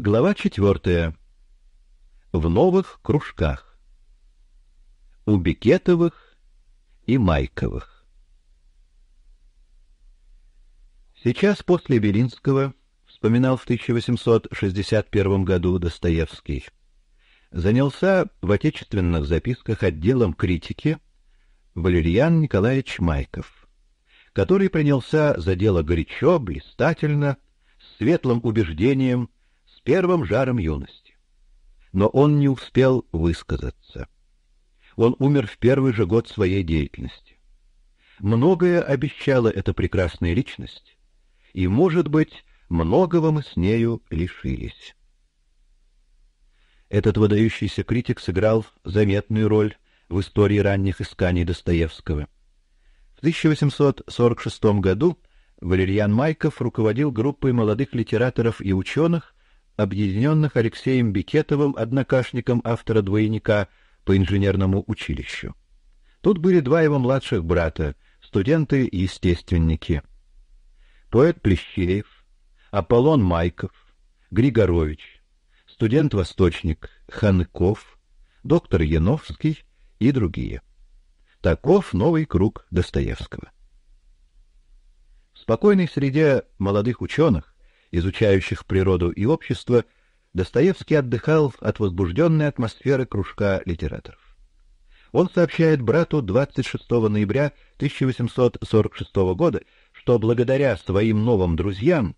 Глава четвертая. В новых кружках. У Бекетовых и Майковых. Сейчас после Белинского вспоминал в 1861 году Достоевский. Занялся в отечественных записках отделом критики Валерьян Николаевич Майков, который принялся за дело горячо, блистательно, с светлым убеждением первым жаром юности. Но он не успел высказаться. Он умер в первый же год своей деятельности. Многое обещала эта прекрасная личность, и, может быть, многого мы с нею лишились. Этот выдающийся критик сыграл заметную роль в истории ранних исканий Достоевского. В 1846 году Валерьян Майков руководил группой молодых литераторов и ученых, объединенных Алексеем Бикетовым, однокашником автора двойника по инженерному училищу. Тут были два его младших брата, студенты-естественники. и Поэт Плещеев, Аполлон Майков, Григорович, студент-восточник Ханыков, доктор Яновский и другие. Таков новый круг Достоевского. В спокойной среде молодых ученых изучающих природу и общество, Достоевский отдыхал от возбужденной атмосферы кружка литераторов. Он сообщает брату 26 ноября 1846 года, что благодаря своим новым друзьям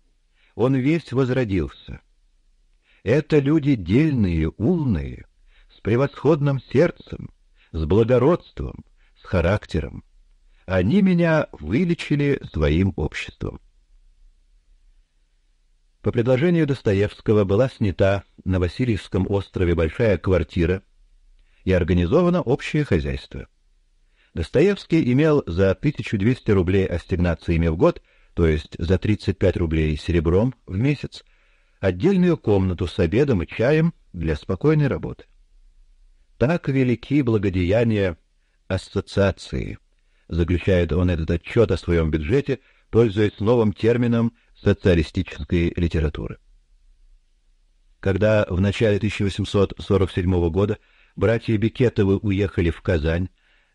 он весь возродился. Это люди дельные, умные, с превосходным сердцем, с благородством, с характером. Они меня вылечили своим обществом. По предложению Достоевского была снята на Васильевском острове большая квартира и организовано общее хозяйство. Достоевский имел за 1200 рублей ассигнациями в год, то есть за 35 рублей серебром в месяц, отдельную комнату с обедом и чаем для спокойной работы. Так велики благодеяния ассоциации, заключает он этот отчет о своем бюджете, пользуясь новым термином социалистической литературы. Когда в начале 1847 года братья Бекетовы уехали в Казань,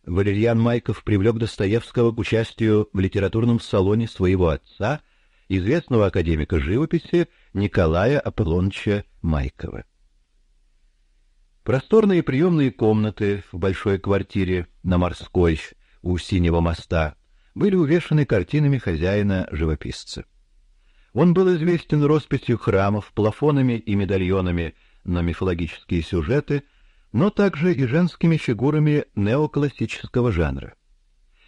Валерьян Майков привлек Достоевского к участию в литературном салоне своего отца, известного академика живописи Николая Аполлоновича Майкова. Просторные приемные комнаты в большой квартире на Морской у Синего моста были увешаны картинами хозяина-живописца. Он был известен росписью храмов, плафонами и медальонами на мифологические сюжеты, но также и женскими фигурами неоклассического жанра.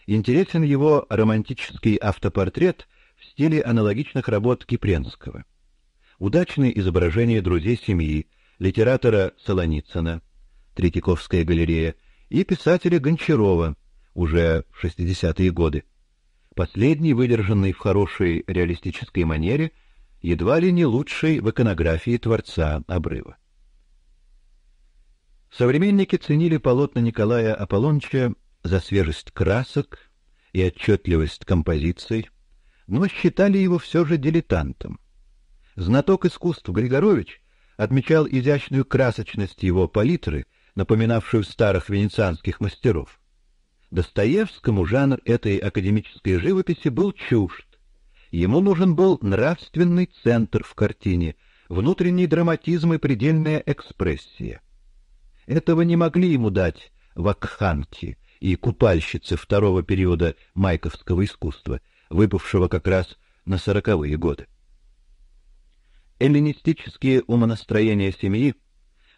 Интересен его романтический автопортрет в стиле аналогичных работ Кипренского. Удачные изображения друзей семьи, литератора Солоницына, Третьяковская галерея и писателя Гончарова уже в 60-е годы. Последний, выдержанный в хорошей реалистической манере, едва ли не лучший в иконографии творца обрыва. Современники ценили полотна Николая Аполлоныча за свежесть красок и отчетливость композиций, но считали его все же дилетантом. Знаток искусств Григорович отмечал изящную красочность его палитры, напоминавшую старых венецианских мастеров. Достоевскому жанр этой академической живописи был чужд. Ему нужен был нравственный центр в картине, внутренний драматизм и предельная экспрессия. Этого не могли ему дать вакханки и купальщицы второго периода майковского искусства, выпавшего как раз на сороковые годы. Эллинистические умонастроения семьи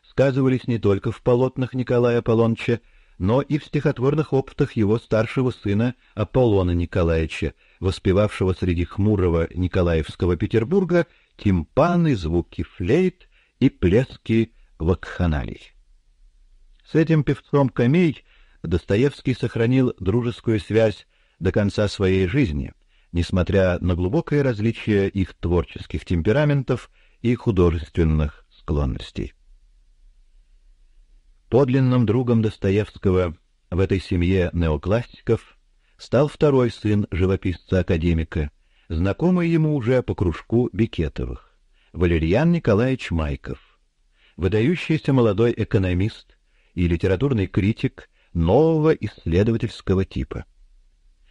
сказывались не только в полотнах Николая Аполлоныча но и в стихотворных опытах его старшего сына Аполлона Николаевича, воспевавшего среди хмурого Николаевского Петербурга тимпаны, звуки флейт и плески вакханалий. С этим певцом Камей Достоевский сохранил дружескую связь до конца своей жизни, несмотря на глубокое различие их творческих темпераментов и художественных склонностей. Подлинным другом Достоевского в этой семье неоклассиков стал второй сын живописца-академика, знакомый ему уже по кружку Бекетовых, Валерьян Николаевич Майков, выдающийся молодой экономист и литературный критик нового исследовательского типа.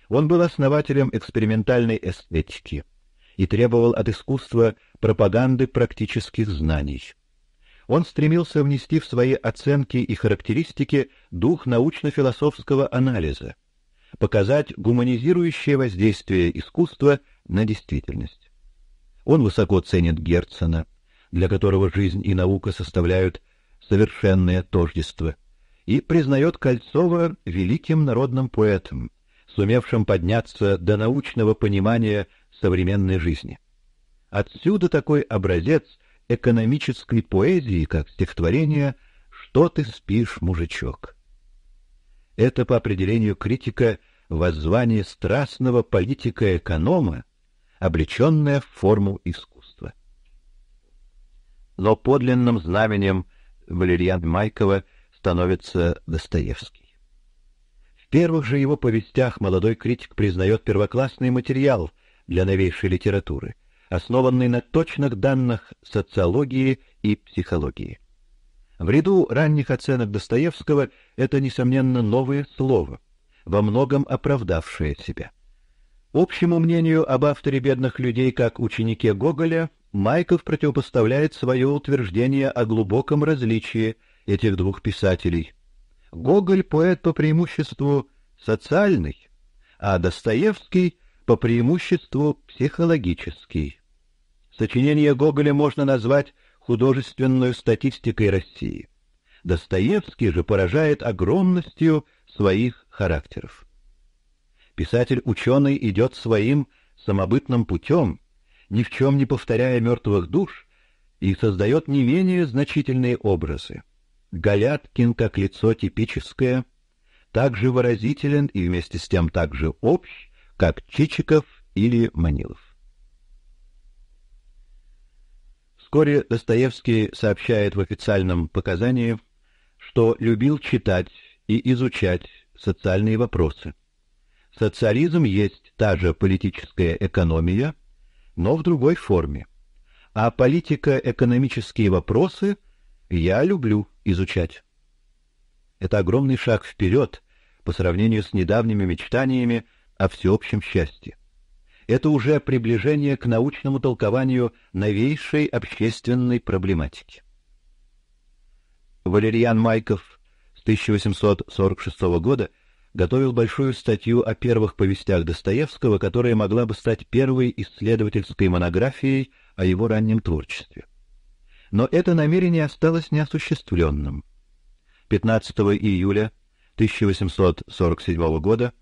Он был основателем экспериментальной эстетики и требовал от искусства пропаганды практических знаний, он стремился внести в свои оценки и характеристики дух научно-философского анализа, показать гуманизирующее воздействие искусства на действительность. Он высоко ценит Герцена, для которого жизнь и наука составляют совершенное тождество, и признает Кольцова великим народным поэтом, сумевшим подняться до научного понимания современной жизни. Отсюда такой образец – экономической поэзии, как стихотворение «Что ты спишь, мужичок?». Это, по определению критика, воззвание страстного политика-эконома, облеченное в форму искусства. Но подлинным знаменем Валерьян Майкова становится Достоевский. В первых же его повестях молодой критик признает первоклассный материал для новейшей литературы — основанный на точных данных социологии и психологии. В ряду ранних оценок Достоевского это несомненно новое слово, во многом оправдавшее себя. Общему мнению об авторе бедных людей как ученике Гоголя Майков противопоставляет свое утверждение о глубоком различии этих двух писателей. Гоголь поэт по преимуществу социальный, а Достоевский по преимуществу психологический. Сочинение Гоголя можно назвать художественной статистикой России. Достоевский же поражает огромностью своих характеров. Писатель-ученый идет своим самобытным путем, ни в чем не повторяя мертвых душ, и создает не менее значительные образы. Галяткин, как лицо типическое, так же выразителен и вместе с тем так же общ, как Чичиков или Манилов. Вскоре Достоевский сообщает в официальном показании, что любил читать и изучать социальные вопросы. Социализм есть та же политическая экономия, но в другой форме. А политико-экономические вопросы я люблю изучать. Это огромный шаг вперед по сравнению с недавними мечтаниями о всеобщем счастье это уже приближение к научному толкованию новейшей общественной проблематики. Валерьян Майков с 1846 года готовил большую статью о первых повестях Достоевского, которая могла бы стать первой исследовательской монографией о его раннем творчестве. Но это намерение осталось неосуществленным. 15 июля 1847 года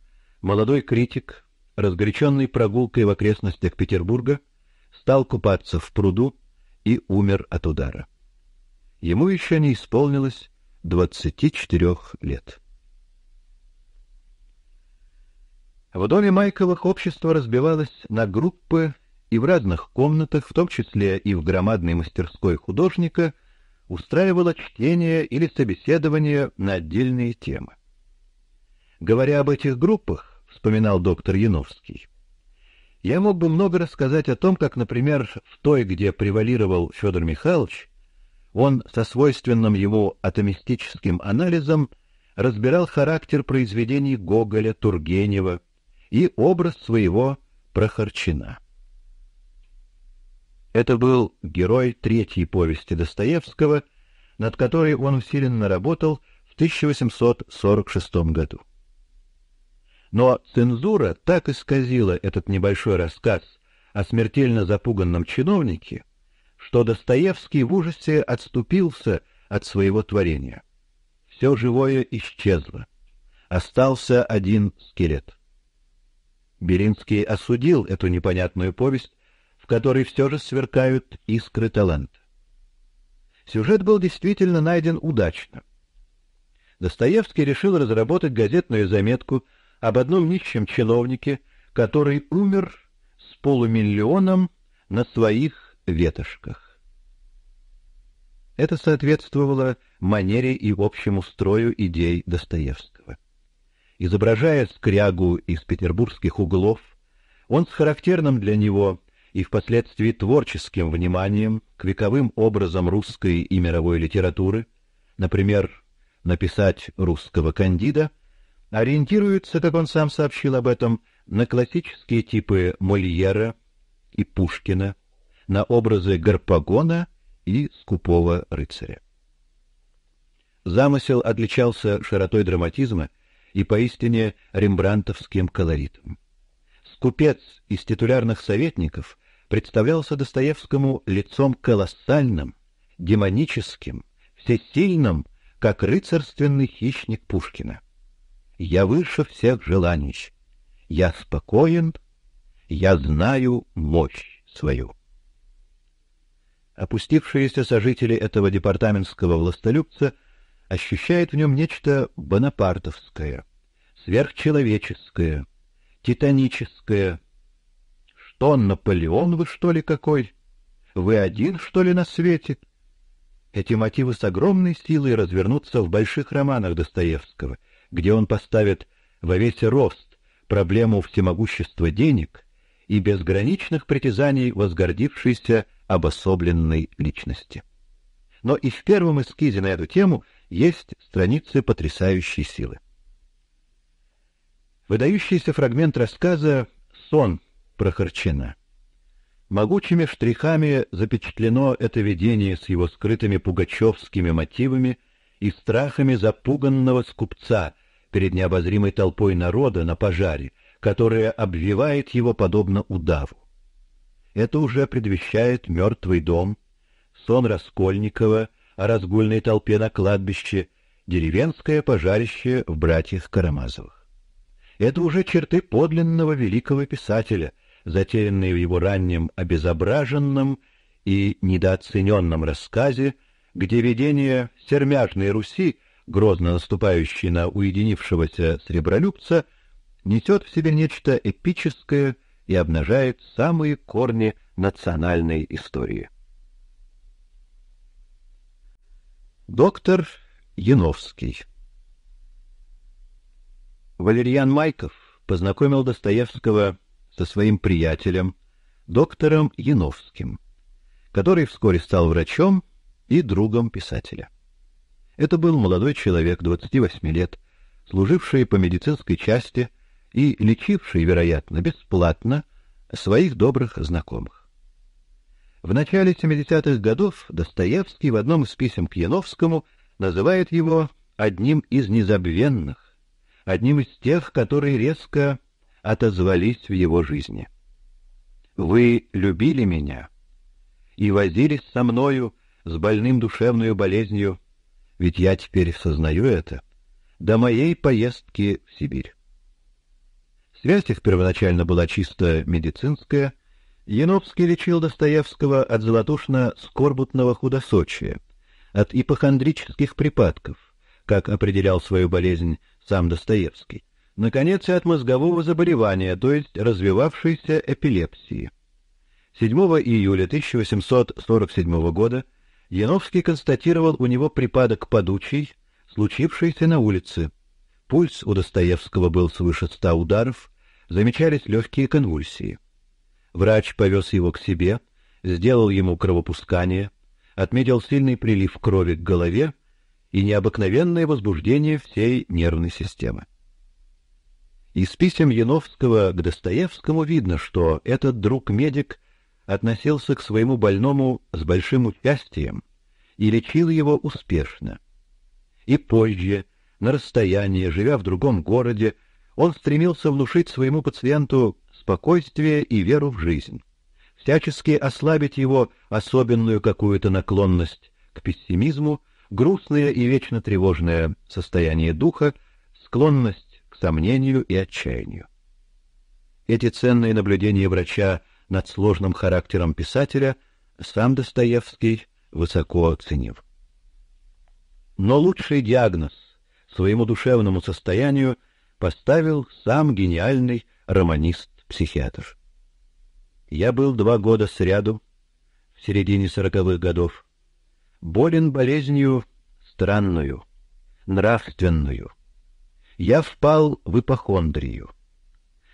молодой критик разгоряченный прогулкой в окрестностях Петербурга, стал купаться в пруду и умер от удара. Ему еще не исполнилось двадцати четырех лет. В доме Майковых общество разбивалось на группы, и в разных комнатах, в том числе и в громадной мастерской художника, устраивало чтение или собеседование на отдельные темы. Говоря об этих группах, вспоминал доктор Яновский. Я мог бы много рассказать о том, как, например, в той, где превалировал Федор Михайлович, он со свойственным ему атомистическим анализом разбирал характер произведений Гоголя, Тургенева и образ своего Прохорчина. Это был герой третьей повести Достоевского, над которой он усиленно работал в 1846 году. Но цензура так исказила этот небольшой рассказ о смертельно запуганном чиновнике, что Достоевский в ужасе отступился от своего творения. Все живое исчезло. Остался один скелет. Беринский осудил эту непонятную повесть, в которой все же сверкают искры таланта. Сюжет был действительно найден удачно. Достоевский решил разработать газетную заметку об одном нищем чиновнике, который умер с полумиллионом на своих ветошках. Это соответствовало манере и общему строю идей Достоевского. Изображая скрягу из петербургских углов, он с характерным для него и впоследствии творческим вниманием к вековым образам русской и мировой литературы, например, написать русского кандида – ориентируется, как он сам сообщил об этом, на классические типы Мольера и Пушкина, на образы Гарпагона и Скупого рыцаря. Замысел отличался широтой драматизма и поистине Рембрантовским колоритом. Скупец из титулярных советников представлялся Достоевскому лицом колоссальным, демоническим, всесильным, как рыцарственный хищник Пушкина я выше всех желаний. Я спокоен, я знаю мощь свою. Опустившиеся сожители этого департаментского властолюбца ощущают в нем нечто бонапартовское, сверхчеловеческое, титаническое. Что он Наполеон вы что ли какой? Вы один что ли на свете? Эти мотивы с огромной силой развернутся в больших романах Достоевского где он поставит во весь рост проблему всемогущества денег и безграничных притязаний возгордившейся обособленной личности. Но и в первом эскизе на эту тему есть страницы потрясающей силы. Выдающийся фрагмент рассказа «Сон» про Прохорчина. Могучими штрихами запечатлено это видение с его скрытыми пугачевскими мотивами и страхами запуганного скупца перед необозримой толпой народа на пожаре, которая обвивает его подобно удаву. Это уже предвещает мертвый дом, сон Раскольникова о разгульной толпе на кладбище, деревенское пожарище в братьях Карамазовых. Это уже черты подлинного великого писателя, затерянные в его раннем обезображенном и недооцененном рассказе где видение сермяжной Руси, грозно наступающей на уединившегося сребролюбца, несет в себе нечто эпическое и обнажает самые корни национальной истории. Доктор Яновский Валерьян Майков познакомил Достоевского со своим приятелем, доктором Яновским, который вскоре стал врачом и другом писателя. Это был молодой человек, 28 лет, служивший по медицинской части и лечивший, вероятно, бесплатно своих добрых знакомых. В начале 70-х годов Достоевский в одном из писем к Яновскому называет его одним из незабвенных, одним из тех, которые резко отозвались в его жизни. «Вы любили меня и возились со мною, — с больным душевной болезнью, ведь я теперь сознаю это, до моей поездки в Сибирь. Связь их первоначально была чисто медицинская. Яновский лечил Достоевского от золотушно-скорбутного худосочия, от ипохондрических припадков, как определял свою болезнь сам Достоевский, наконец и от мозгового заболевания, то есть развивавшейся эпилепсии. 7 июля 1847 года Яновский констатировал у него припадок подучий, случившийся на улице. Пульс у Достоевского был свыше ста ударов, замечались легкие конвульсии. Врач повез его к себе, сделал ему кровопускание, отметил сильный прилив крови к голове и необыкновенное возбуждение всей нервной системы. Из писем Яновского к Достоевскому видно, что этот друг-медик относился к своему больному с большим участием и лечил его успешно. И позже, на расстоянии, живя в другом городе, он стремился внушить своему пациенту спокойствие и веру в жизнь, всячески ослабить его особенную какую-то наклонность к пессимизму, грустное и вечно тревожное состояние духа, склонность к сомнению и отчаянию. Эти ценные наблюдения врача над сложным характером писателя сам Достоевский высоко оценив. Но лучший диагноз своему душевному состоянию поставил сам гениальный романист-психиатр. Я был два года сряду, в середине сороковых годов, болен болезнью странную, нравственную. Я впал в ипохондрию.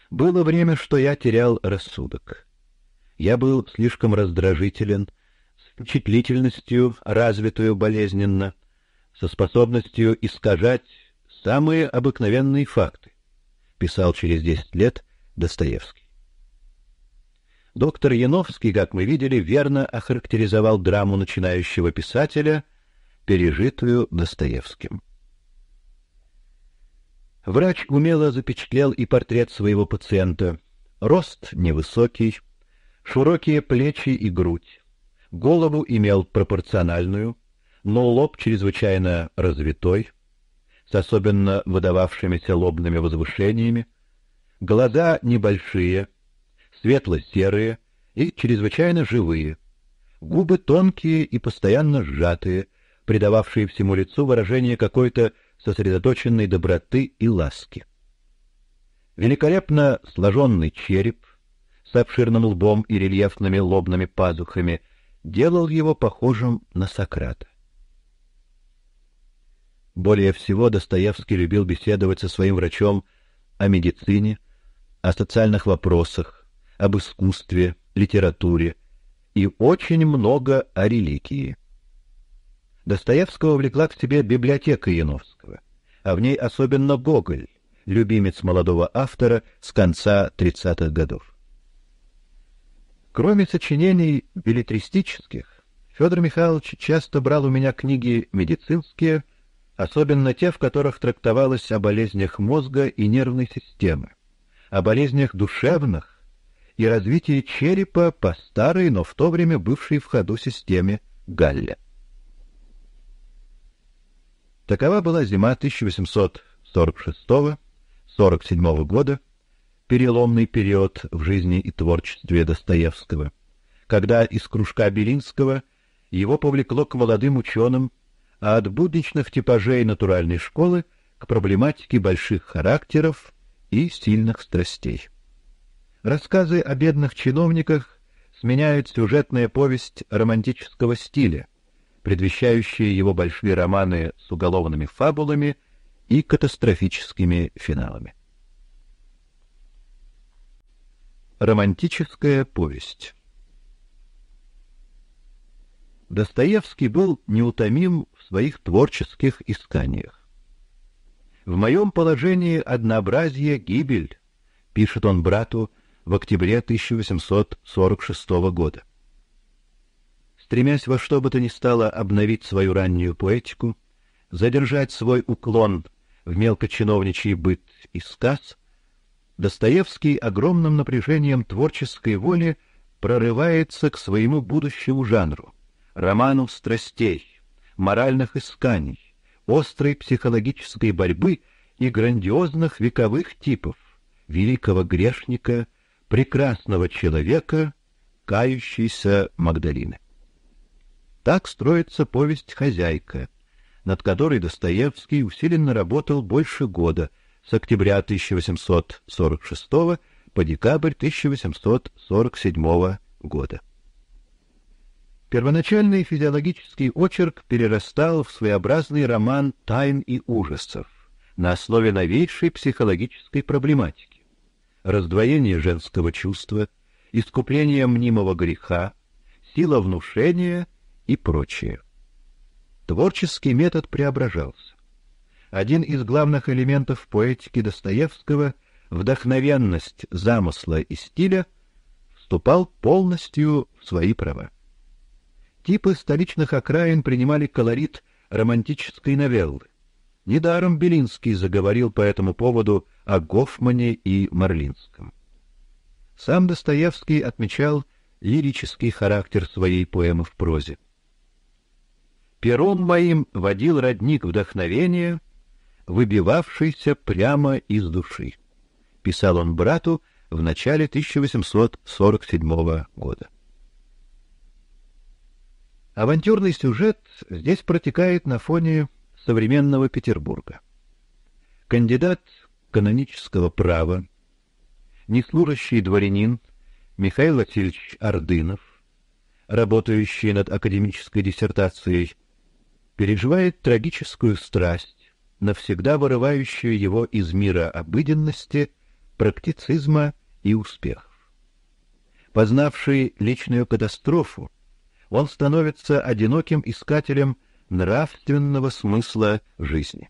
Было время, что я терял рассудок. Я был слишком раздражителен, с впечатлительностью, развитую болезненно, со способностью искажать самые обыкновенные факты, писал через 10 лет Достоевский. Доктор Яновский, как мы видели, верно охарактеризовал драму начинающего писателя, пережитую Достоевским. Врач умело запечатлел и портрет своего пациента. Рост невысокий, широкие плечи и грудь. Голову имел пропорциональную, но лоб чрезвычайно развитой, с особенно выдававшимися лобными возвышениями, глаза небольшие, светло-серые и чрезвычайно живые, губы тонкие и постоянно сжатые, придававшие всему лицу выражение какой-то сосредоточенной доброты и ласки. Великолепно сложенный череп, с обширным лбом и рельефными лобными пазухами, делал его похожим на Сократа. Более всего Достоевский любил беседовать со своим врачом о медицине, о социальных вопросах, об искусстве, литературе и очень много о религии. Достоевского влекла к себе библиотека Яновского, а в ней особенно Гоголь, любимец молодого автора с конца 30-х годов. Кроме сочинений билетристических, Федор Михайлович часто брал у меня книги медицинские, особенно те, в которых трактовалось о болезнях мозга и нервной системы, о болезнях душевных и развитии черепа по старой, но в то время бывшей в ходу системе Галля. Такова была зима 1846-47 года, переломный период в жизни и творчестве Достоевского, когда из кружка Белинского его повлекло к молодым ученым, а от будничных типажей натуральной школы к проблематике больших характеров и сильных страстей. Рассказы о бедных чиновниках сменяют сюжетная повесть романтического стиля, предвещающие его большие романы с уголовными фабулами и катастрофическими финалами. Романтическая повесть. Достоевский был неутомим в своих творческих исканиях. В моем положении однообразие гибель, пишет он брату в октябре 1846 года. Стремясь во что бы то ни стало обновить свою раннюю поэтику, задержать свой уклон в мелкочиновничий быт и сказ, Достоевский огромным напряжением творческой воли прорывается к своему будущему жанру, роману страстей, моральных исканий, острой психологической борьбы и грандиозных вековых типов великого грешника, прекрасного человека, кающейся Магдалины. Так строится повесть «Хозяйка», над которой Достоевский усиленно работал больше года – с октября 1846 по декабрь 1847 года. Первоначальный физиологический очерк перерастал в своеобразный роман тайн и ужасов на основе новейшей психологической проблематики. Раздвоение женского чувства, искупление мнимого греха, сила внушения и прочее. Творческий метод преображался один из главных элементов поэтики Достоевского, вдохновенность замысла и стиля, вступал полностью в свои права. Типы столичных окраин принимали колорит романтической новеллы. Недаром Белинский заговорил по этому поводу о Гофмане и Марлинском. Сам Достоевский отмечал лирический характер своей поэмы в прозе. Пером моим водил родник вдохновения, выбивавшийся прямо из души, писал он брату в начале 1847 года. Авантюрный сюжет здесь протекает на фоне современного Петербурга. Кандидат канонического права, неслужащий дворянин Михаил Васильевич Ордынов, работающий над академической диссертацией, переживает трагическую страсть навсегда вырывающую его из мира обыденности, практицизма и успехов. Познавший личную катастрофу, он становится одиноким искателем нравственного смысла жизни.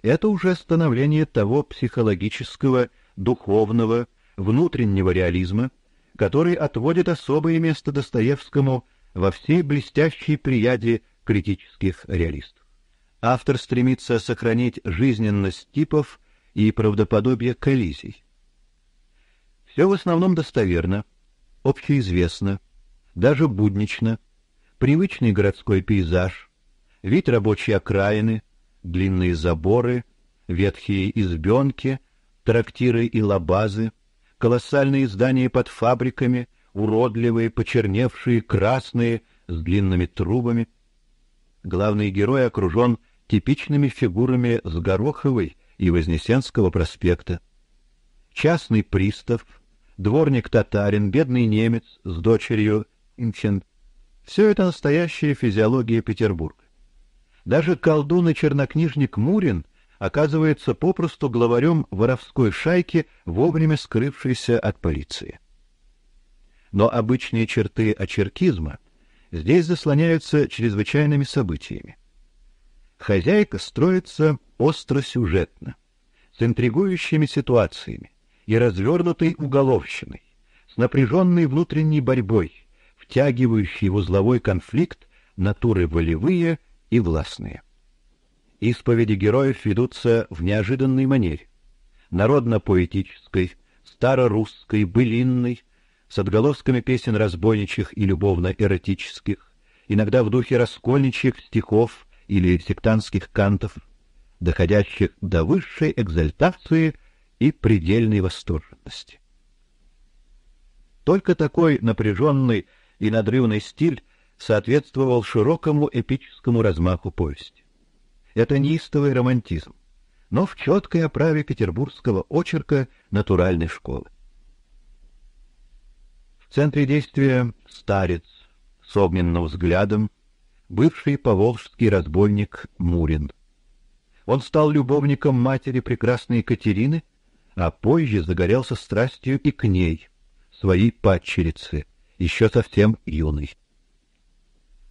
Это уже становление того психологического, духовного, внутреннего реализма, который отводит особое место Достоевскому во всей блестящей прияде критических реалистов автор стремится сохранить жизненность типов и правдоподобие коллизий. Все в основном достоверно, общеизвестно, даже буднично, привычный городской пейзаж, вид рабочей окраины, длинные заборы, ветхие избенки, трактиры и лабазы, колоссальные здания под фабриками, уродливые, почерневшие, красные, с длинными трубами. Главный герой окружен типичными фигурами с Гороховой и Вознесенского проспекта. Частный пристав, дворник-татарин, бедный немец с дочерью Инчен. Все это настоящая физиология Петербурга. Даже колдун и чернокнижник Мурин оказывается попросту главарем воровской шайки, вовремя скрывшейся от полиции. Но обычные черты очеркизма здесь заслоняются чрезвычайными событиями. Хозяйка строится остросюжетно, с интригующими ситуациями и развернутой уголовщиной, с напряженной внутренней борьбой, втягивающей в узловой конфликт натуры волевые и властные. Исповеди героев ведутся в неожиданной манере, народно-поэтической, старорусской, былинной, с отголосками песен разбойничьих и любовно-эротических, иногда в духе раскольничьих стихов или сектантских кантов, доходящих до высшей экзальтации и предельной восторженности. Только такой напряженный и надрывный стиль соответствовал широкому эпическому размаху повести. Это неистовый романтизм, но в четкой оправе петербургского очерка натуральной школы. В центре действия старец с огненным взглядом, бывший поволжский разбойник Мурин. Он стал любовником матери прекрасной Екатерины, а позже загорелся страстью и к ней, своей падчерице, еще совсем юной.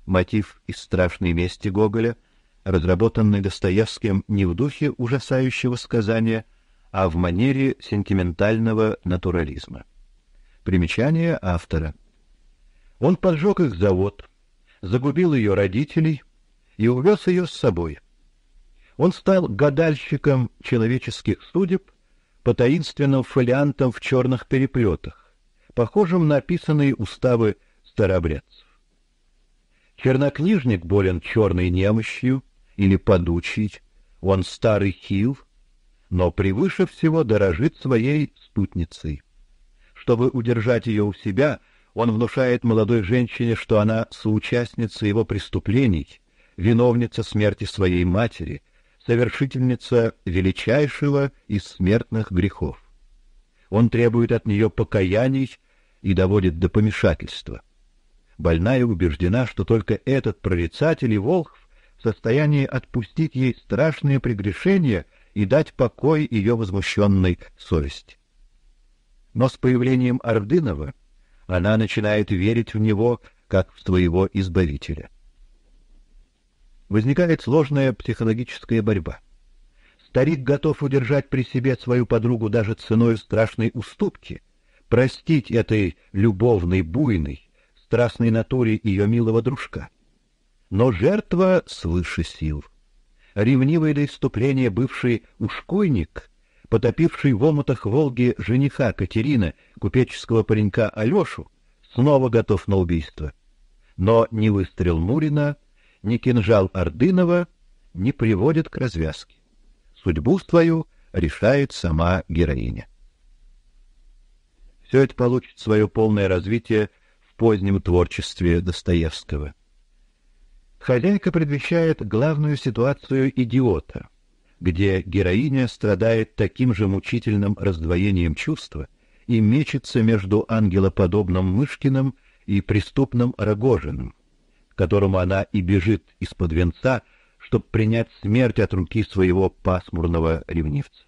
Мотив из страшной мести Гоголя, разработанный Достоевским не в духе ужасающего сказания, а в манере сентиментального натурализма. Примечание автора. Он поджег их завод, загубил ее родителей и увез ее с собой. Он стал гадальщиком человеческих судеб по таинственным фолиантам в черных переплетах, похожим на описанные уставы старобрядцев. Чернокнижник болен черной немощью или подучий, он старый хил, но превыше всего дорожит своей спутницей. Чтобы удержать ее у себя, он внушает молодой женщине, что она соучастница его преступлений, виновница смерти своей матери, совершительница величайшего из смертных грехов. Он требует от нее покаяний и доводит до помешательства. Больная убеждена, что только этот прорицатель и Волхв в состоянии отпустить ей страшные прегрешения и дать покой ее возмущенной совести. Но с появлением Ордынова она начинает верить в него как в своего избавителя. Возникает сложная психологическая борьба. Старик готов удержать при себе свою подругу даже ценой страшной уступки, простить этой любовной, буйной, страстной натуре ее милого дружка. Но жертва свыше сил. Ревнивое до иступления бывший ушкуйник потопивший в омутах Волги жениха Катерины, купеческого паренька Алешу, снова готов на убийство. Но ни выстрел Мурина, ни кинжал Ордынова не приводят к развязке. Судьбу твою решает сама героиня. Все это получит свое полное развитие в позднем творчестве Достоевского. Хозяйка предвещает главную ситуацию идиота — где героиня страдает таким же мучительным раздвоением чувства и мечется между ангелоподобным Мышкиным и преступным Рогожиным, которому она и бежит из-под венца, чтобы принять смерть от руки своего пасмурного ревнивца.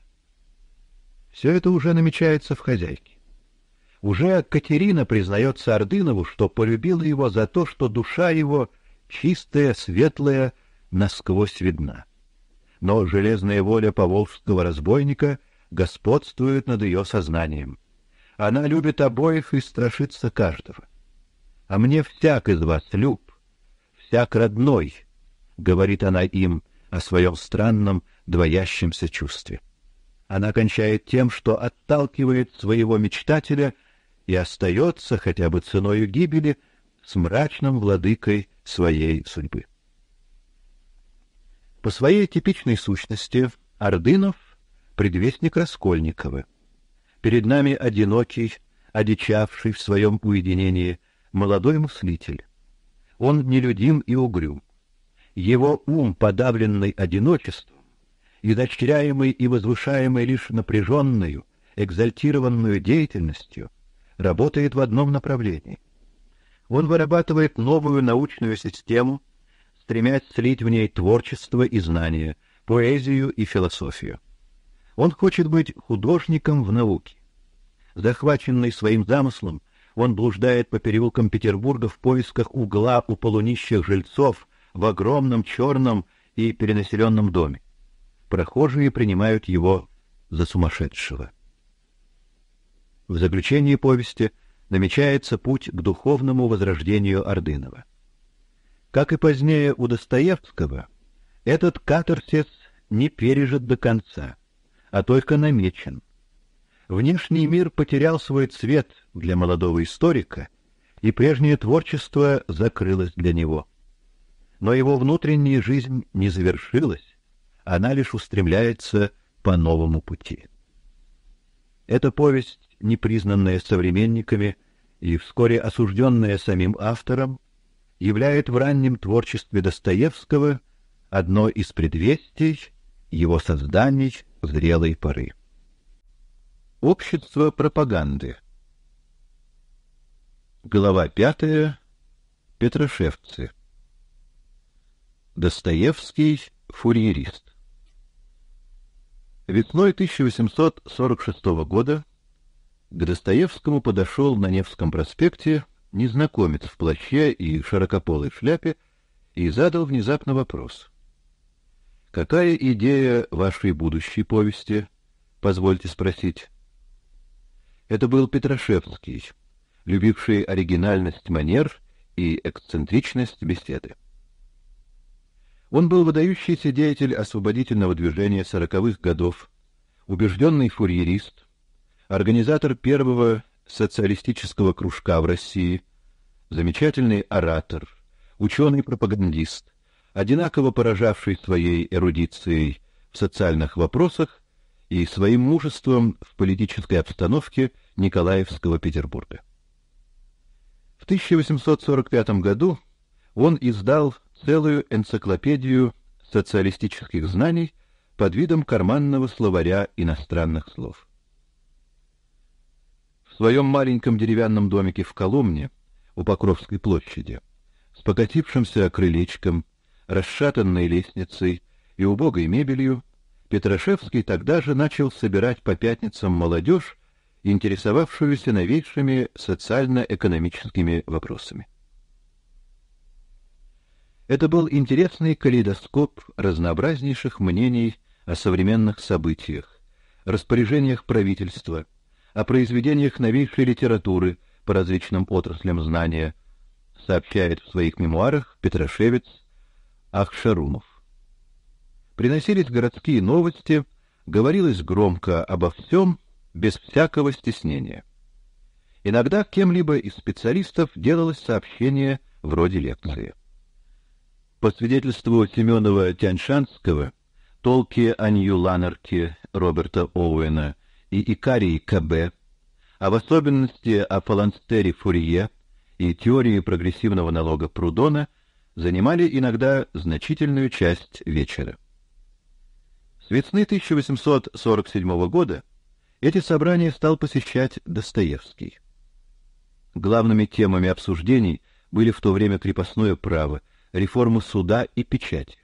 Все это уже намечается в хозяйке. Уже Катерина признается Ордынову, что полюбила его за то, что душа его чистая, светлая, насквозь видна но железная воля поволжского разбойника господствует над ее сознанием. Она любит обоих и страшится каждого. А мне всяк из вас люб, всяк родной, говорит она им о своем странном двоящемся чувстве. Она кончает тем, что отталкивает своего мечтателя и остается хотя бы ценой гибели с мрачным владыкой своей судьбы. По своей типичной сущности Ордынов — предвестник Раскольникова. Перед нами одинокий, одичавший в своем уединении молодой мыслитель. Он нелюдим и угрюм. Его ум, подавленный одиночеством, и изощряемый и возвышаемый лишь напряженную, экзальтированную деятельностью, работает в одном направлении. Он вырабатывает новую научную систему — стремясь слить в ней творчество и знания, поэзию и философию. Он хочет быть художником в науке. Захваченный своим замыслом, он блуждает по переулкам Петербурга в поисках угла у полунищих жильцов в огромном черном и перенаселенном доме. Прохожие принимают его за сумасшедшего. В заключении повести намечается путь к духовному возрождению Ордынова. Как и позднее у Достоевского, этот катарсис не пережит до конца, а только намечен. Внешний мир потерял свой цвет для молодого историка, и прежнее творчество закрылось для него. Но его внутренняя жизнь не завершилась, она лишь устремляется по новому пути. Эта повесть, непризнанная современниками и вскоре осужденная самим автором, являет в раннем творчестве Достоевского одно из предвестий его созданий зрелой поры. Общество пропаганды. Глава пятая. Петрошевцы. Достоевский фурьерист. Весной 1846 года к Достоевскому подошел на Невском проспекте незнакомец в плаще и широкополой шляпе и задал внезапно вопрос. «Какая идея вашей будущей повести?» позвольте спросить. Это был Петрошевский, любивший оригинальность манер и эксцентричность беседы. Он был выдающийся деятель освободительного движения сороковых годов, убежденный фурьерист, организатор первого социалистического кружка в России, замечательный оратор, ученый-пропагандист, одинаково поражавший своей эрудицией в социальных вопросах и своим мужеством в политической обстановке Николаевского Петербурга. В 1845 году он издал целую энциклопедию социалистических знаний под видом карманного словаря иностранных слов своем маленьком деревянном домике в Коломне у Покровской площади, с покатившимся крылечком, расшатанной лестницей и убогой мебелью, Петрашевский тогда же начал собирать по пятницам молодежь, интересовавшуюся новейшими социально-экономическими вопросами. Это был интересный калейдоскоп разнообразнейших мнений о современных событиях, распоряжениях правительства, о произведениях новейшей литературы по различным отраслям знания, сообщает в своих мемуарах Петрошевец Ахшарумов. Приносились городские новости, говорилось громко обо всем, без всякого стеснения. Иногда кем-либо из специалистов делалось сообщение вроде лекции. По свидетельству Семенова Тяньшанского, толки о Нью-Ланарке Роберта Оуэна и Икарии КБ, а в особенности о Фаланстере Фурье и теории прогрессивного налога Прудона занимали иногда значительную часть вечера. С весны 1847 года эти собрания стал посещать Достоевский. Главными темами обсуждений были в то время крепостное право, реформа суда и печати.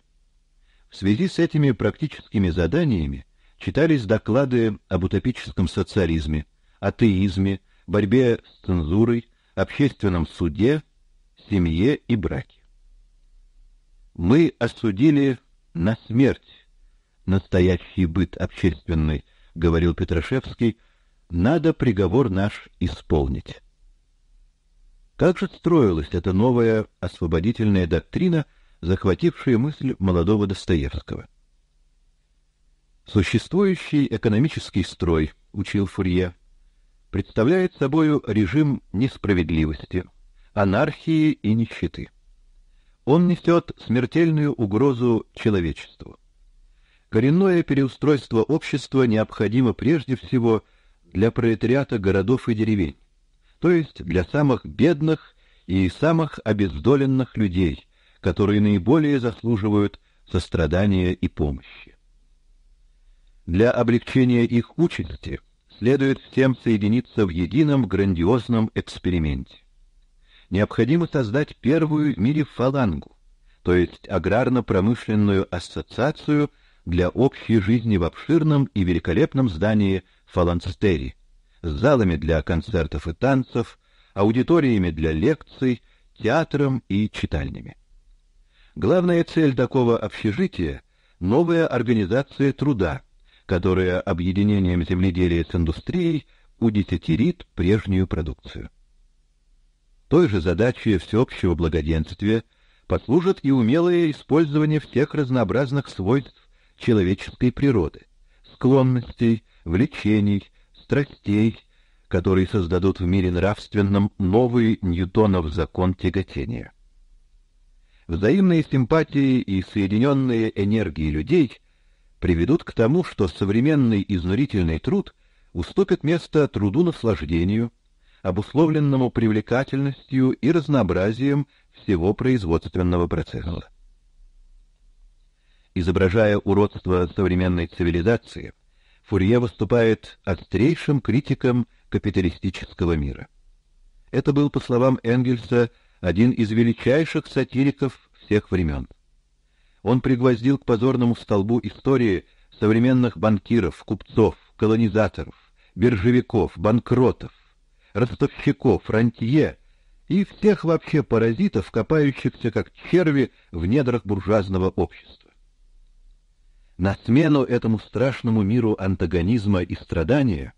В связи с этими практическими заданиями Читались доклады об утопическом социализме, атеизме, борьбе с цензурой, общественном суде, семье и браке. Мы осудили на смерть настоящий быт общественный, говорил Петрашевский, надо приговор наш исполнить. Как же строилась эта новая освободительная доктрина, захватившая мысль молодого Достоевского? Существующий экономический строй, учил Фурье, представляет собой режим несправедливости, анархии и нищеты. Он несет смертельную угрозу человечеству. Коренное переустройство общества необходимо прежде всего для пролетариата городов и деревень, то есть для самых бедных и самых обездоленных людей, которые наиболее заслуживают сострадания и помощи. Для облегчения их участи следует всем соединиться в едином грандиозном эксперименте. Необходимо создать первую в мире фалангу, то есть аграрно-промышленную ассоциацию для общей жизни в обширном и великолепном здании Фаланстери, с залами для концертов и танцев, аудиториями для лекций, театром и читальнями. Главная цель такого общежития новая организация труда, которое объединением земледелия с индустрией удесятерит прежнюю продукцию. Той же задачей всеобщего благоденствия послужит и умелое использование всех разнообразных свойств человеческой природы, склонностей, влечений, страстей, которые создадут в мире нравственном новый Ньютонов закон тяготения. Взаимные симпатии и соединенные энергии людей приведут к тому, что современный изнурительный труд уступит место труду наслаждению, обусловленному привлекательностью и разнообразием всего производственного процесса. Изображая уродство современной цивилизации, Фурье выступает острейшим критиком капиталистического мира. Это был, по словам Энгельса, один из величайших сатириков всех времен. Он пригвоздил к позорному столбу истории современных банкиров, купцов, колонизаторов, биржевиков, банкротов, ростовщиков, рантье и всех вообще паразитов, копающихся как черви в недрах буржуазного общества. На смену этому страшному миру антагонизма и страдания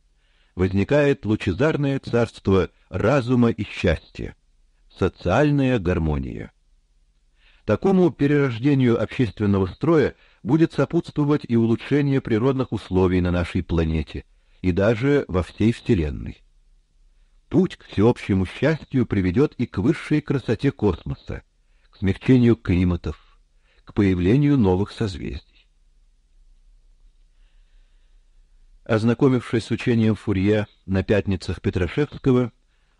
возникает лучезарное царство разума и счастья, социальная гармония. Такому перерождению общественного строя будет сопутствовать и улучшение природных условий на нашей планете и даже во всей Вселенной. Путь к всеобщему счастью приведет и к высшей красоте космоса, к смягчению климатов, к появлению новых созвездий. Ознакомившись с учением Фурье на пятницах Петрашевского,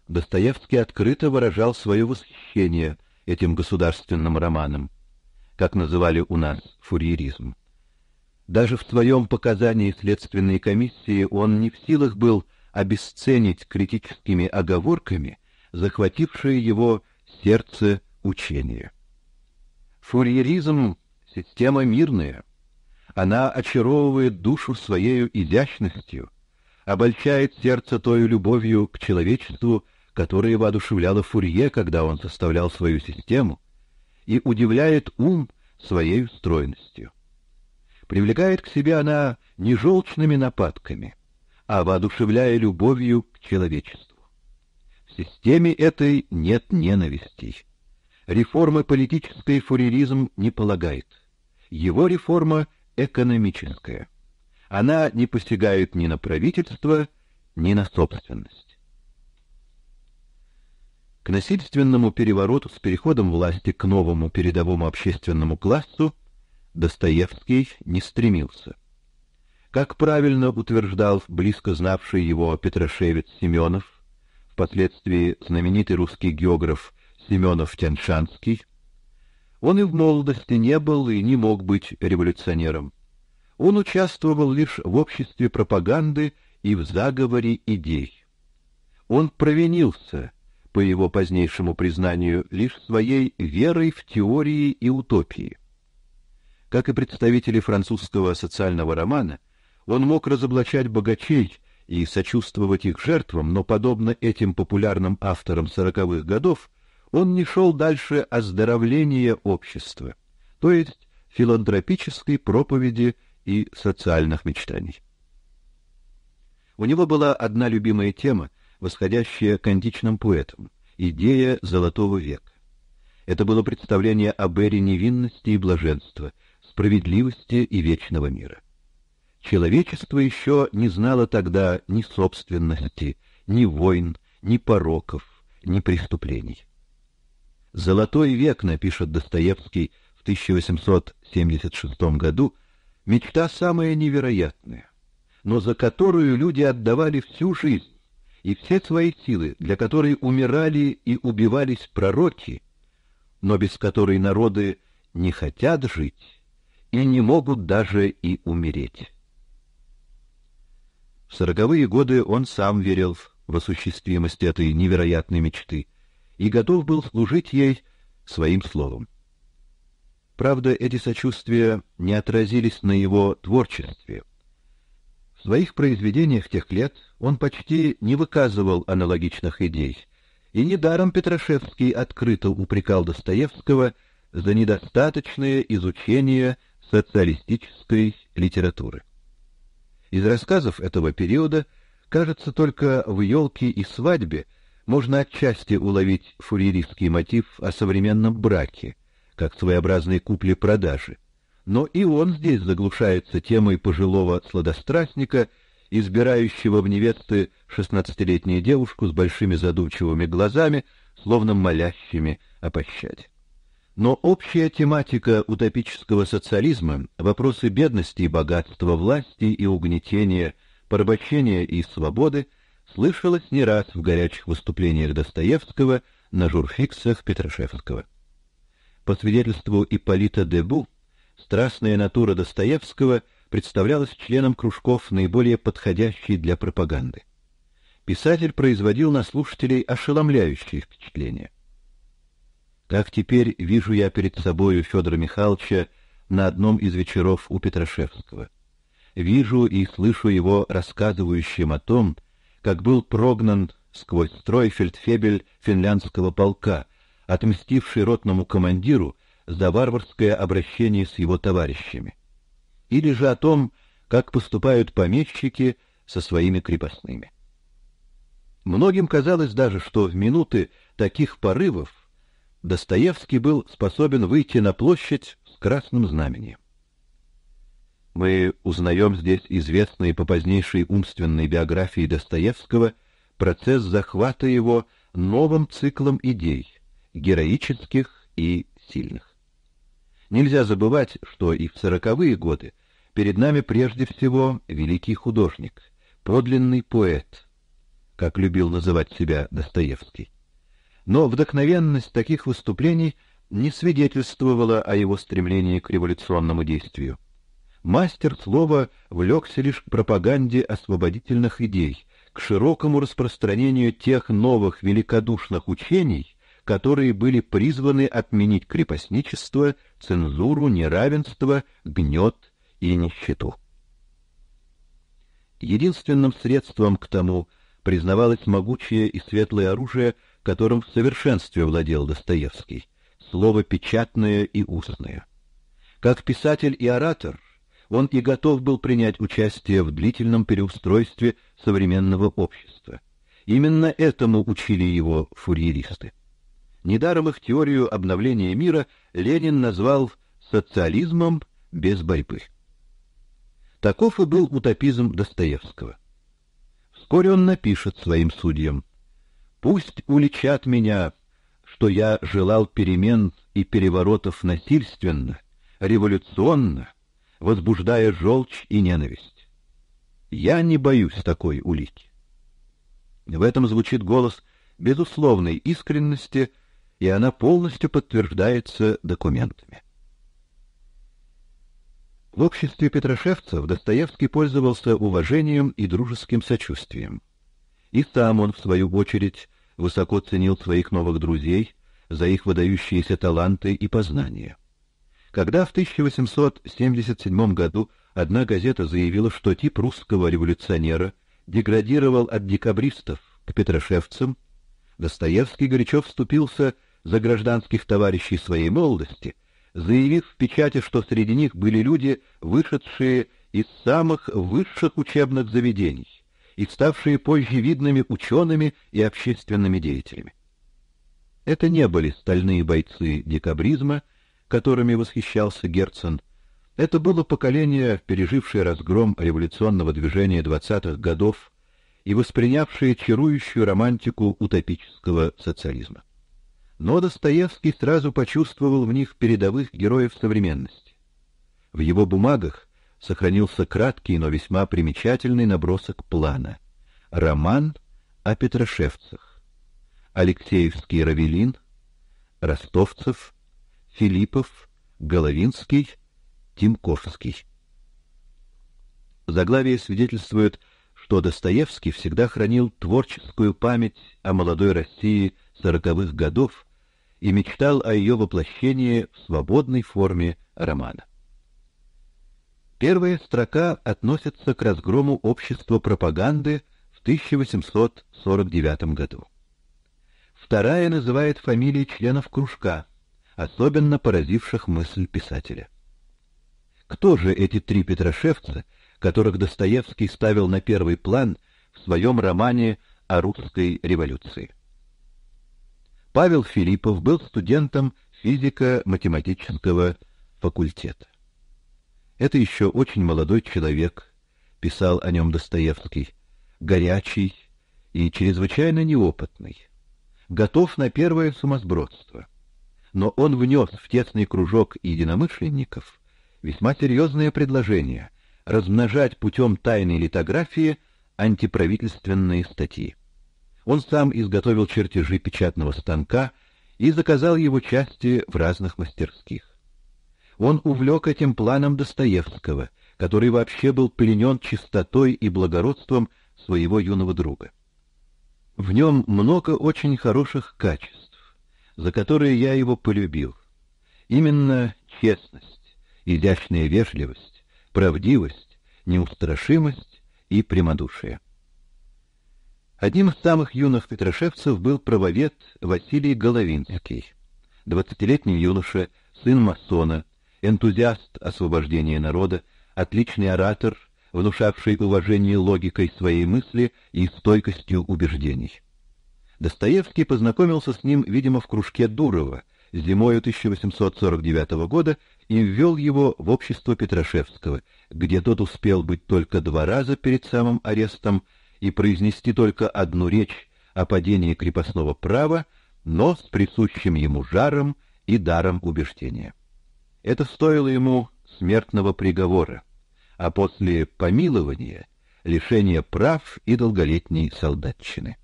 Достоевский открыто выражал свое восхищение – этим государственным романом, как называли у нас фурьеризм. Даже в твоем показании следственной комиссии он не в силах был обесценить критическими оговорками захватившее его сердце учение. Фурьеризм система мирная. Она очаровывает душу своей изящностью, обольщает сердце той любовью к человечеству, которое воодушевляло Фурье, когда он составлял свою систему, и удивляет ум своей стройностью. Привлекает к себе она не желчными нападками, а воодушевляя любовью к человечеству. В системе этой нет ненависти. Реформы политической фурьеризм не полагает. Его реформа экономическая. Она не постигает ни на правительство, ни на собственность к насильственному перевороту с переходом власти к новому передовому общественному классу Достоевский не стремился. Как правильно утверждал близко знавший его Петрошевец Семенов, впоследствии знаменитый русский географ Семенов Тяншанский, он и в молодости не был и не мог быть революционером. Он участвовал лишь в обществе пропаганды и в заговоре идей. Он провинился – по его позднейшему признанию, лишь своей верой в теории и утопии. Как и представители французского социального романа, он мог разоблачать богачей и сочувствовать их жертвам, но подобно этим популярным авторам сороковых годов, он не шел дальше оздоровления общества, то есть филантропической проповеди и социальных мечтаний. У него была одна любимая тема, восходящее к античным поэтам, идея Золотого века. Это было представление об эре невинности и блаженства, справедливости и вечного мира. Человечество еще не знало тогда ни собственности, ни войн, ни пороков, ни преступлений. «Золотой век», — напишет Достоевский в 1876 году, — «мечта самая невероятная, но за которую люди отдавали всю жизнь, и все свои силы, для которой умирали и убивались пророки, но без которой народы не хотят жить и не могут даже и умереть. В сороковые годы он сам верил в осуществимость этой невероятной мечты и готов был служить ей своим словом. Правда, эти сочувствия не отразились на его творчестве. В своих произведениях тех лет он почти не выказывал аналогичных идей, и недаром Петрашевский открыто упрекал Достоевского за недостаточное изучение социалистической литературы. Из рассказов этого периода, кажется, только в «Елке и свадьбе» можно отчасти уловить фурьеристский мотив о современном браке, как своеобразной купле-продажи, но и он здесь заглушается темой пожилого сладострастника, избирающего в невесты шестнадцатилетнюю девушку с большими задумчивыми глазами, словно молящими о пощаде. Но общая тематика утопического социализма, вопросы бедности и богатства, власти и угнетения, порабощения и свободы слышалась не раз в горячих выступлениях Достоевского на журфиксах Петрашевского. По свидетельству Ипполита Дебу, страстная натура Достоевского представлялась членам кружков наиболее подходящей для пропаганды. Писатель производил на слушателей ошеломляющие впечатления. Как теперь вижу я перед собою Федора Михайловича на одном из вечеров у Петрашевского. Вижу и слышу его рассказывающим о том, как был прогнан сквозь строй фельдфебель финляндского полка, отмстивший ротному командиру за варварское обращение с его товарищами, или же о том, как поступают помещики со своими крепостными. Многим казалось даже, что в минуты таких порывов Достоевский был способен выйти на площадь с красным знаменем. Мы узнаем здесь известный по позднейшей умственной биографии Достоевского процесс захвата его новым циклом идей, героических и сильных. Нельзя забывать, что и в сороковые годы перед нами прежде всего великий художник, подлинный поэт, как любил называть себя Достоевский. Но вдохновенность таких выступлений не свидетельствовала о его стремлении к революционному действию. Мастер слова влёкся лишь к пропаганде освободительных идей, к широкому распространению тех новых великодушных учений, которые были призваны отменить крепостничество, цензуру, неравенство, гнет и нищету. Единственным средством к тому признавалось могучее и светлое оружие, которым в совершенстве владел Достоевский слово печатное и устное. Как писатель и оратор, он и готов был принять участие в длительном переустройстве современного общества. Именно этому учили его фурьеристы. Недаром их теорию обновления мира Ленин назвал социализмом без борьбы. Таков и был утопизм Достоевского. Вскоре он напишет своим судьям: "Пусть уличат меня, что я желал перемен и переворотов насильственно, революционно, возбуждая желчь и ненависть. Я не боюсь такой улики". В этом звучит голос безусловной искренности и она полностью подтверждается документами. В обществе Петрошевцев Достоевский пользовался уважением и дружеским сочувствием. И сам он, в свою очередь, высоко ценил своих новых друзей за их выдающиеся таланты и познания. Когда в 1877 году одна газета заявила, что тип русского революционера деградировал от декабристов к петрошевцам, Достоевский горячо вступился за гражданских товарищей своей молодости, заявив в печати, что среди них были люди, вышедшие из самых высших учебных заведений и ставшие позже видными учеными и общественными деятелями. Это не были стальные бойцы декабризма, которыми восхищался Герцен. Это было поколение, пережившее разгром революционного движения двадцатых годов и воспринявшее чарующую романтику утопического социализма но Достоевский сразу почувствовал в них передовых героев современности. В его бумагах сохранился краткий, но весьма примечательный набросок плана. Роман о Петрошевцах. Алексеевский Равелин, Ростовцев, Филиппов, Головинский, Тимковский. Заглавие свидетельствует, что Достоевский всегда хранил творческую память о молодой России сороковых годов, и мечтал о ее воплощении в свободной форме романа. Первая строка относится к разгрому общества пропаганды в 1849 году. Вторая называет фамилии членов кружка, особенно поразивших мысль писателя. Кто же эти три петрошевца, которых Достоевский ставил на первый план в своем романе о русской революции? Павел Филиппов был студентом физико-математического факультета. Это еще очень молодой человек, писал о нем Достоевский, горячий и чрезвычайно неопытный, готов на первое сумасбродство. Но он внес в тесный кружок единомышленников весьма серьезное предложение размножать путем тайной литографии антиправительственные статьи. Он сам изготовил чертежи печатного станка и заказал его части в разных мастерских. Он увлек этим планом Достоевского, который вообще был пленен чистотой и благородством своего юного друга. В нем много очень хороших качеств, за которые я его полюбил. Именно честность, изящная вежливость, правдивость, неустрашимость и прямодушие. Одним из самых юных петрошевцев был правовед Василий Головинский, двадцатилетний юноша, сын масона, энтузиаст освобождения народа, отличный оратор, внушавший уважение логикой своей мысли и стойкостью убеждений. Достоевский познакомился с ним, видимо, в кружке Дурова зимой 1849 года и ввел его в общество Петрашевского, где тот успел быть только два раза перед самым арестом и произнести только одну речь о падении крепостного права, но с присущим ему жаром и даром убеждения. Это стоило ему смертного приговора, а после помилования лишения прав и долголетней солдатчины.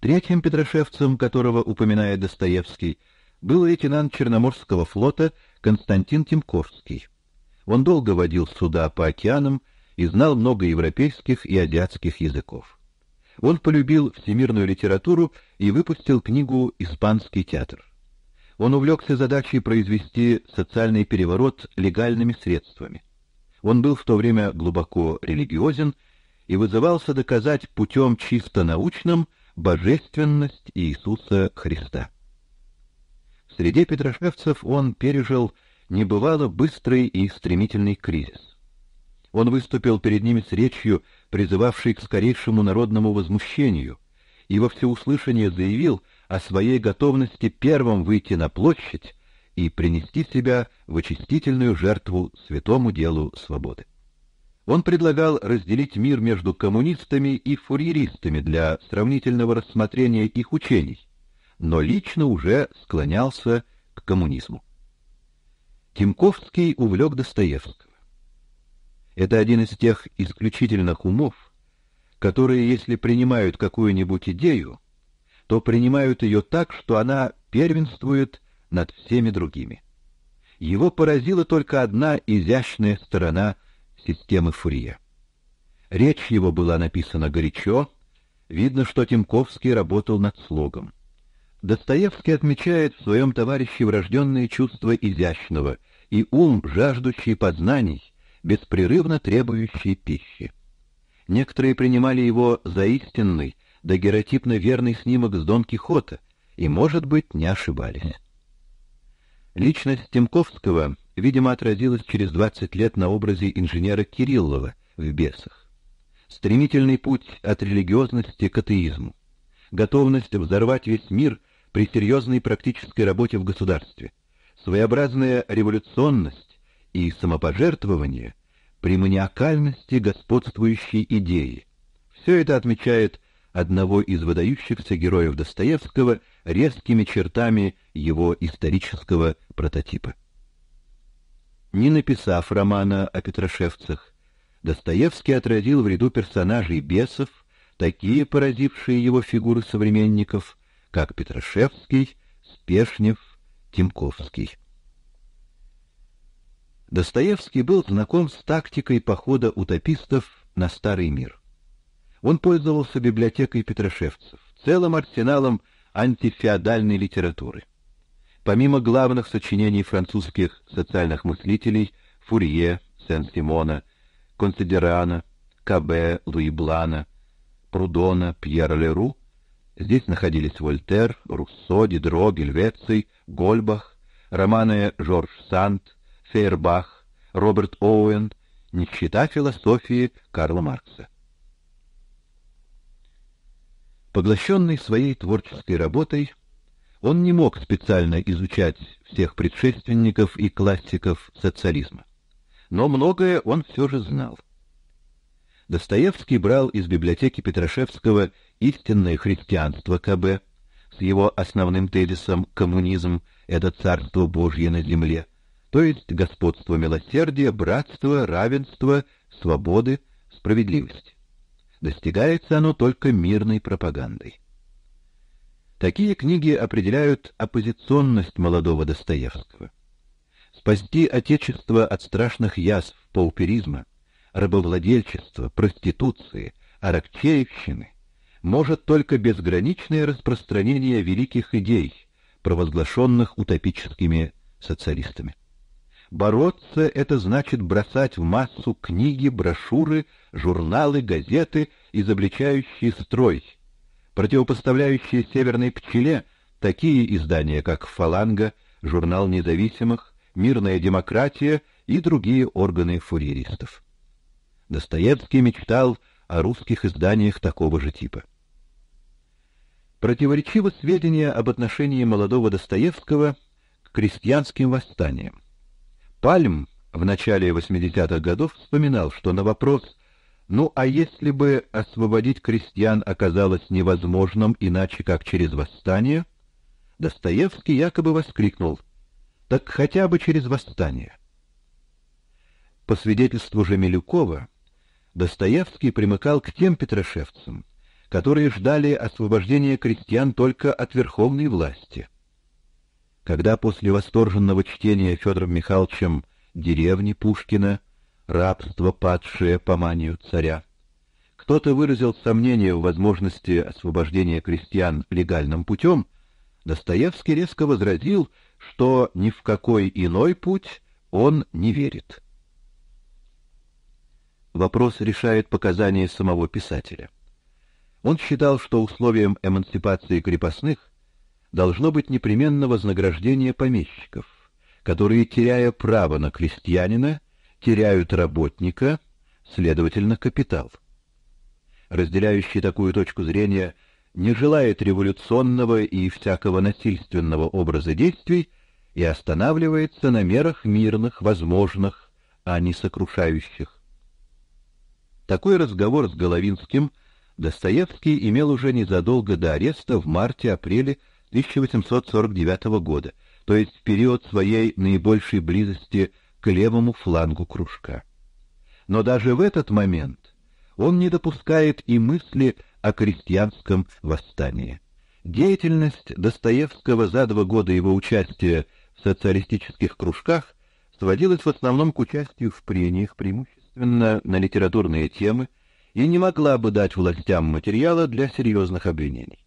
Третьим петрошевцем, которого упоминает Достоевский, был лейтенант Черноморского флота Константин Тимковский. Он долго водил суда по океанам и знал много европейских и азиатских языков. Он полюбил всемирную литературу и выпустил книгу «Испанский театр». Он увлекся задачей произвести социальный переворот легальными средствами. Он был в то время глубоко религиозен и вызывался доказать путем чисто научным божественность Иисуса Христа. Среди петрошевцев он пережил небывало быстрый и стремительный кризис он выступил перед ними с речью, призывавшей к скорейшему народному возмущению, и во всеуслышание заявил о своей готовности первым выйти на площадь и принести себя в очистительную жертву святому делу свободы. Он предлагал разделить мир между коммунистами и фурьеристами для сравнительного рассмотрения их учений, но лично уже склонялся к коммунизму. Тимковский увлек Достоевского. Это один из тех исключительных умов, которые, если принимают какую-нибудь идею, то принимают ее так, что она первенствует над всеми другими. Его поразила только одна изящная сторона системы Фурье. Речь его была написана горячо, видно, что Тимковский работал над слогом. Достоевский отмечает в своем товарище врожденные чувства изящного и ум, жаждущий познаний, беспрерывно требующий пищи. Некоторые принимали его за истинный, да геротипно верный снимок с Дон Кихота, и, может быть, не ошибались. Личность Тимковского, видимо, отразилась через 20 лет на образе инженера Кириллова в «Бесах». Стремительный путь от религиозности к атеизму. Готовность взорвать весь мир при серьезной практической работе в государстве. Своеобразная революционность, и самопожертвование при маниакальности господствующей идеи. Все это отмечает одного из выдающихся героев Достоевского резкими чертами его исторического прототипа. Не написав романа о Петрошевцах, Достоевский отразил в ряду персонажей бесов такие поразившие его фигуры современников, как Петрошевский, Спешнев, Тимковский. Достоевский был знаком с тактикой похода утопистов на Старый мир. Он пользовался библиотекой петрошевцев, целым арсеналом антифеодальной литературы. Помимо главных сочинений французских социальных мыслителей Фурье, Сен-Симона, Консидерана, Кабе, Луи Блана, Прудона, Пьера Леру, здесь находились Вольтер, Руссо, Дидро, Гельвеций, Гольбах, романы Жорж Сант, Фейербах, Роберт Оуэн, нищета философии Карла Маркса. Поглощенный своей творческой работой, он не мог специально изучать всех предшественников и классиков социализма. Но многое он все же знал. Достоевский брал из библиотеки Петрашевского «Истинное христианство КБ» с его основным тезисом «Коммунизм – это царство Божье на земле», то есть господство милосердия, братства, равенства, свободы, справедливости. Достигается оно только мирной пропагандой. Такие книги определяют оппозиционность молодого Достоевского. Спасти отечество от страшных язв пауперизма, рабовладельчества, проституции, аракчеевщины может только безграничное распространение великих идей, провозглашенных утопическими социалистами. Бороться — это значит бросать в массу книги, брошюры, журналы, газеты, изобличающие строй, противопоставляющие «Северной пчеле» такие издания, как «Фаланга», «Журнал независимых», «Мирная демократия» и другие органы фуриристов. Достоевский мечтал о русских изданиях такого же типа. Противоречивы сведения об отношении молодого Достоевского к крестьянским восстаниям. Пальм в начале 80-х годов вспоминал, что на вопрос «Ну а если бы освободить крестьян оказалось невозможным иначе, как через восстание?» Достоевский якобы воскликнул «Так хотя бы через восстание». По свидетельству же Милюкова, Достоевский примыкал к тем петрошевцам, которые ждали освобождения крестьян только от верховной власти, когда после восторженного чтения Федором Михайловичем «Деревни» Пушкина «Рабство падшее по манию царя». Кто-то выразил сомнение в возможности освобождения крестьян легальным путем, Достоевский резко возразил, что ни в какой иной путь он не верит. Вопрос решает показание самого писателя. Он считал, что условием эмансипации крепостных должно быть непременно вознаграждение помещиков, которые, теряя право на крестьянина, теряют работника, следовательно, капитал. Разделяющий такую точку зрения не желает революционного и всякого насильственного образа действий и останавливается на мерах мирных, возможных, а не сокрушающих. Такой разговор с Головинским Достоевский имел уже незадолго до ареста в марте-апреле 1849 года, то есть в период своей наибольшей близости к левому флангу кружка. Но даже в этот момент он не допускает и мысли о крестьянском восстании. Деятельность Достоевского за два года его участия в социалистических кружках сводилась в основном к участию в прениях, преимущественно на литературные темы, и не могла бы дать властям материала для серьезных обвинений.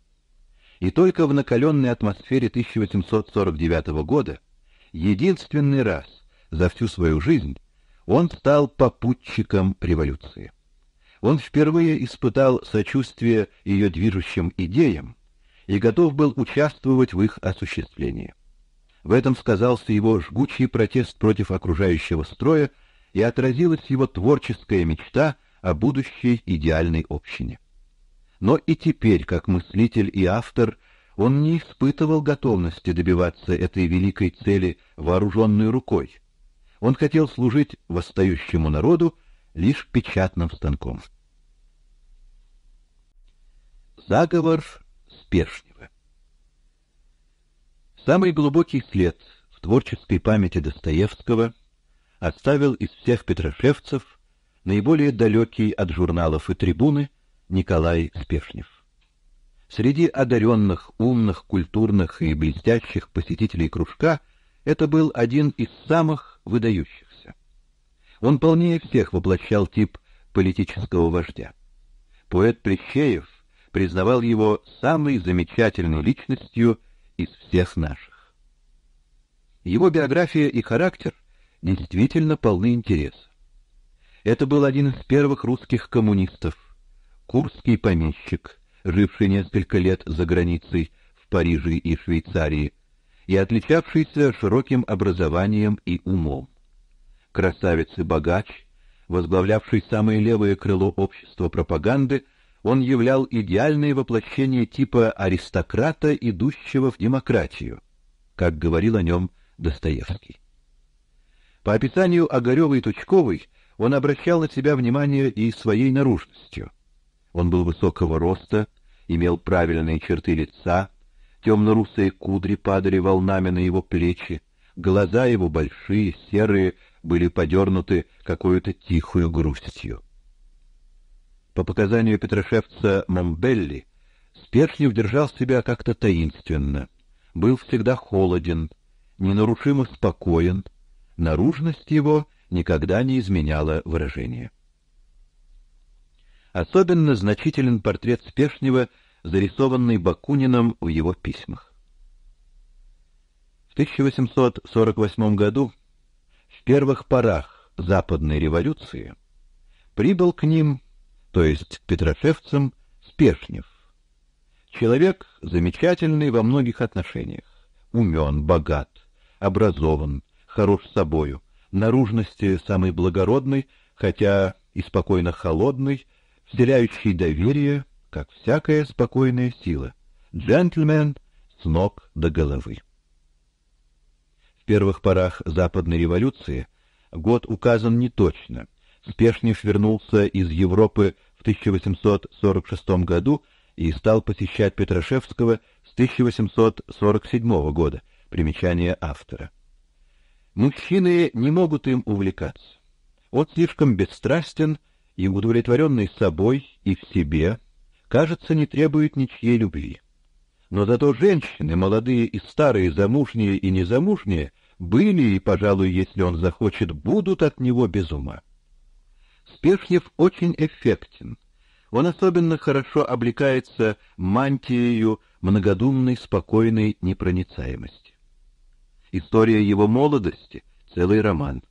И только в накаленной атмосфере 1849 года, единственный раз за всю свою жизнь, он стал попутчиком революции. Он впервые испытал сочувствие ее движущим идеям и готов был участвовать в их осуществлении. В этом сказался его жгучий протест против окружающего строя и отразилась его творческая мечта о будущей идеальной общине но и теперь, как мыслитель и автор, он не испытывал готовности добиваться этой великой цели вооруженной рукой. Он хотел служить восстающему народу лишь печатным станком. Заговор Спешнева Самый глубокий след в творческой памяти Достоевского оставил из всех петрошевцев наиболее далекий от журналов и трибуны Николай Спешнев. Среди одаренных, умных, культурных и блестящих посетителей кружка это был один из самых выдающихся. Он полнее всех воплощал тип политического вождя. Поэт Плещеев признавал его самой замечательной личностью из всех наших. Его биография и характер действительно полны интереса. Это был один из первых русских коммунистов, Курский помещик, живший несколько лет за границей в Париже и Швейцарии, и отличавшийся широким образованием и умом. Красавец и богач, возглавлявший самое левое крыло общества пропаганды, он являл идеальное воплощение типа аристократа, идущего в демократию, как говорил о нем Достоевский. По описанию Огарёва и Тучковой он обращал на себя внимание и своей наружностью. Он был высокого роста, имел правильные черты лица, темно-русые кудри падали волнами на его плечи, глаза его большие, серые, были подернуты какой-то тихой грустью. По показанию Петрошевца Момбелли, Спешнев держал себя как-то таинственно, был всегда холоден, ненарушимо спокоен, наружность его никогда не изменяла выражение. Особенно значителен портрет Спешнева, зарисованный Бакуниным в его письмах. В 1848 году, в первых порах Западной революции, прибыл к ним, то есть к Петрошевцам, Спешнев. Человек замечательный во многих отношениях. Умен, богат, образован, хорош собою, наружности самый благородный, хотя и спокойно холодный, вселяющий доверие, как всякая спокойная сила. Джентльмен с ног до головы. В первых порах западной революции год указан неточно. Спешнев вернулся из Европы в 1846 году и стал посещать Петрашевского с 1847 года. Примечание автора. Мужчины не могут им увлекаться. Он слишком бесстрастен и удовлетворенный собой и в себе, кажется, не требует ничьей любви. Но зато женщины, молодые и старые, замужние и незамужние, были и, пожалуй, если он захочет, будут от него без ума. Спешнев очень эффектен. Он особенно хорошо облекается мантией многодумной, спокойной непроницаемости. История его молодости — целый роман.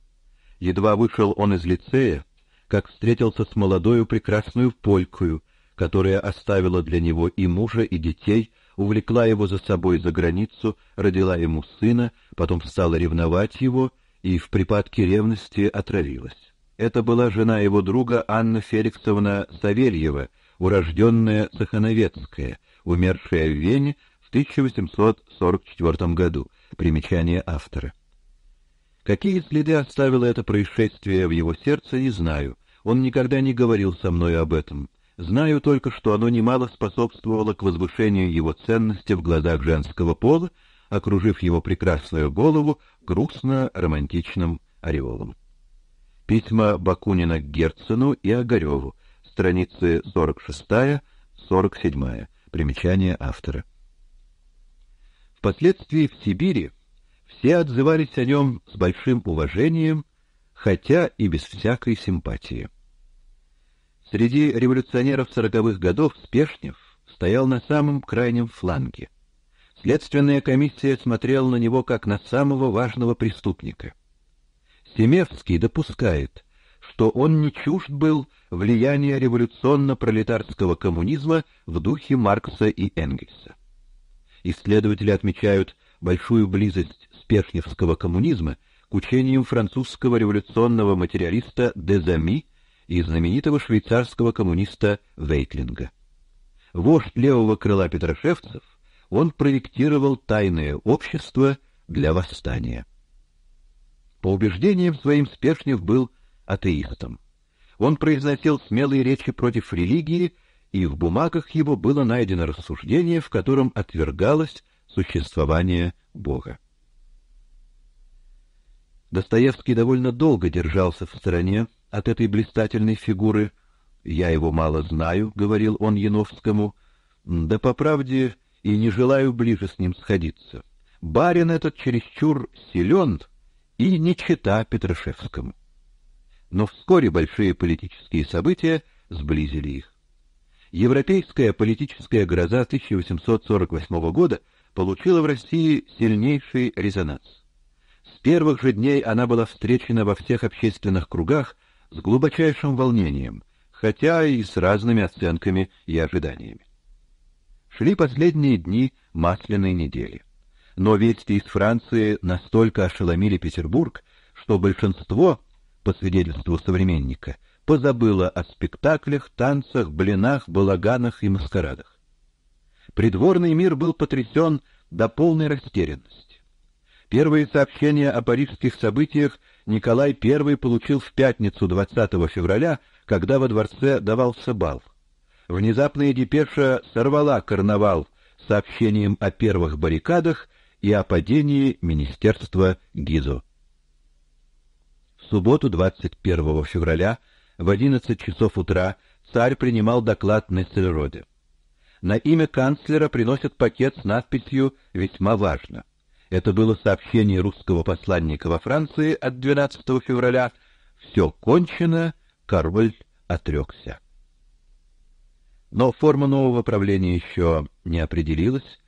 Едва вышел он из лицея, как встретился с молодою прекрасную полькою, которая оставила для него и мужа, и детей, увлекла его за собой за границу, родила ему сына, потом стала ревновать его и в припадке ревности отравилась. Это была жена его друга Анна Феликсовна Савельева, урожденная Сахановецкая, умершая в Вене в 1844 году. Примечание автора. Какие следы оставило это происшествие в его сердце, не знаю. Он никогда не говорил со мной об этом. Знаю только, что оно немало способствовало к возвышению его ценности в глазах женского пола, окружив его прекрасную голову грустно-романтичным ореолом. Письма Бакунина к Герцену и Огареву, страницы 46-47, примечание автора. Впоследствии в Сибири все отзывались о нем с большим уважением, хотя и без всякой симпатии. Среди революционеров сороковых годов Спешнев стоял на самом крайнем фланге. Следственная комиссия смотрела на него как на самого важного преступника. Семевский допускает, что он не чужд был влияния революционно-пролетарского коммунизма в духе Маркса и Энгельса. Исследователи отмечают большую близость петхевского коммунизма к учениям французского революционного материалиста Дезами и знаменитого швейцарского коммуниста Вейтлинга. Вождь левого крыла Петрошевцев, он проектировал тайное общество для восстания. По убеждениям своим Спешнев был атеистом. Он произносил смелые речи против религии, и в бумагах его было найдено рассуждение, в котором отвергалось существование Бога. Достоевский довольно долго держался в стороне от этой блистательной фигуры. «Я его мало знаю», — говорил он Яновскому, — «да по правде и не желаю ближе с ним сходиться. Барин этот чересчур силен и не чита Петрашевскому». Но вскоре большие политические события сблизили их. Европейская политическая гроза 1848 года получила в России сильнейший резонанс первых же дней она была встречена во всех общественных кругах с глубочайшим волнением, хотя и с разными оценками и ожиданиями. Шли последние дни масляной недели. Но вести из Франции настолько ошеломили Петербург, что большинство, по свидетельству современника, позабыло о спектаклях, танцах, блинах, балаганах и маскарадах. Придворный мир был потрясен до полной растерянности. Первые сообщения о парижских событиях Николай I получил в пятницу 20 февраля, когда во дворце давался бал. Внезапная депеша сорвала карнавал сообщением о первых баррикадах и о падении министерства Гизо. В субботу 21 февраля в 11 часов утра царь принимал доклад на Сельроде. На имя канцлера приносят пакет с надписью «Весьма важно». Это было сообщение русского посланника во Франции от 12 февраля. Все кончено, король отрекся. Но форма нового правления еще не определилась.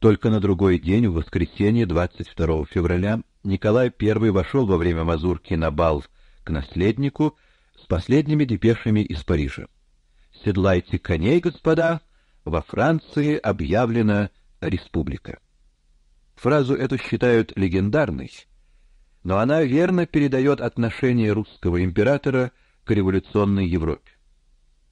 Только на другой день, в воскресенье 22 февраля, Николай I вошел во время мазурки на бал к наследнику с последними депешами из Парижа. «Седлайте коней, господа, во Франции объявлена республика». Фразу эту считают легендарной, но она верно передает отношение русского императора к революционной Европе.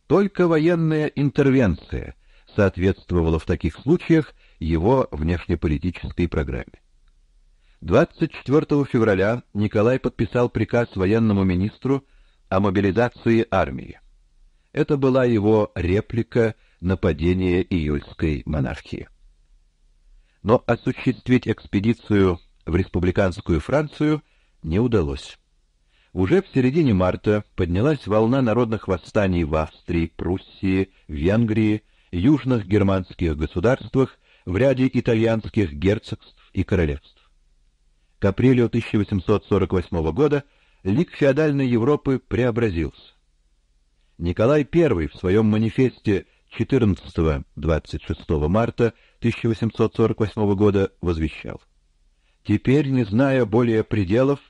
Только военная интервенция соответствовала в таких случаях его внешнеполитической программе. 24 февраля Николай подписал приказ военному министру о мобилизации армии. Это была его реплика нападения июльской монархии но осуществить экспедицию в республиканскую Францию не удалось. Уже в середине марта поднялась волна народных восстаний в Австрии, Пруссии, Венгрии, южных германских государствах, в ряде итальянских герцогств и королевств. К апрелю 1848 года лик феодальной Европы преобразился. Николай I в своем манифесте 14-26 марта 1848 года возвещал. «Теперь, не зная более пределов,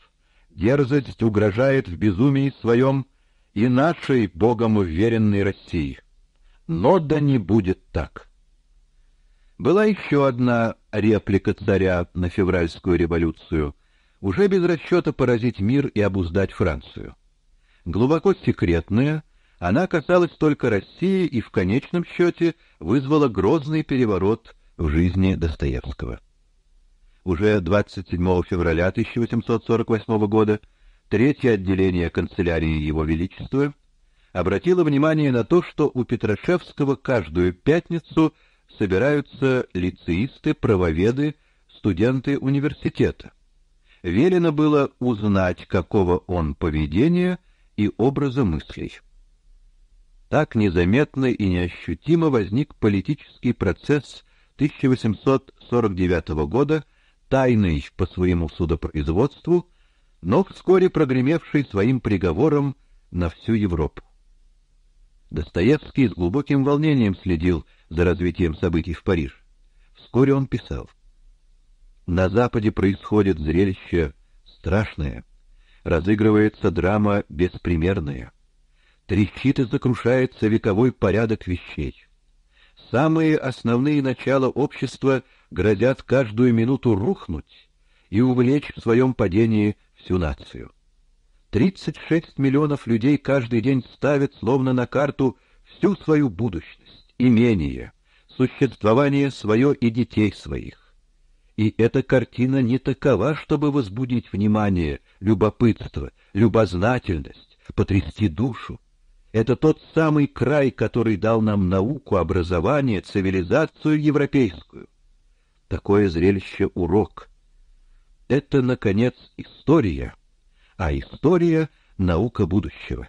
дерзость угрожает в безумии своем и нашей Богом уверенной России. Но да не будет так». Была еще одна реплика царя на февральскую революцию, уже без расчета поразить мир и обуздать Францию. Глубоко секретная, она касалась только России и в конечном счете вызвала грозный переворот в жизни Достоевского. Уже 27 февраля 1848 года Третье отделение канцелярии Его Величества обратило внимание на то, что у Петрашевского каждую пятницу собираются лицеисты, правоведы, студенты университета. Велено было узнать, какого он поведения и образа мыслей. Так незаметно и неощутимо возник политический процесс 1849 года, тайный по своему судопроизводству, но вскоре прогремевший своим приговором на всю Европу. Достоевский с глубоким волнением следил за развитием событий в Париж. Вскоре он писал: "На западе происходит зрелище страшное, разыгрывается драма беспримерная. Трещит и закрушается вековой порядок вещей. Самые основные начала общества грозят каждую минуту рухнуть и увлечь в своем падении всю нацию. 36 миллионов людей каждый день ставят словно на карту всю свою будущность, имение, существование свое и детей своих. И эта картина не такова, чтобы возбудить внимание, любопытство, любознательность, потрясти душу. Это тот самый край, который дал нам науку, образование, цивилизацию европейскую. Такое зрелище — урок. Это, наконец, история, а история — наука будущего.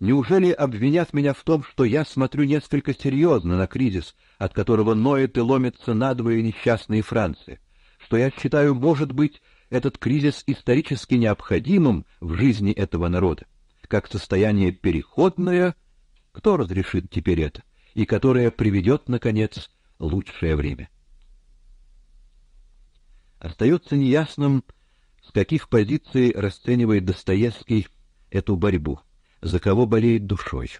Неужели обвинят меня в том, что я смотрю несколько серьезно на кризис, от которого ноет и ломится надвое несчастные Франции, что я считаю, может быть, этот кризис исторически необходимым в жизни этого народа? как состояние переходное, кто разрешит теперь это, и которое приведет, наконец, лучшее время. Остается неясным, с каких позиций расценивает Достоевский эту борьбу, за кого болеет душой.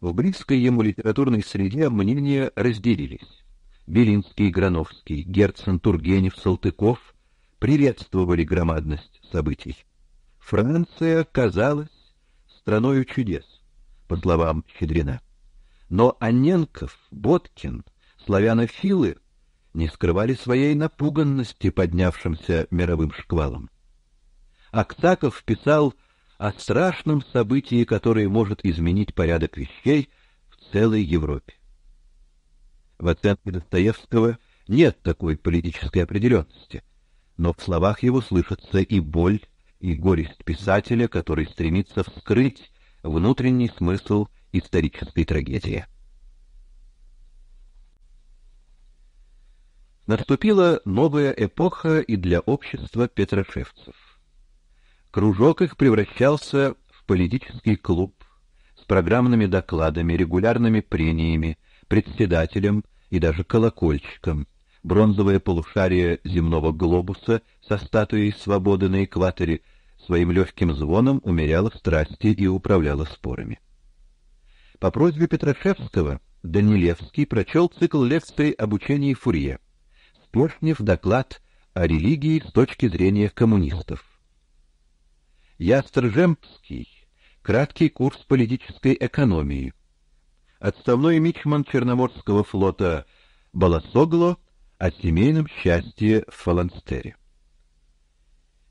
В близкой ему литературной среде мнения разделились. Белинский, Грановский, Герцен, Тургенев, Салтыков приветствовали громадность событий. Франция казалась страною чудес, по словам Щедрина. Но Аненков, Боткин, славянофилы не скрывали своей напуганности поднявшимся мировым шквалом. Актаков писал о страшном событии, которое может изменить порядок вещей в целой Европе. В оценке Достоевского нет такой политической определенности, но в словах его слышится и боль, и горесть писателя, который стремится вскрыть внутренний смысл исторической трагедии. Наступила новая эпоха и для общества петрошевцев. Кружок их превращался в политический клуб с программными докладами, регулярными прениями, председателем и даже колокольчиком, бронзовое полушарие земного глобуса со статуей свободы на экваторе своим легким звоном умеряло страсти и управляло спорами. По просьбе Петрашевского Данилевский прочел цикл лекций об учении Фурье, спешнев доклад о религии с точки зрения коммунистов. Ястржемский. Краткий курс политической экономии. Отставной мичман Черноморского флота Баласогло о семейном счастье в Фаланстере.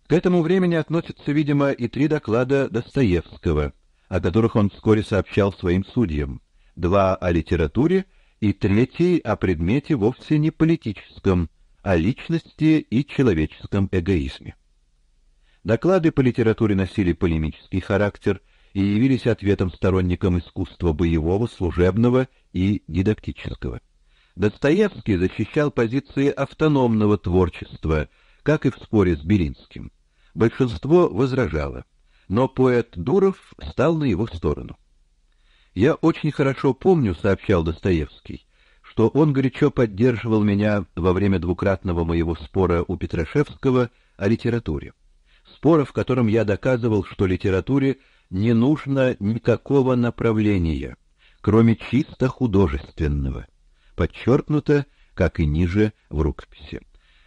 К этому времени относятся, видимо, и три доклада Достоевского, о которых он вскоре сообщал своим судьям, два о литературе и третий о предмете вовсе не политическом, о а личности и человеческом эгоизме. Доклады по литературе носили полемический характер и явились ответом сторонникам искусства боевого, служебного и дидактического. Достоевский защищал позиции автономного творчества, как и в споре с Белинским. Большинство возражало, но поэт Дуров стал на его сторону. «Я очень хорошо помню», — сообщал Достоевский, что он горячо поддерживал меня во время двукратного моего спора у Петрашевского о литературе. Спора, в котором я доказывал, что литературе не нужно никакого направления, кроме чисто художественного подчеркнуто, как и ниже в рукописи.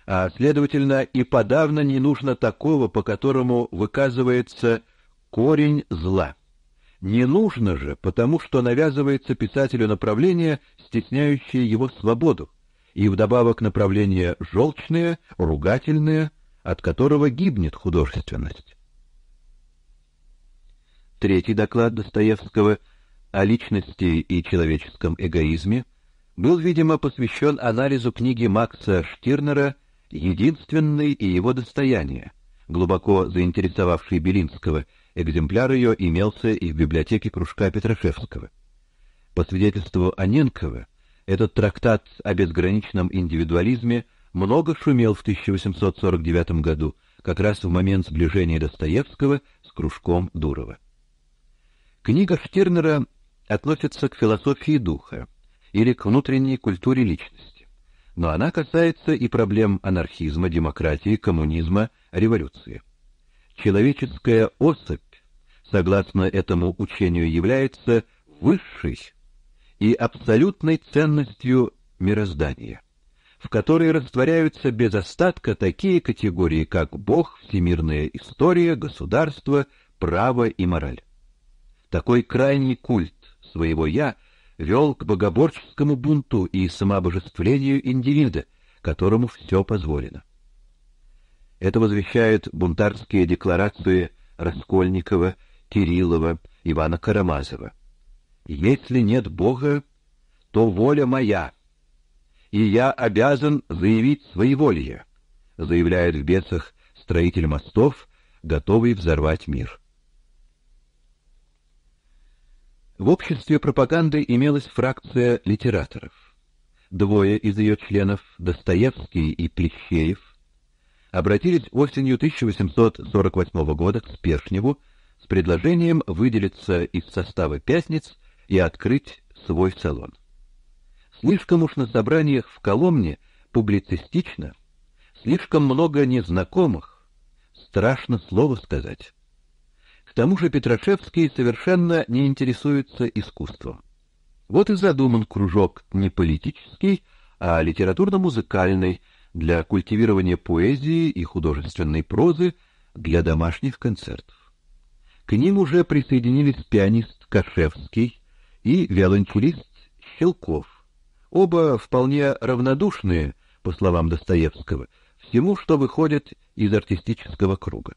А, следовательно, и подавно не нужно такого, по которому выказывается корень зла. Не нужно же, потому что навязывается писателю направление, стесняющее его свободу, и вдобавок направление желчное, ругательное, от которого гибнет художественность. Третий доклад Достоевского о личности и человеческом эгоизме был, видимо, посвящен анализу книги Макса Штирнера «Единственный и его достояние». Глубоко заинтересовавший Белинского, экземпляр ее имелся и в библиотеке кружка Петрошевского. По свидетельству Аненкова, этот трактат о безграничном индивидуализме много шумел в 1849 году, как раз в момент сближения Достоевского с кружком Дурова. Книга Штирнера относится к философии духа, или к внутренней культуре личности. Но она касается и проблем анархизма, демократии, коммунизма, революции. Человеческая особь, согласно этому учению, является высшей и абсолютной ценностью мироздания, в которой растворяются без остатка такие категории, как Бог, всемирная история, государство, право и мораль. Такой крайний культ своего «я» вел к богоборческому бунту и самообожествлению индивида, которому все позволено. Это возвещают бунтарские декларации Раскольникова, Кириллова, Ивана Карамазова. «Если нет Бога, то воля моя, и я обязан заявить своеволье», заявляет в бесах строитель мостов, готовый взорвать мир. В обществе пропаганды имелась фракция литераторов. Двое из ее членов, Достоевский и Плещеев, обратились осенью 1848 года к Спешневу с предложением выделиться из состава пятниц и открыть свой салон. Слишком уж на собраниях в Коломне публицистично, слишком много незнакомых, страшно слово сказать. К тому же Петрашевский совершенно не интересуется искусством. Вот и задуман кружок не политический, а литературно-музыкальный для культивирования поэзии и художественной прозы для домашних концертов. К ним уже присоединились пианист Кашевский и виолончелист Щелков. Оба вполне равнодушные, по словам Достоевского, всему, что выходит из артистического круга.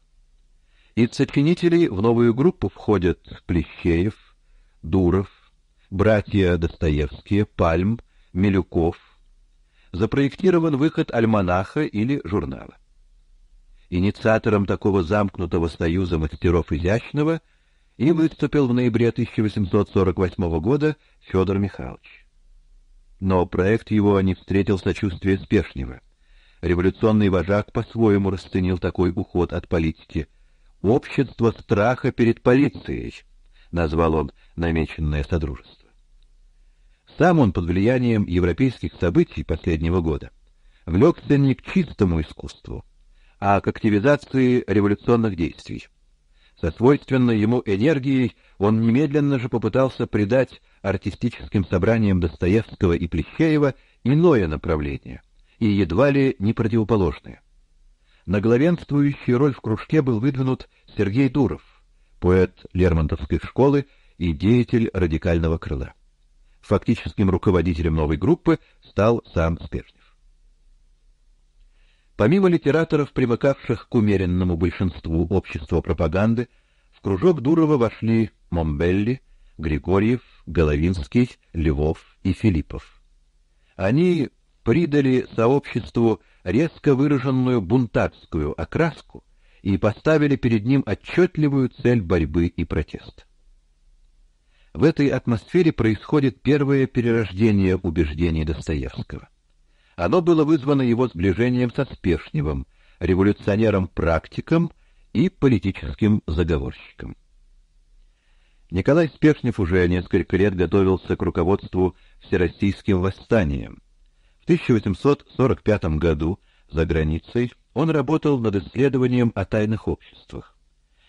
Из сочинителей в новую группу входят Плещеев, Дуров, братья Достоевские, Пальм, Милюков. Запроектирован выход альманаха или журнала. Инициатором такого замкнутого союза мастеров изящного и выступил в ноябре 1848 года Федор Михайлович. Но проект его не встретил сочувствия спешнего. Революционный вожак по-своему расценил такой уход от политики – общество страха перед полицией, назвал он намеченное содружество. Сам он под влиянием европейских событий последнего года влёкся не к чистому искусству, а к активизации революционных действий. Со свойственной ему энергией он немедленно же попытался придать артистическим собраниям Достоевского и Плещеева иное направление, и едва ли не противоположное. На главенствующую роль в кружке был выдвинут Сергей Дуров, поэт Лермонтовской школы и деятель радикального крыла. Фактическим руководителем новой группы стал сам Спешнев. Помимо литераторов, примыкавших к умеренному большинству общества пропаганды, в кружок Дурова вошли Момбелли, Григорьев, Головинский, Львов и Филиппов. Они придали сообществу резко выраженную бунтарскую окраску и поставили перед ним отчетливую цель борьбы и протест. В этой атмосфере происходит первое перерождение убеждений Достоевского. Оно было вызвано его сближением со Спешневым, революционером-практиком и политическим заговорщиком. Николай Спешнев уже несколько лет готовился к руководству всероссийским восстанием. 1845 году за границей он работал над исследованием о тайных обществах.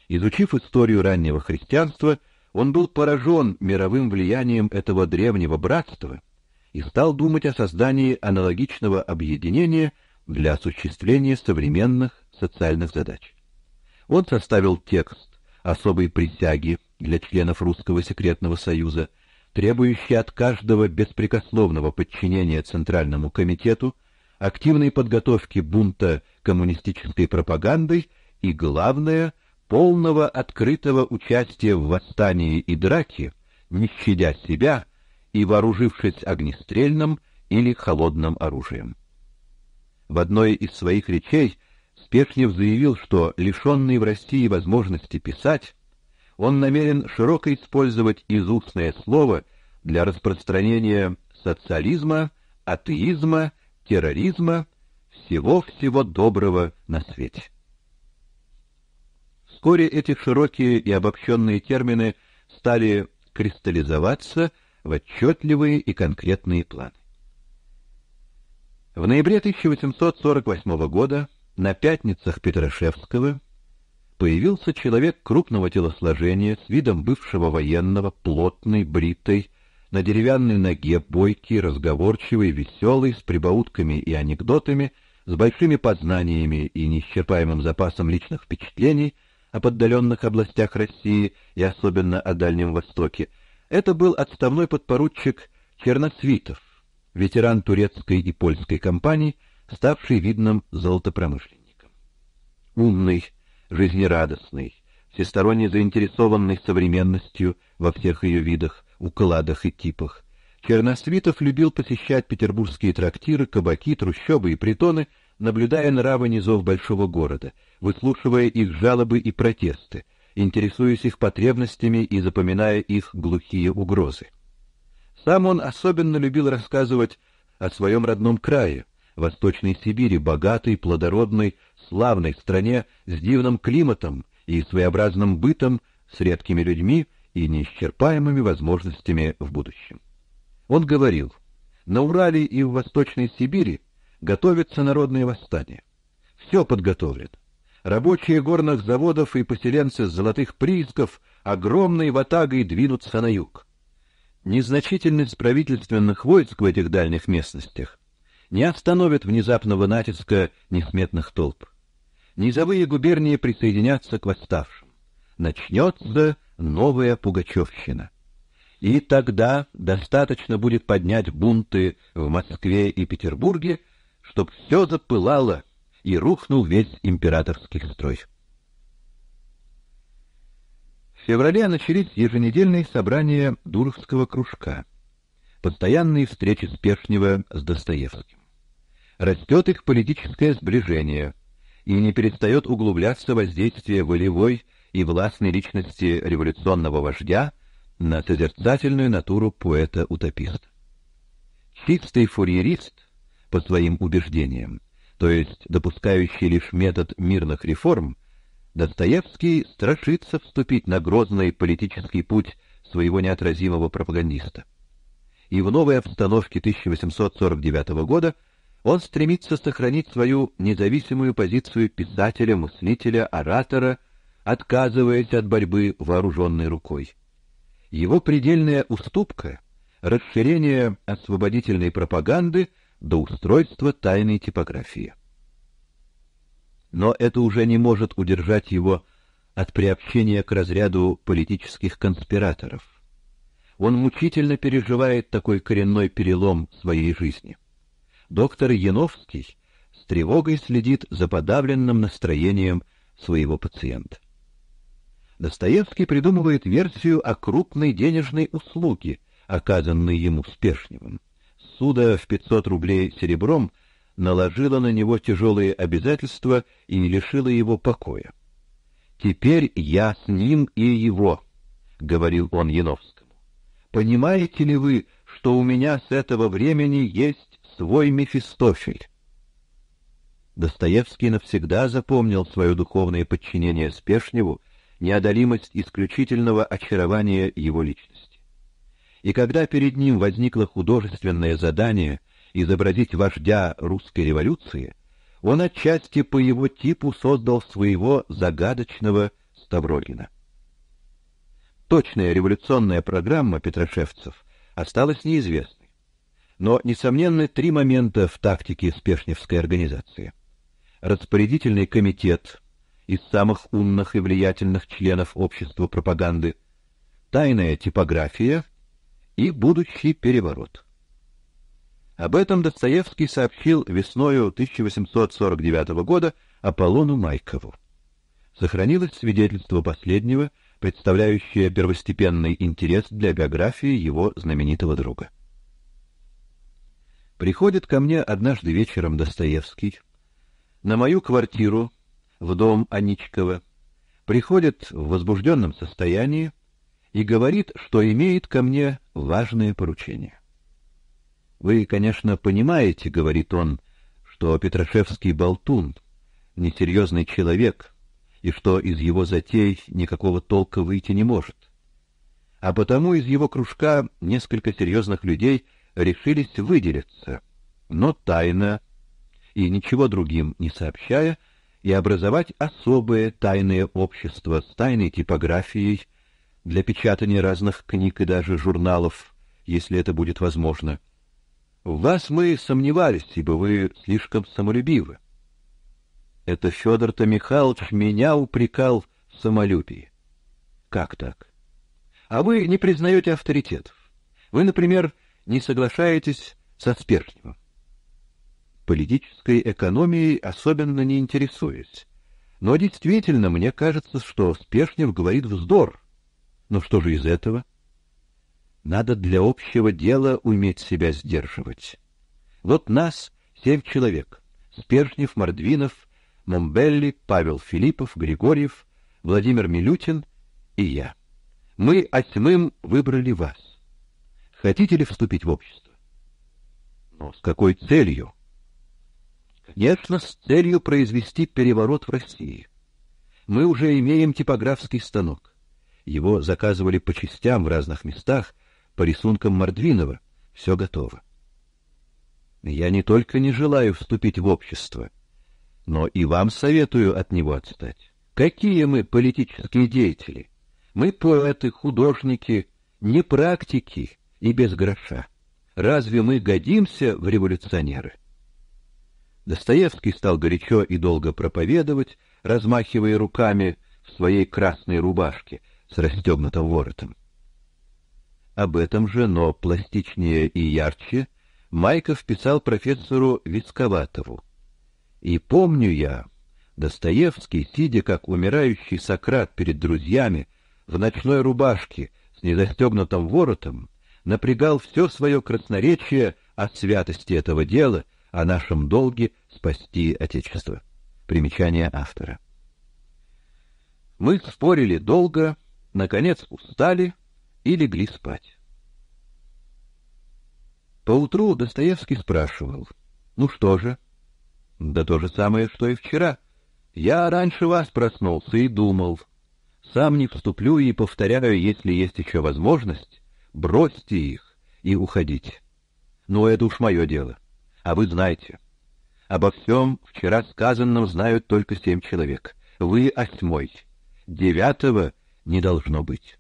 Изучив историю раннего христианства, он был поражен мировым влиянием этого древнего братства и стал думать о создании аналогичного объединения для осуществления современных социальных задач. Он составил текст особой присяги для членов Русского секретного союза, требующий от каждого беспрекословного подчинения Центральному комитету, активной подготовки бунта коммунистической пропагандой и, главное, полного открытого участия в восстании и драке, не щадя себя и вооружившись огнестрельным или холодным оружием. В одной из своих речей Спешнев заявил, что лишенный в России возможности писать, он намерен широко использовать изустное слово для распространения социализма, атеизма, терроризма, всего-всего доброго на свете. Вскоре эти широкие и обобщенные термины стали кристаллизоваться в отчетливые и конкретные планы. В ноябре 1848 года на пятницах Петрашевского появился человек крупного телосложения, с видом бывшего военного, плотный, бритый, на деревянной ноге, бойкий, разговорчивый, веселый, с прибаутками и анекдотами, с большими познаниями и неисчерпаемым запасом личных впечатлений о отдаленных областях России и особенно о Дальнем Востоке. Это был отставной подпоручик Черносвитов, ветеран турецкой и польской кампаний, ставший видным золотопромышленником. Умный, жизнерадостный, всесторонне заинтересованный современностью во всех ее видах, укладах и типах. Черносвитов любил посещать петербургские трактиры, кабаки, трущобы и притоны, наблюдая нравы низов большого города, выслушивая их жалобы и протесты, интересуясь их потребностями и запоминая их глухие угрозы. Сам он особенно любил рассказывать о своем родном крае, Восточной Сибири, богатой, плодородной, славной стране с дивным климатом и своеобразным бытом, с редкими людьми и неисчерпаемыми возможностями в будущем. Он говорил, на Урале и в Восточной Сибири готовятся народные восстания. Все подготовлено. Рабочие горных заводов и поселенцы с золотых приисков огромной ватагой двинутся на юг. Незначительность правительственных войск в этих дальних местностях не остановит внезапного натиска несметных толп низовые губернии присоединятся к восставшим. Начнется новая Пугачевщина. И тогда достаточно будет поднять бунты в Москве и Петербурге, чтоб все запылало и рухнул весь императорский строй. В феврале начались еженедельные собрания Дуровского кружка, постоянные встречи Спешнева с Достоевским. Растет их политическое сближение, и не перестает углубляться воздействие волевой и властной личности революционного вождя на созерцательную натуру поэта-утописта. Чистый фурьерист, по своим убеждениям, то есть допускающий лишь метод мирных реформ, Достоевский страшится вступить на грозный политический путь своего неотразимого пропагандиста. И в новой обстановке 1849 года – он стремится сохранить свою независимую позицию писателя, мыслителя, оратора, отказываясь от борьбы вооруженной рукой. Его предельная уступка — расширение освободительной пропаганды до устройства тайной типографии. Но это уже не может удержать его от приобщения к разряду политических конспираторов. Он мучительно переживает такой коренной перелом своей жизни доктор Яновский с тревогой следит за подавленным настроением своего пациента. Достоевский придумывает версию о крупной денежной услуге, оказанной ему Спешневым. Суда в 500 рублей серебром наложила на него тяжелые обязательства и не лишила его покоя. «Теперь я с ним и его», — говорил он Яновскому. «Понимаете ли вы, что у меня с этого времени есть свой Мефистофель. Достоевский навсегда запомнил свое духовное подчинение Спешневу, неодолимость исключительного очарования его личности. И когда перед ним возникло художественное задание изобразить вождя русской революции, он отчасти по его типу создал своего загадочного Ставрогина. Точная революционная программа Петрошевцев осталась неизвестной. Но несомненны три момента в тактике спешневской организации. Распорядительный комитет из самых умных и влиятельных членов общества пропаганды, тайная типография и будущий переворот. Об этом Достоевский сообщил весною 1849 года Аполлону Майкову. Сохранилось свидетельство последнего, представляющее первостепенный интерес для биографии его знаменитого друга. Приходит ко мне однажды вечером Достоевский на мою квартиру в дом Аничкова, приходит в возбужденном состоянии и говорит, что имеет ко мне важное поручение. «Вы, конечно, понимаете, — говорит он, — что Петрашевский болтун, несерьезный человек, и что из его затей никакого толка выйти не может. А потому из его кружка несколько серьезных людей — решились выделиться, но тайно и ничего другим не сообщая, и образовать особое тайное общество с тайной типографией для печатания разных книг и даже журналов, если это будет возможно. В вас мы сомневались, ибо вы слишком самолюбивы. Это Федор-то Михайлович меня упрекал в самолюбии. Как так? А вы не признаете авторитетов. Вы, например, не соглашаетесь со Сперхневым? Политической экономией особенно не интересуюсь. Но действительно, мне кажется, что Спешнев говорит вздор. Но что же из этого? Надо для общего дела уметь себя сдерживать. Вот нас семь человек. Спешнев, Мордвинов, Момбелли, Павел Филиппов, Григорьев, Владимир Милютин и я. Мы отьмым выбрали вас. Хотите ли вступить в общество? Но с какой целью? Конечно, с целью произвести переворот в России. Мы уже имеем типографский станок. Его заказывали по частям в разных местах, по рисункам Мордвинова. Все готово. Я не только не желаю вступить в общество, но и вам советую от него отстать. Какие мы политические деятели? Мы поэты, художники, не практики и без гроша. Разве мы годимся в революционеры? Достоевский стал горячо и долго проповедовать, размахивая руками в своей красной рубашке с расстегнутым воротом. Об этом же, но пластичнее и ярче, Майков писал профессору Вицковатову. «И помню я, Достоевский, сидя как умирающий Сократ перед друзьями, в ночной рубашке с недостегнутым воротом, напрягал все свое красноречие о святости этого дела, о нашем долге спасти отечество. Примечание автора. Мы спорили долго, наконец устали и легли спать. Поутру Достоевский спрашивал: "Ну что же?" "Да то же самое, что и вчера. Я раньше вас проснулся и думал, сам не вступлю и повторяю, если есть еще возможность, бросьте их и уходите. Но это уж моё дело. А вы знаете. Обо всём вчера сказанном знают только семь человек. Вы восьмой. Девятого не должно быть.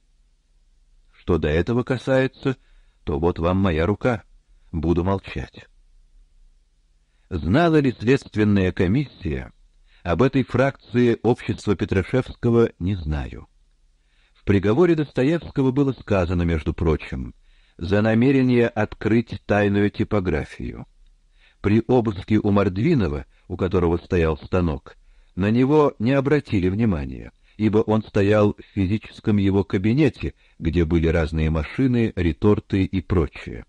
Что до этого касается, то вот вам моя рука. Буду молчать. Знала ли следственная комиссия об этой фракции общества Петрашевского, не знаю приговоре Достоевского было сказано, между прочим, за намерение открыть тайную типографию. При обыске у Мордвинова, у которого стоял станок, на него не обратили внимания, ибо он стоял в физическом его кабинете, где были разные машины, реторты и прочее.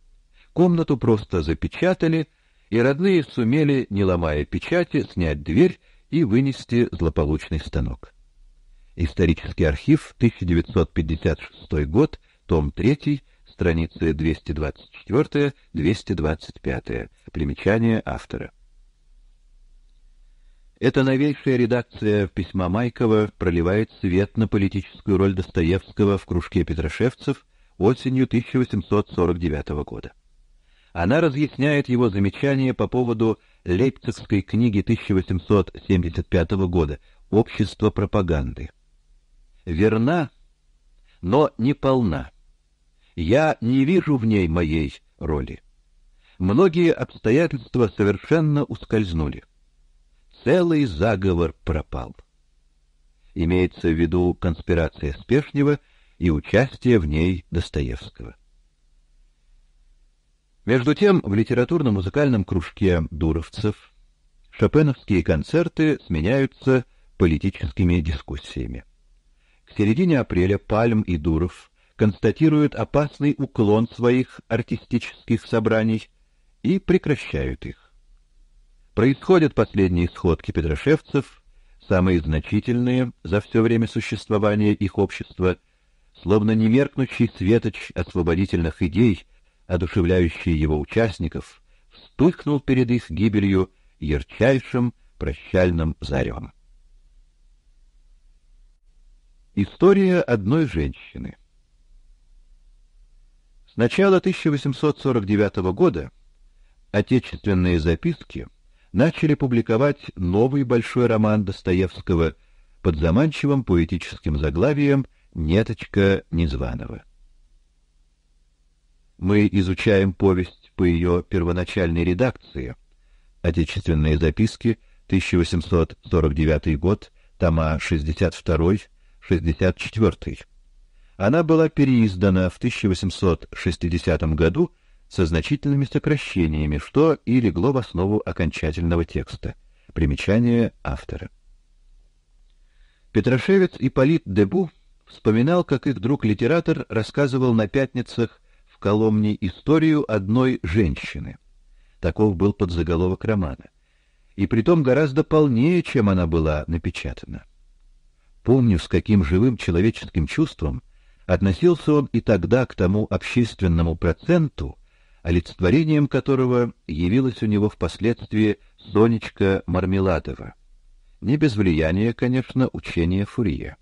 Комнату просто запечатали, и родные сумели, не ломая печати, снять дверь и вынести злополучный станок. Исторический архив, 1956 год, том 3, страницы 224-225. Примечание автора. Эта новейшая редакция письма Майкова проливает свет на политическую роль Достоевского в кружке петрошевцев осенью 1849 года. Она разъясняет его замечания по поводу Лейпцигской книги 1875 года «Общество пропаганды» верна, но не полна. Я не вижу в ней моей роли. Многие обстоятельства совершенно ускользнули. Целый заговор пропал. Имеется в виду конспирация Спешнева и участие в ней Достоевского. Между тем, в литературно-музыкальном кружке дуровцев шопеновские концерты сменяются политическими дискуссиями. В середине апреля Пальм и Дуров констатируют опасный уклон своих артистических собраний и прекращают их. Происходят последние сходки петрошевцев, самые значительные за все время существования их общества, словно немеркнущий светоч освободительных идей, одушевляющий его участников, вспыхнул перед их гибелью ярчайшим прощальным заревом. История одной женщины. С начала 1849 года отечественные записки начали публиковать новый большой роман Достоевского под заманчивым поэтическим заглавием «Неточка Незваного». Мы изучаем повесть по ее первоначальной редакции «Отечественные записки», 1849 год, тома 62 64. Она была переиздана в 1860 году со значительными сокращениями, что и легло в основу окончательного текста. Примечание автора. Петрошевец Ипполит Дебу вспоминал, как их друг-литератор рассказывал на пятницах в Коломне историю одной женщины. Таков был подзаголовок романа. И притом гораздо полнее, чем она была напечатана. Помню, с каким живым человеческим чувством относился он и тогда к тому общественному проценту, олицетворением которого явилась у него впоследствии донечка Мармеладова. Не без влияния, конечно, учения Фурье.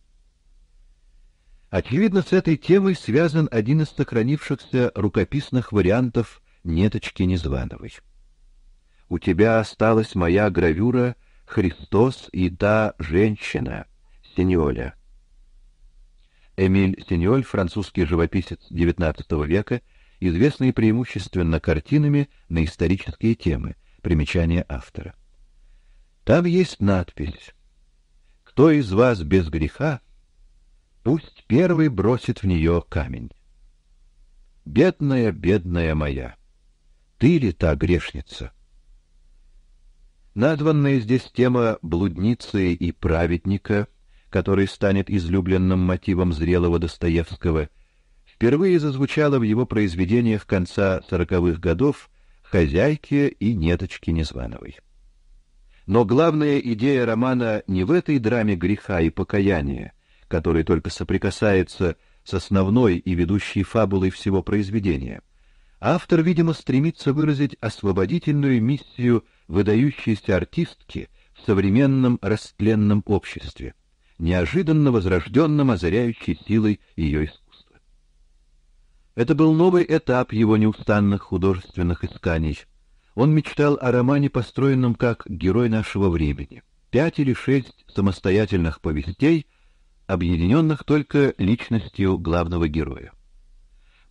Очевидно, с этой темой связан один из сохранившихся рукописных вариантов «Неточки Незвановой». «У тебя осталась моя гравюра «Христос и та женщина», Синьоля. Эмиль Синьоль, французский живописец XIX века, известный преимущественно картинами на исторические темы. Примечание автора. Там есть надпись: "Кто из вас без греха, пусть первый бросит в нее камень". Бедная, бедная моя, ты ли та грешница? Надванная здесь тема блудницы и праведника который станет излюбленным мотивом зрелого Достоевского, впервые зазвучала в его произведениях конца сороковых годов «Хозяйки» и «Неточки Незвановой». Но главная идея романа не в этой драме греха и покаяния, который только соприкасается с основной и ведущей фабулой всего произведения. Автор, видимо, стремится выразить освободительную миссию выдающейся артистки в современном растленном обществе неожиданно возрожденным озаряющей силой ее искусства. Это был новый этап его неустанных художественных исканий. Он мечтал о романе, построенном как герой нашего времени. Пять или шесть самостоятельных повестей, объединенных только личностью главного героя.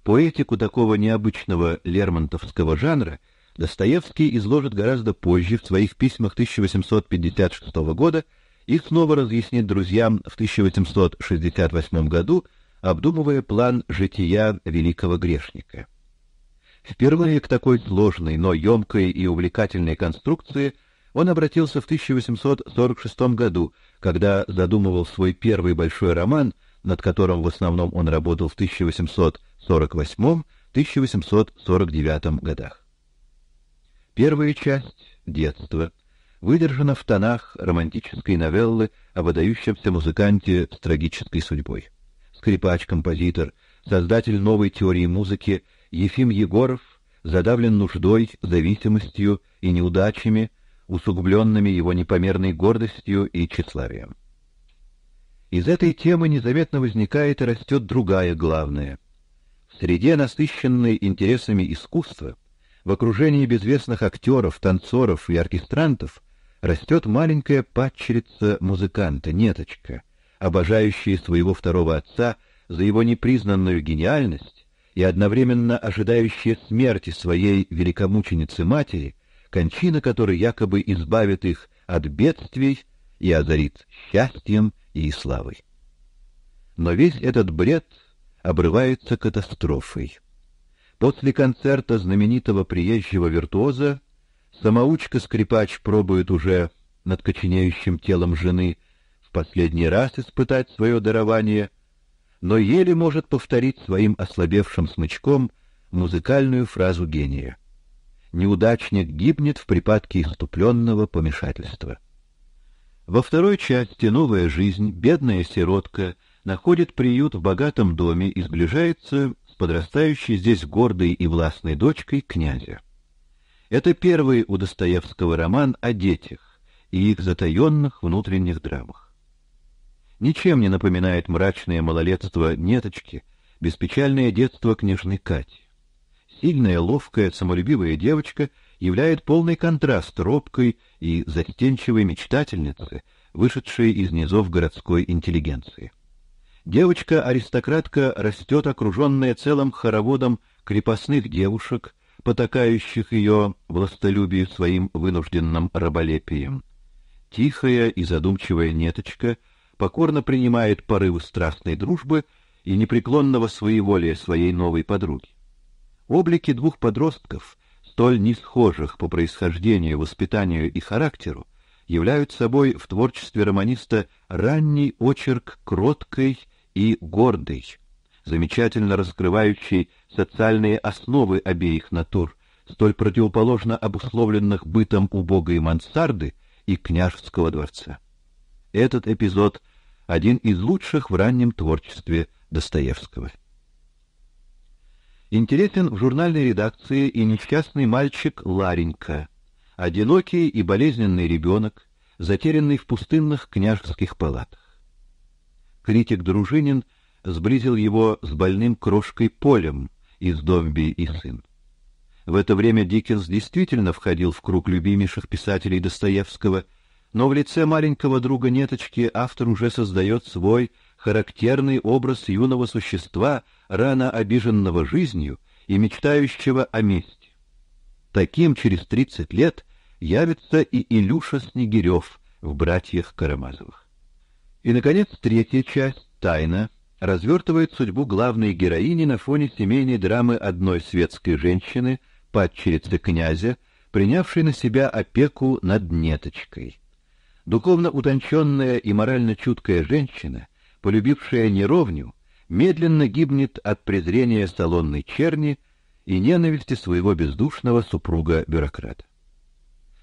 Поэтику такого необычного лермонтовского жанра Достоевский изложит гораздо позже в своих письмах 1856 года их снова разъяснит друзьям в 1868 году, обдумывая план жития великого грешника. Впервые к такой сложной, но емкой и увлекательной конструкции он обратился в 1846 году, когда задумывал свой первый большой роман, над которым в основном он работал в 1848-1849 годах. Первая часть «Детство» выдержана в тонах романтической новеллы о выдающемся музыканте с трагической судьбой. Скрипач, композитор, создатель новой теории музыки Ефим Егоров задавлен нуждой, зависимостью и неудачами, усугубленными его непомерной гордостью и тщеславием. Из этой темы незаметно возникает и растет другая главная. В среде, насыщенной интересами искусства, в окружении безвестных актеров, танцоров и оркестрантов, растет маленькая падчерица музыканта, неточка, обожающая своего второго отца за его непризнанную гениальность и одновременно ожидающая смерти своей великомученицы-матери, кончина которой якобы избавит их от бедствий и одарит счастьем и славой. Но весь этот бред обрывается катастрофой. После концерта знаменитого приезжего виртуоза Самоучка-скрипач пробует уже над коченеющим телом жены в последний раз испытать свое дарование, но еле может повторить своим ослабевшим смычком музыкальную фразу гения. Неудачник гибнет в припадке иступленного помешательства. Во второй части «Новая жизнь» бедная сиротка находит приют в богатом доме и сближается с подрастающей здесь гордой и властной дочкой князя. Это первый у Достоевского роман о детях и их затаенных внутренних драмах. Ничем не напоминает мрачное малолетство Неточки, беспечальное детство княжны Кати. Сильная, ловкая, самолюбивая девочка являет полный контраст робкой и застенчивой мечтательницы, вышедшей из низов городской интеллигенции. Девочка-аристократка растет окруженная целым хороводом крепостных девушек, потакающих ее властолюбию своим вынужденным раболепием. Тихая и задумчивая неточка покорно принимает порывы страстной дружбы и непреклонного своеволия своей новой подруги. Облики двух подростков, столь не схожих по происхождению, воспитанию и характеру, являют собой в творчестве романиста ранний очерк кроткой и гордой, замечательно раскрывающий социальные основы обеих натур, столь противоположно обусловленных бытом убогой мансарды и княжеского дворца. Этот эпизод один из лучших в раннем творчестве Достоевского. Интересен в журнальной редакции и несчастный мальчик Ларенька, одинокий и болезненный ребенок, затерянный в пустынных княжеских палатах. Критик Дружинин сблизил его с больным крошкой Полем из «Домби и сын». В это время Диккенс действительно входил в круг любимейших писателей Достоевского, но в лице маленького друга Неточки автор уже создает свой характерный образ юного существа, рано обиженного жизнью и мечтающего о мести. Таким через тридцать лет явится и Илюша Снегирев в «Братьях Карамазовых». И, наконец, третья часть «Тайна» развертывает судьбу главной героини на фоне семейной драмы одной светской женщины, падчерицы князя, принявшей на себя опеку над неточкой. Духовно утонченная и морально чуткая женщина, полюбившая неровню, медленно гибнет от презрения салонной черни и ненависти своего бездушного супруга-бюрократа.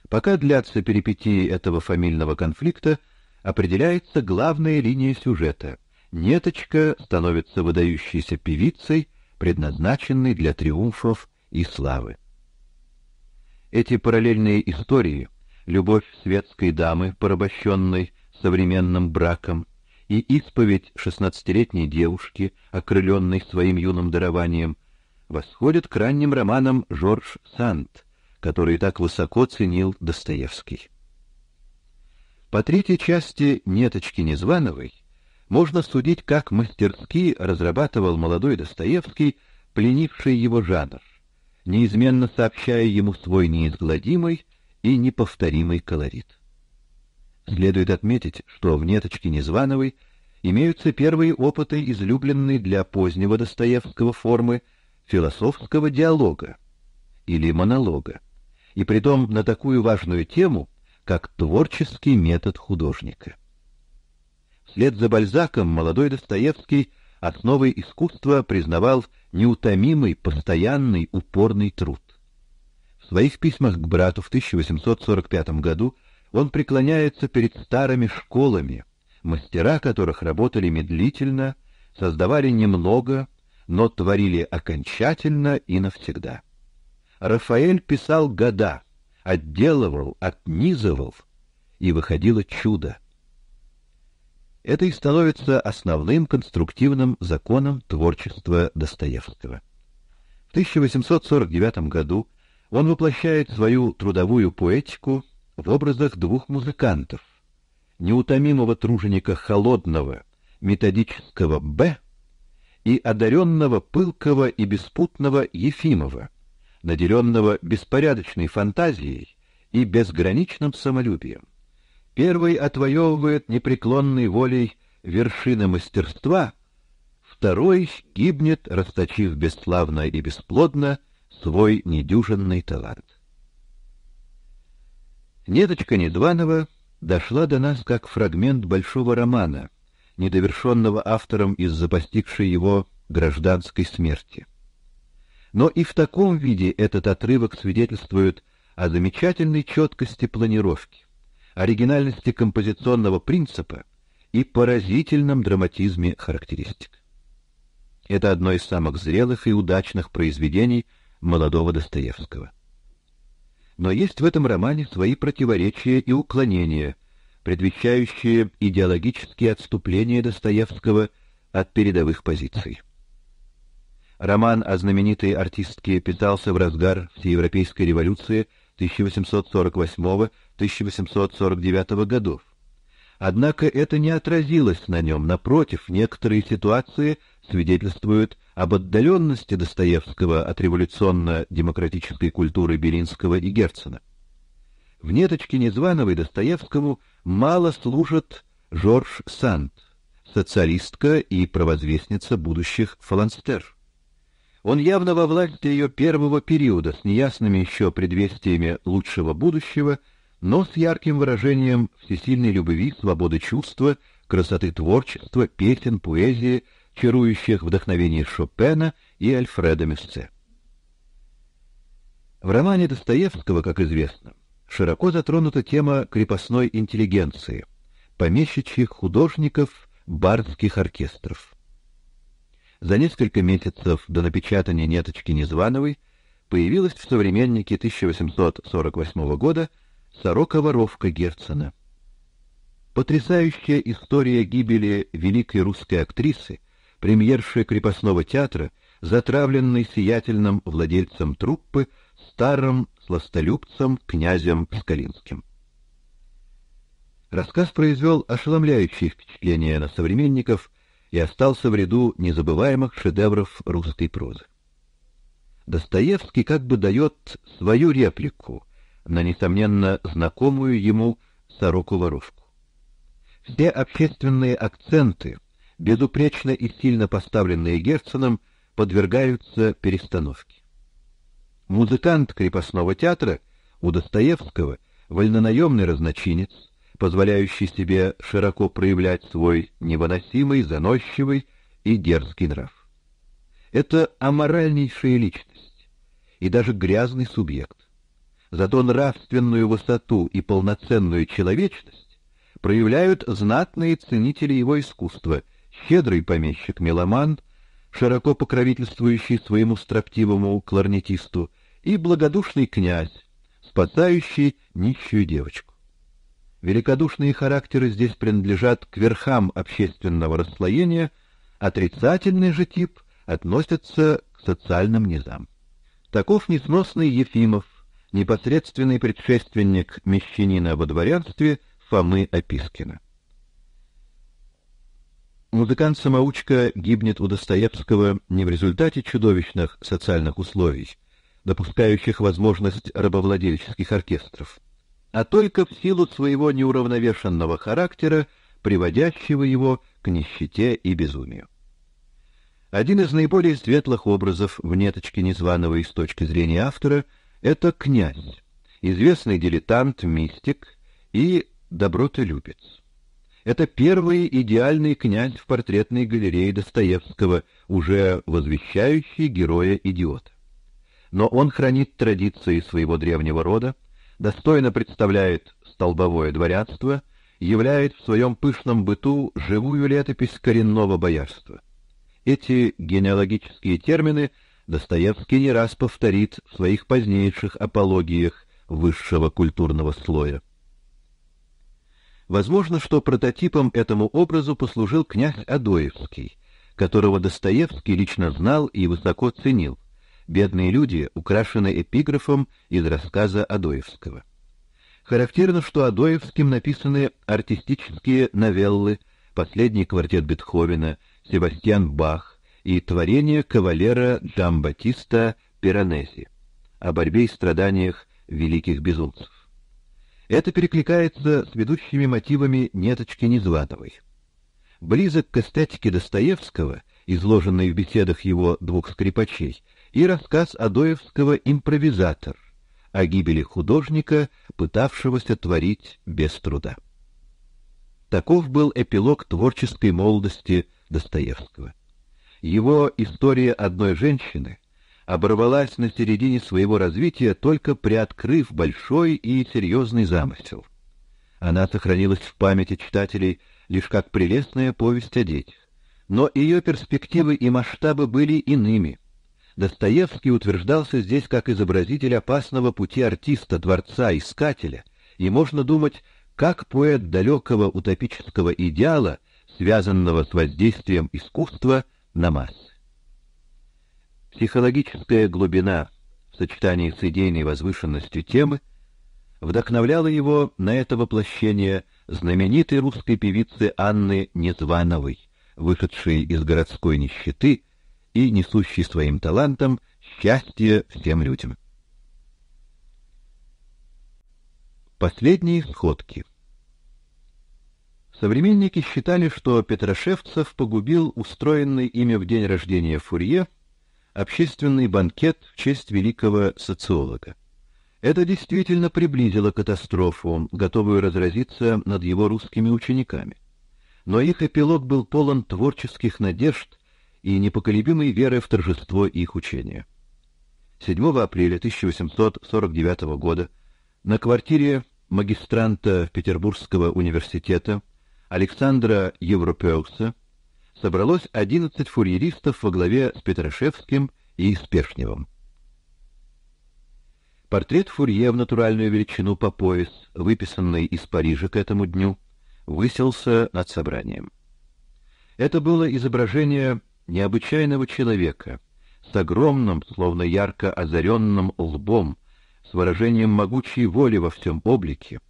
Пока длятся перипетии этого фамильного конфликта, определяется главная линия сюжета, Неточка становится выдающейся певицей, предназначенной для триумфов и славы. Эти параллельные истории — любовь светской дамы, порабощенной современным браком, и исповедь шестнадцатилетней девушки, окрыленной своим юным дарованием, восходят к ранним романам Жорж Санд, который так высоко ценил Достоевский. По третьей части «Неточки Незвановой» можно судить, как мастерски разрабатывал молодой Достоевский, пленивший его жанр, неизменно сообщая ему свой неизгладимый и неповторимый колорит. Следует отметить, что в «Неточке Незвановой» имеются первые опыты излюбленной для позднего Достоевского формы философского диалога или монолога, и притом на такую важную тему, как творческий метод художника. Вслед за Бальзаком молодой Достоевский основы искусства признавал неутомимый, постоянный, упорный труд. В своих письмах к брату в 1845 году он преклоняется перед старыми школами, мастера которых работали медлительно, создавали немного, но творили окончательно и навсегда. Рафаэль писал года, отделывал, отнизывал, и выходило чудо. Это и становится основным конструктивным законом творчества Достоевского. В 1849 году он воплощает свою трудовую поэтику в образах двух музыкантов, неутомимого труженика холодного, методического Б и одаренного пылкого и беспутного Ефимова, наделенного беспорядочной фантазией и безграничным самолюбием. Первый отвоевывает непреклонной волей вершины мастерства, второй гибнет, расточив бесславно и бесплодно свой недюжинный талант. Неточка Недванова дошла до нас как фрагмент большого романа, недовершенного автором из-за постигшей его гражданской смерти. Но и в таком виде этот отрывок свидетельствует о замечательной четкости планировки оригинальности композиционного принципа и поразительном драматизме характеристик. Это одно из самых зрелых и удачных произведений молодого Достоевского. Но есть в этом романе свои противоречия и уклонения, предвещающие идеологические отступления Достоевского от передовых позиций. Роман о знаменитой артистке питался в разгар всеевропейской революции – 1848-1849 годов. Однако это не отразилось на нем, напротив, некоторые ситуации свидетельствуют об отдаленности Достоевского от революционно-демократической культуры Белинского и Герцена. В «Неточке Незвановой» Достоевскому мало служит Жорж Санд, социалистка и провозвестница будущих фаланстер. Он явно во власти ее первого периода, с неясными еще предвестиями лучшего будущего, но с ярким выражением всесильной любви, свободы чувства, красоты творчества, песен, поэзии, чарующих вдохновений Шопена и Альфреда Мессе. В романе Достоевского, как известно, широко затронута тема крепостной интеллигенции, помещичьих художников, барских оркестров за несколько месяцев до напечатания неточки Незвановой появилась в «Современнике» 1848 года «Сорока-воровка» Герцена. Потрясающая история гибели великой русской актрисы, премьершей крепостного театра, затравленной сиятельным владельцем труппы, старым сластолюбцем князем Пскалинским. Рассказ произвел ошеломляющее впечатление на современников – и остался в ряду незабываемых шедевров русской прозы. Достоевский как бы дает свою реплику на, несомненно, знакомую ему сороку-воровку. Все общественные акценты, безупречно и сильно поставленные Герценом, подвергаются перестановке. Музыкант крепостного театра у Достоевского вольнонаемный разночинец, позволяющий себе широко проявлять свой невыносимый, заносчивый и дерзкий нрав. Это аморальнейшая личность и даже грязный субъект. Зато нравственную высоту и полноценную человечность проявляют знатные ценители его искусства, щедрый помещик-меломан, широко покровительствующий своему строптивому кларнетисту, и благодушный князь, спасающий нищую девочку. Великодушные характеры здесь принадлежат к верхам общественного расслоения, отрицательный же тип относится к социальным низам. Таков несносный Ефимов, непосредственный предшественник мещанина во дворянстве Фомы Опискина. Музыкант-самоучка гибнет у Достоевского не в результате чудовищных социальных условий, допускающих возможность рабовладельческих оркестров, а только в силу своего неуравновешенного характера, приводящего его к нищете и безумию. Один из наиболее светлых образов в неточке Незваного с точки зрения автора — это князь, известный дилетант, мистик и добротолюбец. Это первый идеальный князь в портретной галерее Достоевского, уже возвещающий героя-идиота. Но он хранит традиции своего древнего рода, достойно представляет столбовое дворянство, являет в своем пышном быту живую летопись коренного боярства. Эти генеалогические термины Достоевский не раз повторит в своих позднейших апологиях высшего культурного слоя. Возможно, что прототипом этому образу послужил князь Адоевский, которого Достоевский лично знал и высоко ценил бедные люди украшены эпиграфом из рассказа Адоевского. Характерно, что Адоевским написаны артистические новеллы «Последний квартет Бетховена», «Себастьян Бах» и творение кавалера Джамбатиста Пиранези о борьбе и страданиях великих безумцев. Это перекликается с ведущими мотивами Неточки Незватовой. Близок к эстетике Достоевского, изложенной в беседах его двух скрипачей, и рассказ Адоевского «Импровизатор» о гибели художника, пытавшегося творить без труда. Таков был эпилог творческой молодости Достоевского. Его история одной женщины оборвалась на середине своего развития, только приоткрыв большой и серьезный замысел. Она сохранилась в памяти читателей лишь как прелестная повесть о детях, но ее перспективы и масштабы были иными. Достоевский утверждался здесь как изобразитель опасного пути артиста, дворца, искателя, и можно думать, как поэт далекого утопического идеала, связанного с воздействием искусства на массы. Психологическая глубина в сочетании с идейной возвышенностью темы вдохновляла его на это воплощение знаменитой русской певицы Анны Незвановой, вышедшей из городской нищеты и несущий своим талантом счастье всем людям. Последние сходки Современники считали, что Петрошевцев погубил устроенный ими в день рождения Фурье общественный банкет в честь великого социолога. Это действительно приблизило катастрофу, готовую разразиться над его русскими учениками. Но их эпилог был полон творческих надежд и непоколебимой веры в торжество их учения. 7 апреля 1849 года на квартире магистранта Петербургского университета Александра Европеукса собралось 11 фурьеристов во главе с Петрашевским и Спешневым. Портрет Фурье в натуральную величину по пояс, выписанный из Парижа к этому дню, выселся над собранием. Это было изображение необычайного человека, с огромным, словно ярко озаренным лбом, с выражением могучей воли во всем облике,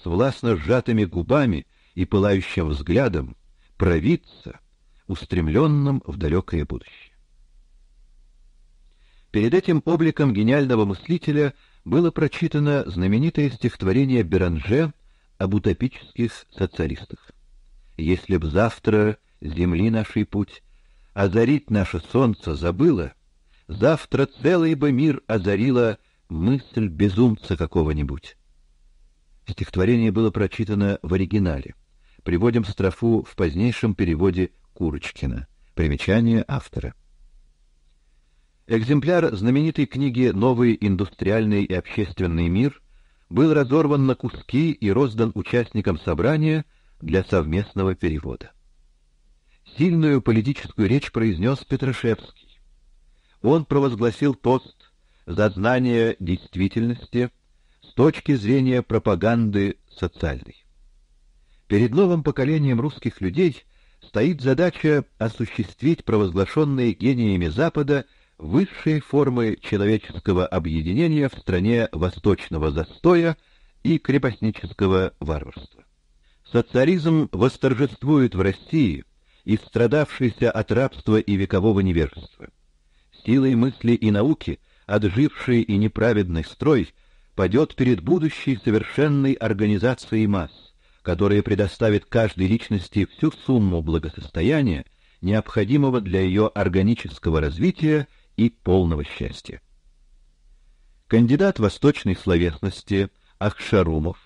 с властно сжатыми губами и пылающим взглядом, провидца, устремленным в далекое будущее. Перед этим обликом гениального мыслителя было прочитано знаменитое стихотворение Беранже об утопических социалистах. «Если б завтра земли нашей путь озарить наше солнце забыла? завтра целый бы мир озарила мысль безумца какого-нибудь. Стихотворение было прочитано в оригинале. Приводим строфу в позднейшем переводе Курочкина. Примечание автора. Экземпляр знаменитой книги «Новый индустриальный и общественный мир» был разорван на куски и роздан участникам собрания для совместного перевода. Сильную политическую речь произнес Петрашевский. Он провозгласил тост за знание действительности с точки зрения пропаганды социальной. Перед новым поколением русских людей стоит задача осуществить провозглашенные гениями Запада высшие формы человеческого объединения в стране восточного застоя и крепостнического варварства. Социализм восторжествует в России – и истрадавшийся от рабства и векового невежества. Силой мысли и науки, отживший и неправедный строй, падет перед будущей совершенной организацией масс, которая предоставит каждой личности всю сумму благосостояния, необходимого для ее органического развития и полного счастья. Кандидат восточной словесности Ахшарумов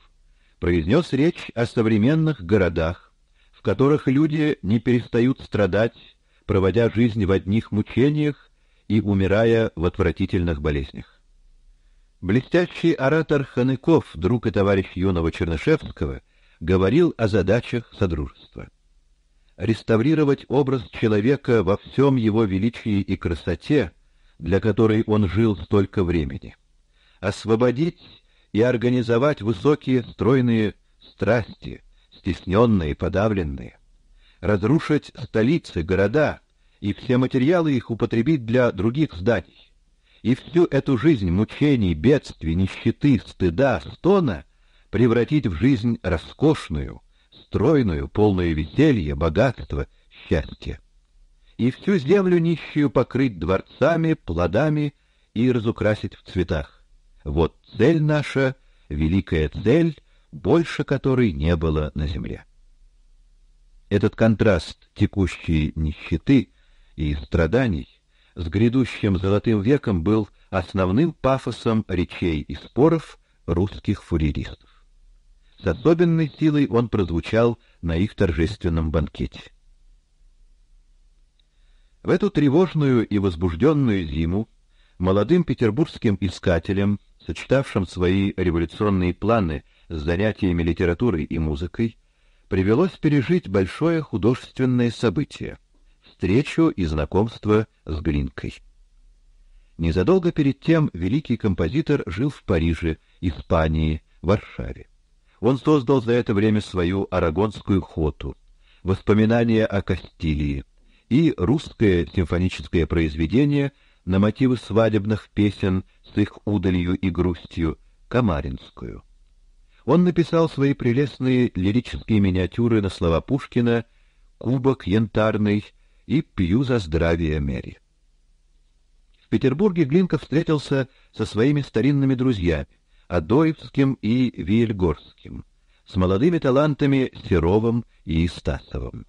произнес речь о современных городах, которых люди не перестают страдать, проводя жизнь в одних мучениях и умирая в отвратительных болезнях. Блестящий оратор Ханыков, друг и товарищ юного Чернышевского, говорил о задачах Содружества. Реставрировать образ человека во всем его величии и красоте, для которой он жил столько времени. Освободить и организовать высокие стройные страсти, стесненные, подавленные, разрушить столицы, города и все материалы их употребить для других зданий. И всю эту жизнь мучений, бедствий, нищеты, стыда, стона превратить в жизнь роскошную, стройную, полную веселья, богатства, счастья. И всю землю нищую покрыть дворцами, плодами и разукрасить в цветах. Вот цель наша, великая цель больше которой не было на земле. Этот контраст текущей нищеты и страданий с грядущим золотым веком был основным пафосом речей и споров русских фурьеристов. С особенной силой он прозвучал на их торжественном банкете. В эту тревожную и возбужденную зиму молодым петербургским искателям, сочетавшим свои революционные планы с занятиями литературой и музыкой, привелось пережить большое художественное событие встречу и знакомство с Глинкой. Незадолго перед тем великий композитор жил в Париже, Испании, Варшаве. Он создал за это время свою арагонскую хоту, воспоминания о Кастилии и русское симфоническое произведение на мотивы свадебных песен с их удалью и грустью, Камаринскую. Он написал свои прелестные лирические миниатюры на слова Пушкина «Кубок янтарный» и «Пью за здравие Мэри». В Петербурге Глинка встретился со своими старинными друзьями Адоевским и Виельгорским, с молодыми талантами Серовым и Стасовым.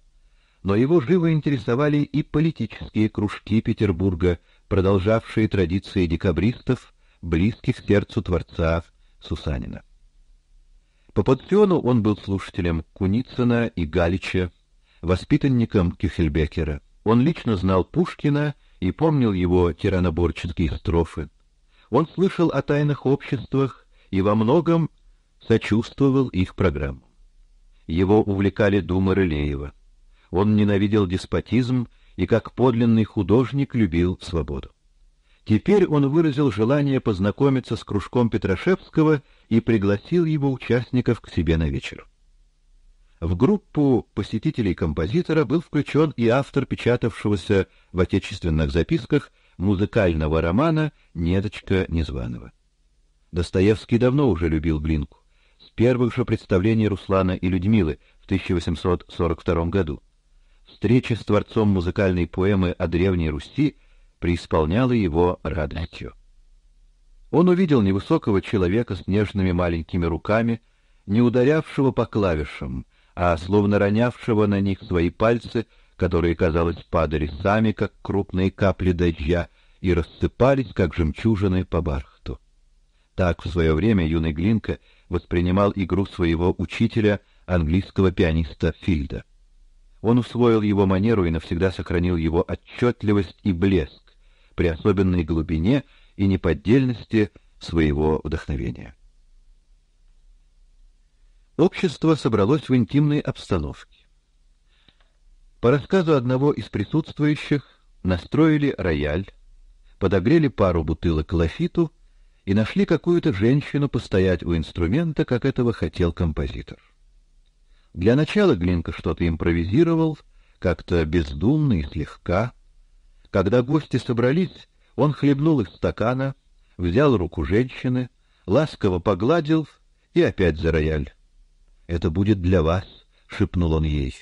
Но его живо интересовали и политические кружки Петербурга, продолжавшие традиции декабристов, близких сердцу творца Сусанина. По Пантеону он был слушателем Куницына и Галича, воспитанником Кихельбекера. Он лично знал Пушкина и помнил его тираноборческие строфы. Он слышал о тайных обществах и во многом сочувствовал их программам. Его увлекали думы Рылеева. Он ненавидел деспотизм и как подлинный художник любил свободу. Теперь он выразил желание познакомиться с кружком Петрашевского и пригласил его участников к себе на вечер. В группу посетителей композитора был включен и автор печатавшегося в отечественных записках музыкального романа «Недочка Незваного». Достоевский давно уже любил Глинку, с первых же представлений Руслана и Людмилы в 1842 году. Встреча с творцом музыкальной поэмы о Древней Руси – преисполняла его радостью. Он увидел невысокого человека с нежными маленькими руками, не ударявшего по клавишам, а словно ронявшего на них свои пальцы, которые, казалось, падали сами, как крупные капли дождя, и рассыпались, как жемчужины по бархту. Так в свое время юный Глинка воспринимал игру своего учителя, английского пианиста Фильда. Он усвоил его манеру и навсегда сохранил его отчетливость и блеск, при особенной глубине и неподдельности своего вдохновения. Общество собралось в интимной обстановке. По рассказу одного из присутствующих, настроили рояль, подогрели пару бутылок лафиту и нашли какую-то женщину постоять у инструмента, как этого хотел композитор. Для начала Глинка что-то импровизировал, как-то бездумно и слегка, когда гости собрались, он хлебнул из стакана, взял руку женщины, ласково погладил и опять за рояль. «Это будет для вас», — шипнул он ей.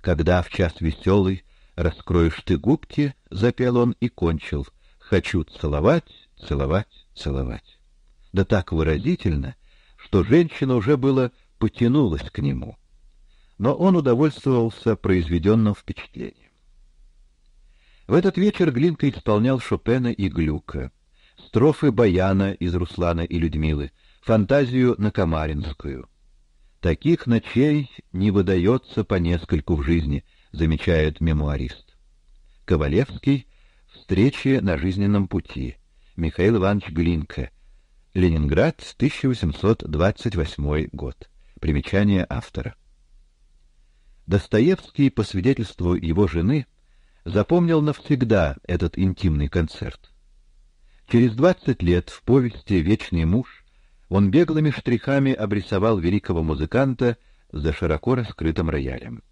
«Когда в час веселый раскроешь ты губки», — запел он и кончил. «Хочу целовать, целовать, целовать». Да так выразительно, что женщина уже было потянулась к нему. Но он удовольствовался произведённым впечатлением. В этот вечер Глинка исполнял Шопена и Глюка, строфы баяна из Руслана и Людмилы, фантазию на Комаринскую. Таких ночей не выдается по нескольку в жизни, замечает мемуарист. Ковалевский. Встречи на жизненном пути. Михаил Иванович Глинка. Ленинград, 1828 год. Примечание автора. Достоевский, по свидетельству его жены, запомнил навсегда этот интимный концерт. Через 20 лет в повести «Вечный муж» он беглыми штрихами обрисовал великого музыканта за широко раскрытым роялем.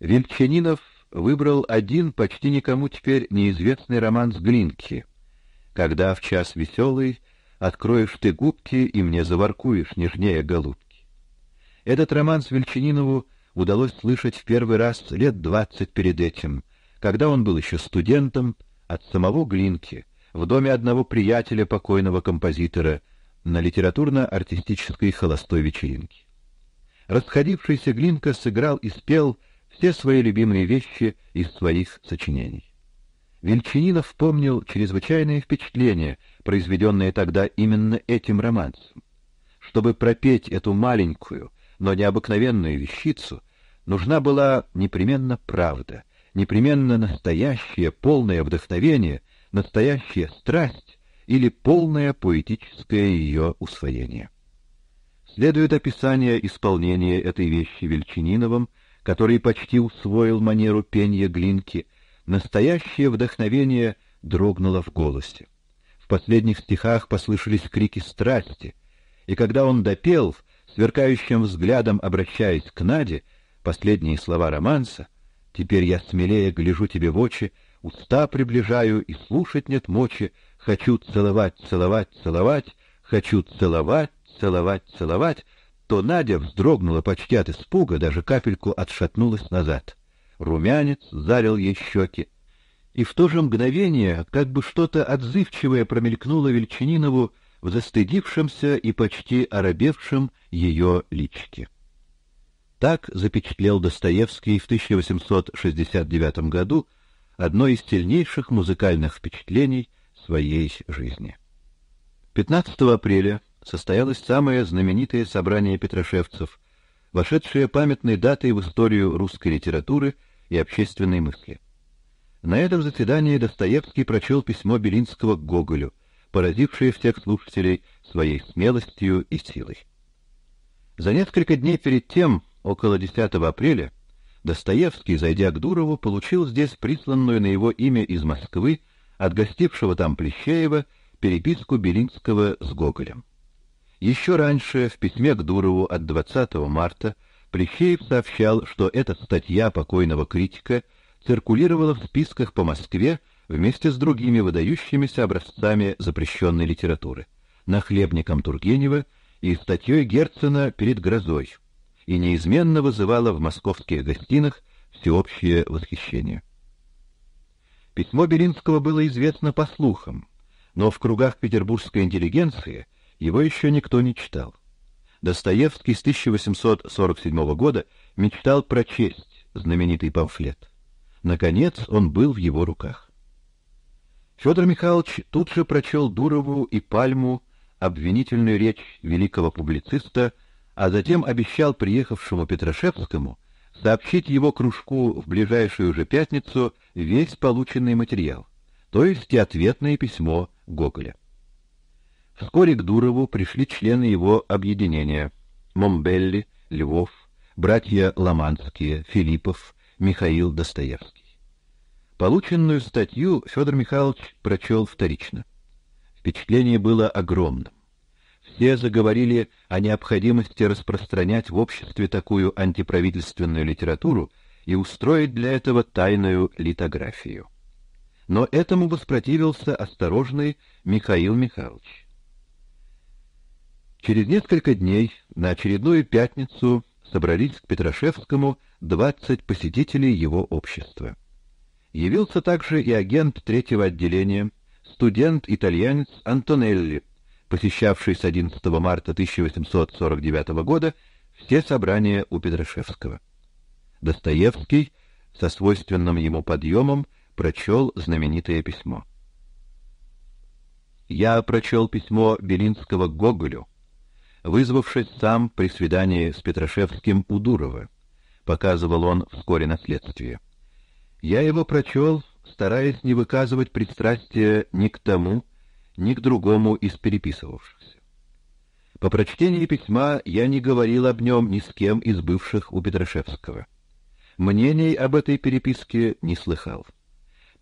Вельчанинов выбрал один почти никому теперь неизвестный роман с Глинки. «Когда в час веселый откроешь ты губки и мне заворкуешь нежнее голубки». Этот роман с Вельчанинову — удалось слышать в первый раз лет двадцать перед этим, когда он был еще студентом от самого Глинки в доме одного приятеля покойного композитора на литературно-артистической холостой вечеринке. Расходившийся Глинка сыграл и спел все свои любимые вещи из своих сочинений. Вельчининов помнил чрезвычайное впечатление, произведённое тогда именно этим романсом. Чтобы пропеть эту маленькую, но необыкновенную вещицу, нужна была непременно правда, непременно настоящее полное вдохновение, настоящая страсть или полное поэтическое ее усвоение. Следует описание исполнения этой вещи Вельчининовым, который почти усвоил манеру пения Глинки. Настоящее вдохновение дрогнуло в голосе. В последних стихах послышались крики страсти, и когда он допел — сверкающим взглядом обращаясь к Наде, последние слова романса, «Теперь я смелее гляжу тебе в очи, уста приближаю и слушать нет мочи, хочу целовать, целовать, целовать, хочу целовать, целовать, целовать», то Надя вздрогнула почти от испуга, даже капельку отшатнулась назад. Румянец зарил ей щеки. И в то же мгновение, как бы что-то отзывчивое промелькнуло Вельчининову в застыдившемся и почти оробевшем ее личке. Так запечатлел Достоевский в 1869 году одно из сильнейших музыкальных впечатлений своей жизни. 15 апреля состоялось самое знаменитое собрание петрошевцев, вошедшее памятной датой в историю русской литературы и общественной мысли. На этом заседании Достоевский прочел письмо Белинского к Гоголю – поразившие всех слушателей своей смелостью и силой. За несколько дней перед тем, около 10 апреля, Достоевский, зайдя к Дурову, получил здесь присланную на его имя из Москвы от гостившего там Плещеева переписку Белинского с Гоголем. Еще раньше, в письме к Дурову от 20 марта, Плещеев сообщал, что эта статья покойного критика циркулировала в списках по Москве вместе с другими выдающимися образцами запрещенной литературы, нахлебником Тургенева и статьей Герцена «Перед грозой», и неизменно вызывала в московских гостинах всеобщее восхищение. Письмо Белинского было известно по слухам, но в кругах петербургской интеллигенции его еще никто не читал. Достоевский с 1847 года мечтал прочесть знаменитый памфлет. Наконец он был в его руках. Федор Михайлович тут же прочел Дурову и Пальму обвинительную речь великого публициста, а затем обещал приехавшему Петрашевскому сообщить его кружку в ближайшую же пятницу весь полученный материал, то есть и ответное письмо Гоголя. Вскоре к Дурову пришли члены его объединения Момбелли, Львов, братья Ломанские, Филиппов, Михаил Достоевский. Полученную статью Федор Михайлович прочел вторично. Впечатление было огромным. Все заговорили о необходимости распространять в обществе такую антиправительственную литературу и устроить для этого тайную литографию. Но этому воспротивился осторожный Михаил Михайлович. Через несколько дней на очередную пятницу собрались к Петрашевскому 20 посетителей его общества. Явился также и агент третьего отделения, студент-итальянец Антонелли, посещавший с 11 марта 1849 года все собрания у Петрашевского. Достоевский со свойственным ему подъемом прочел знаменитое письмо. Я прочел письмо Белинского Гоголю, вызвавшись сам при свидании с Петрашевским у Дурова, показывал он вскоре на следствие. Я его прочел, стараясь не выказывать предстрастия ни к тому, ни к другому из переписывавшихся. По прочтении письма я не говорил об нем ни с кем из бывших у Петрашевского. Мнений об этой переписке не слыхал.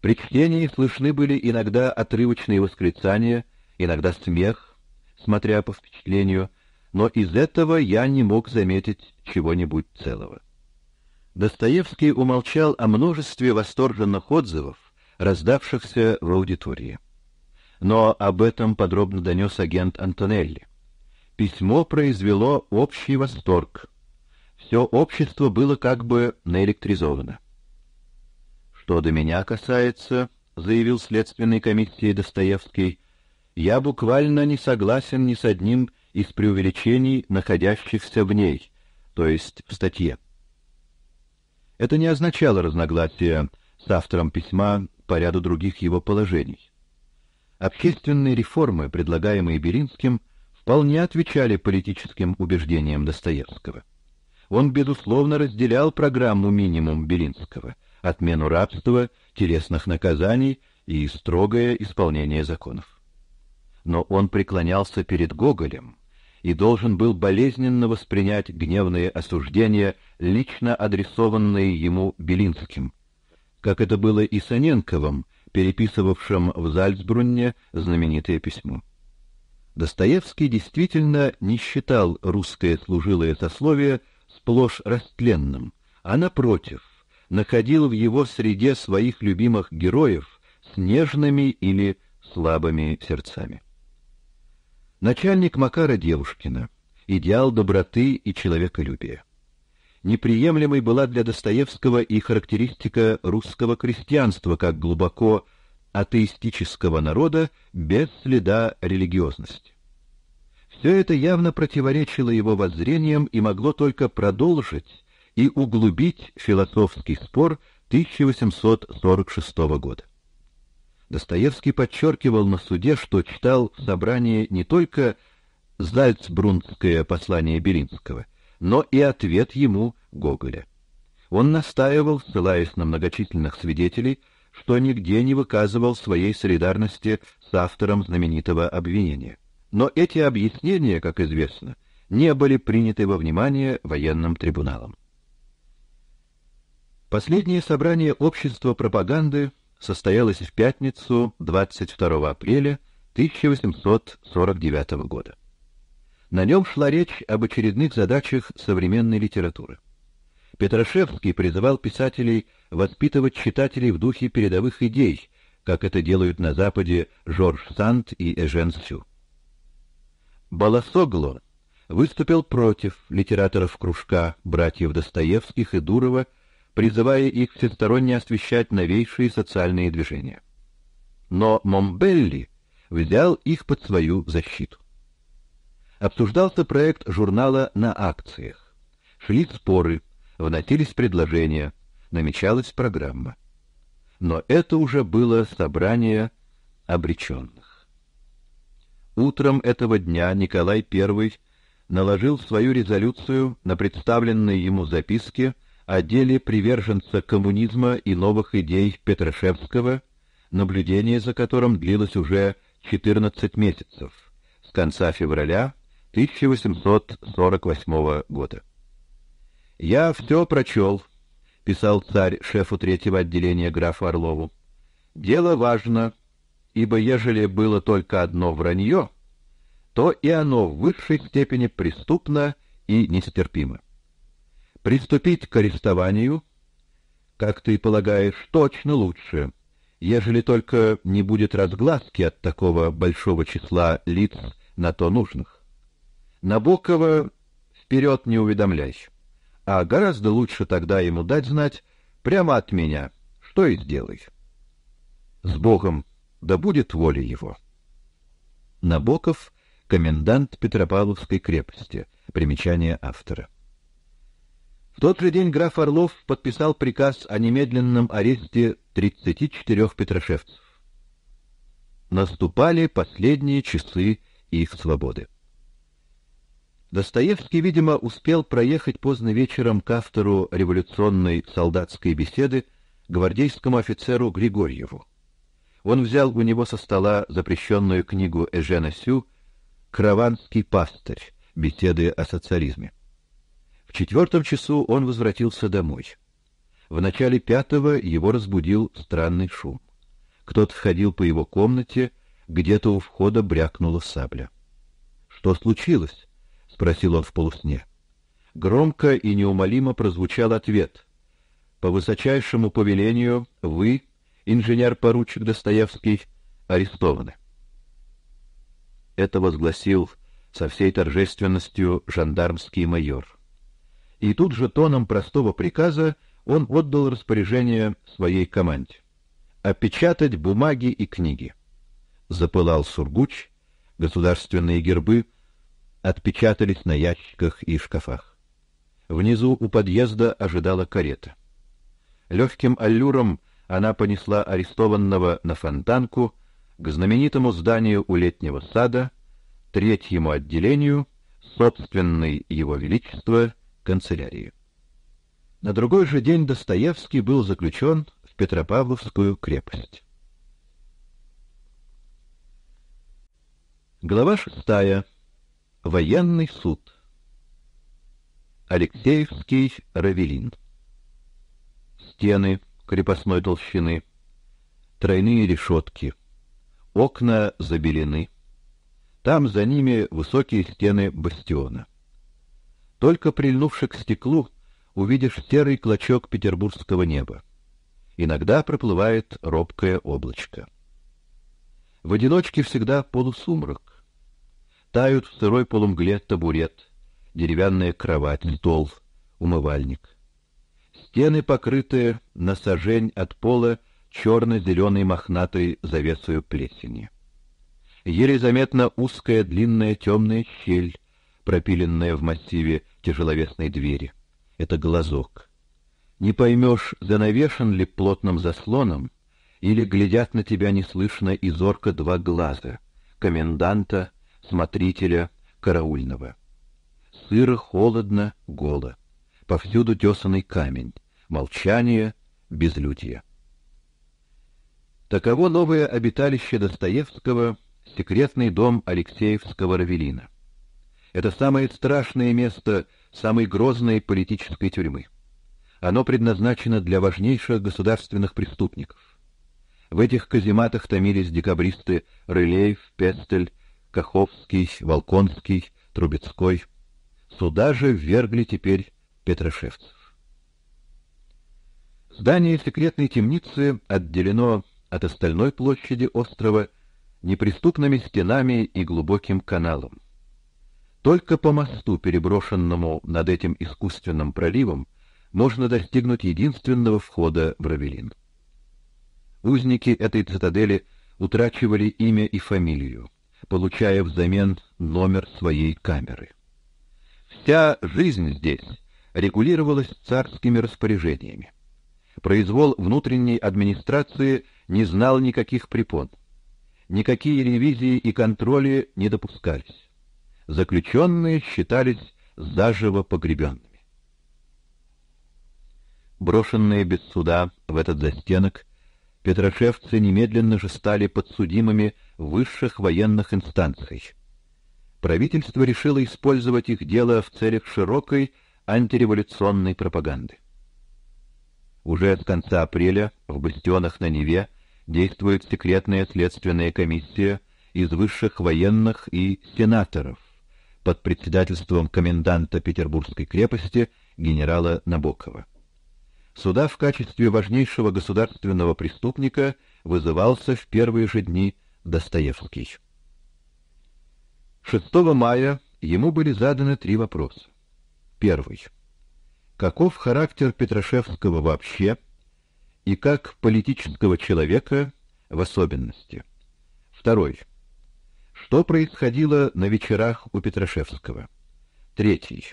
При чтении слышны были иногда отрывочные восклицания, иногда смех, смотря по впечатлению, но из этого я не мог заметить чего-нибудь целого. Достоевский умолчал о множестве восторженных отзывов, раздавшихся в аудитории. Но об этом подробно донес агент Антонелли. Письмо произвело общий восторг. Все общество было как бы наэлектризовано. Что до меня касается, заявил следственной комиссии Достоевский, я буквально не согласен ни с одним из преувеличений, находящихся в ней, то есть в статье. Это не означало разногласия с автором письма по ряду других его положений. Общественные реформы, предлагаемые Беринским, вполне отвечали политическим убеждениям Достоевского. Он, безусловно, разделял программу минимум Беринского – отмену рабства, телесных наказаний и строгое исполнение законов. Но он преклонялся перед Гоголем – и должен был болезненно воспринять гневные осуждения, лично адресованные ему Белинским. Как это было и с Аненковым, переписывавшим в Зальцбрунне знаменитое письмо. Достоевский действительно не считал русское служилое сословие сплошь растленным, а напротив, находил в его среде своих любимых героев с нежными или слабыми сердцами начальник Макара Девушкина, идеал доброты и человеколюбия. Неприемлемой была для Достоевского и характеристика русского крестьянства как глубоко атеистического народа без следа религиозности. Все это явно противоречило его воззрениям и могло только продолжить и углубить философский спор 1846 года. Достоевский подчеркивал на суде, что читал собрание не только Зальцбрунское послание Беринского, но и ответ ему Гоголя. Он настаивал, ссылаясь на многочисленных свидетелей, что нигде не выказывал своей солидарности с автором знаменитого обвинения. Но эти объяснения, как известно, не были приняты во внимание военным трибуналом. Последнее собрание общества пропаганды состоялась в пятницу 22 апреля 1849 года. На нем шла речь об очередных задачах современной литературы. Петрашевский призывал писателей воспитывать читателей в духе передовых идей, как это делают на Западе Жорж Санд и Эжен Сю. Баласогло выступил против литераторов кружка братьев Достоевских и Дурова призывая их всесторонне освещать новейшие социальные движения. Но Момбелли взял их под свою защиту. Обсуждался проект журнала на акциях. Шли споры, вносились предложения, намечалась программа. Но это уже было собрание обреченных. Утром этого дня Николай I наложил свою резолюцию на представленные ему записки о деле приверженца коммунизма и новых идей Петрошевского, наблюдение за которым длилось уже 14 месяцев, с конца февраля 1848 года. «Я все прочел», — писал царь шефу третьего отделения графу Орлову. «Дело важно, ибо ежели было только одно вранье, то и оно в высшей степени преступно и нестерпимо» приступить к арестованию, как ты полагаешь, точно лучше, ежели только не будет разгласки от такого большого числа лиц на то нужных. Набокова вперед не уведомляй, а гораздо лучше тогда ему дать знать прямо от меня, что и сделай. С Богом, да будет воля его. Набоков, комендант Петропавловской крепости. Примечание автора. В тот же день граф Орлов подписал приказ о немедленном аресте 34 петрошевцев. Наступали последние часы их свободы. Достоевский, видимо, успел проехать поздно вечером к автору революционной солдатской беседы гвардейскому офицеру Григорьеву. Он взял у него со стола запрещенную книгу Эжена Сю «Караванский пастырь. Беседы о социализме». В четвертом часу он возвратился домой. В начале пятого его разбудил странный шум. Кто-то входил по его комнате, где-то у входа брякнула сабля. Что случилось? спросил он в полусне. Громко и неумолимо прозвучал ответ: По высочайшему повелению вы, инженер-поручик Достоевский, арестованы. Это возгласил со всей торжественностью жандармский майор и тут же тоном простого приказа он отдал распоряжение своей команде. Опечатать бумаги и книги. Запылал сургуч, государственные гербы отпечатались на ящиках и шкафах. Внизу у подъезда ожидала карета. Легким аллюром она понесла арестованного на фонтанку к знаменитому зданию у летнего сада, третьему отделению, собственной его величества канцелярии. На другой же день Достоевский был заключен в Петропавловскую крепость. Глава шестая. Военный суд. Алексеевский Равелин. Стены крепостной толщины, тройные решетки, окна забелены. Там за ними высокие стены бастиона. Только прильнувши к стеклу, увидишь серый клочок петербургского неба. Иногда проплывает робкое облачко. В одиночке всегда полусумрак. Тают в сырой полумгле табурет, деревянная кровать, стол, умывальник. Стены покрыты на сажень от пола черно-зеленой мохнатой завесою плесени. Еле заметна узкая длинная темная щель, пропиленная в массиве тяжеловесной двери. Это глазок. Не поймешь, занавешен ли плотным заслоном, или глядят на тебя неслышно и зорко два глаза — коменданта, смотрителя, караульного. Сыро, холодно, голо. Повсюду тесанный камень. Молчание, безлюдье. Таково новое обиталище Достоевского, секретный дом Алексеевского Равелина. Это самое страшное место самой грозной политической тюрьмы. Оно предназначено для важнейших государственных преступников. В этих казематах томились декабристы Рылеев, Пестель, Каховский, Волконский, Трубецкой. Сюда же ввергли теперь Петрошевцев. Здание секретной темницы отделено от остальной площади острова неприступными стенами и глубоким каналом. Только по мосту, переброшенному над этим искусственным проливом, можно достигнуть единственного входа в Равелин. Узники этой цитадели утрачивали имя и фамилию, получая взамен номер своей камеры. Вся жизнь здесь регулировалась царскими распоряжениями. Произвол внутренней администрации не знал никаких препон. Никакие ревизии и контроли не допускались заключенные считались заживо погребенными. Брошенные без суда в этот застенок, петрошевцы немедленно же стали подсудимыми высших военных инстанций. Правительство решило использовать их дело в целях широкой антиреволюционной пропаганды. Уже с конца апреля в бастионах на Неве действует секретная следственная комиссия из высших военных и сенаторов, под председательством коменданта Петербургской крепости генерала Набокова. Суда в качестве важнейшего государственного преступника вызывался в первые же дни Достоевский. 6 мая ему были заданы три вопроса. Первый. Каков характер Петрашевского вообще и как политического человека в особенности? Второй. Что происходило на вечерах у Петрашевского? Третий.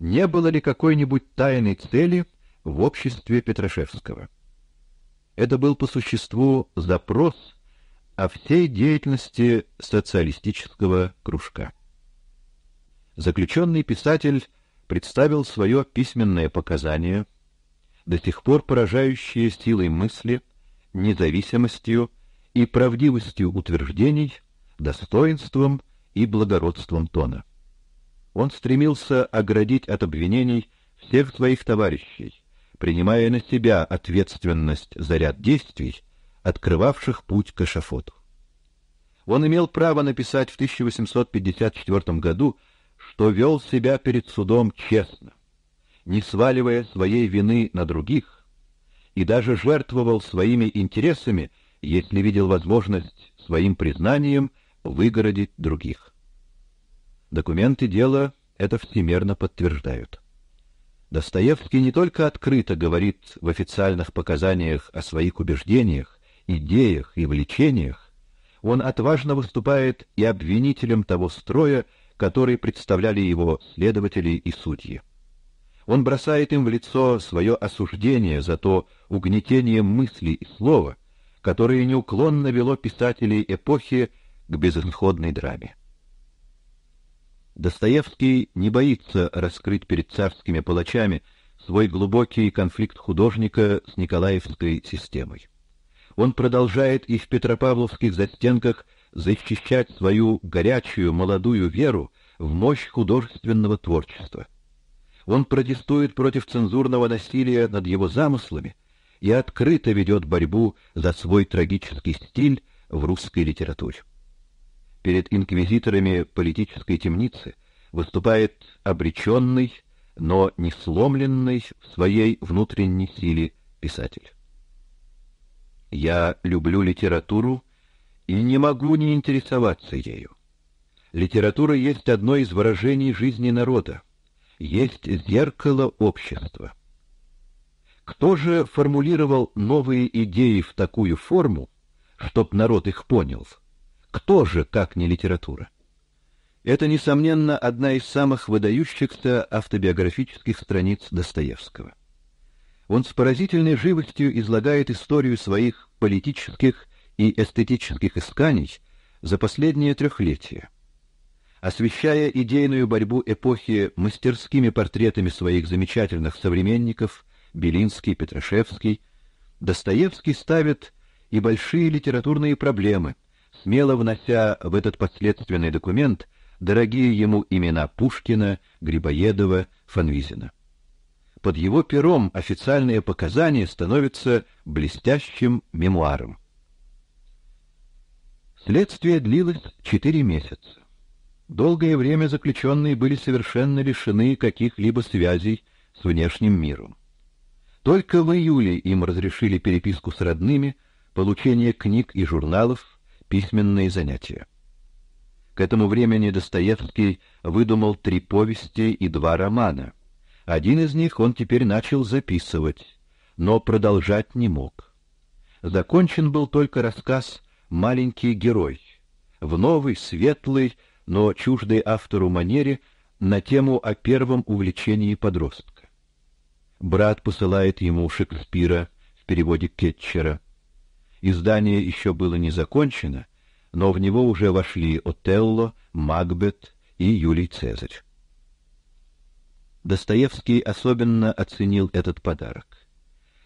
Не было ли какой-нибудь тайной цели в обществе Петрашевского? Это был по существу запрос о всей деятельности социалистического кружка. Заключенный писатель представил свое письменное показание, до сих пор поражающее силой мысли, независимостью и правдивостью утверждений, достоинством и благородством тона. Он стремился оградить от обвинений всех своих товарищей, принимая на себя ответственность за ряд действий, открывавших путь к эшафоту. Он имел право написать в 1854 году, что вел себя перед судом честно, не сваливая своей вины на других, и даже жертвовал своими интересами, если видел возможность своим признанием – выгородить других. Документы дела это всемерно подтверждают. Достоевский не только открыто говорит в официальных показаниях о своих убеждениях, идеях и влечениях, он отважно выступает и обвинителем того строя, который представляли его следователи и судьи. Он бросает им в лицо свое осуждение за то угнетение мысли и слова, которое неуклонно вело писателей эпохи к безысходной драме. Достоевский не боится раскрыть перед царскими палачами свой глубокий конфликт художника с Николаевской системой. Он продолжает и в Петропавловских застенках защищать свою горячую молодую веру в мощь художественного творчества. Он протестует против цензурного насилия над его замыслами и открыто ведет борьбу за свой трагический стиль в русской литературе перед инквизиторами политической темницы выступает обреченный, но не сломленный в своей внутренней силе писатель. Я люблю литературу и не могу не интересоваться ею. Литература есть одно из выражений жизни народа, есть зеркало общества. Кто же формулировал новые идеи в такую форму, чтоб народ их понял? — кто же, как не литература? Это, несомненно, одна из самых выдающихся автобиографических страниц Достоевского. Он с поразительной живостью излагает историю своих политических и эстетических исканий за последние трехлетия. Освещая идейную борьбу эпохи мастерскими портретами своих замечательных современников Белинский, Петрашевский, Достоевский ставит и большие литературные проблемы – смело внося в этот последственный документ дорогие ему имена Пушкина, Грибоедова, Фанвизина. Под его пером официальные показания становятся блестящим мемуаром. Следствие длилось четыре месяца. Долгое время заключенные были совершенно лишены каких-либо связей с внешним миром. Только в июле им разрешили переписку с родными, получение книг и журналов, письменные занятия. К этому времени Достоевский выдумал три повести и два романа. Один из них он теперь начал записывать, но продолжать не мог. Закончен был только рассказ «Маленький герой» в новой, светлой, но чуждой автору манере на тему о первом увлечении подростка. Брат посылает ему Шекспира в переводе Кетчера, Издание еще было не закончено, но в него уже вошли Отелло, Макбет и Юлий Цезарь. Достоевский особенно оценил этот подарок.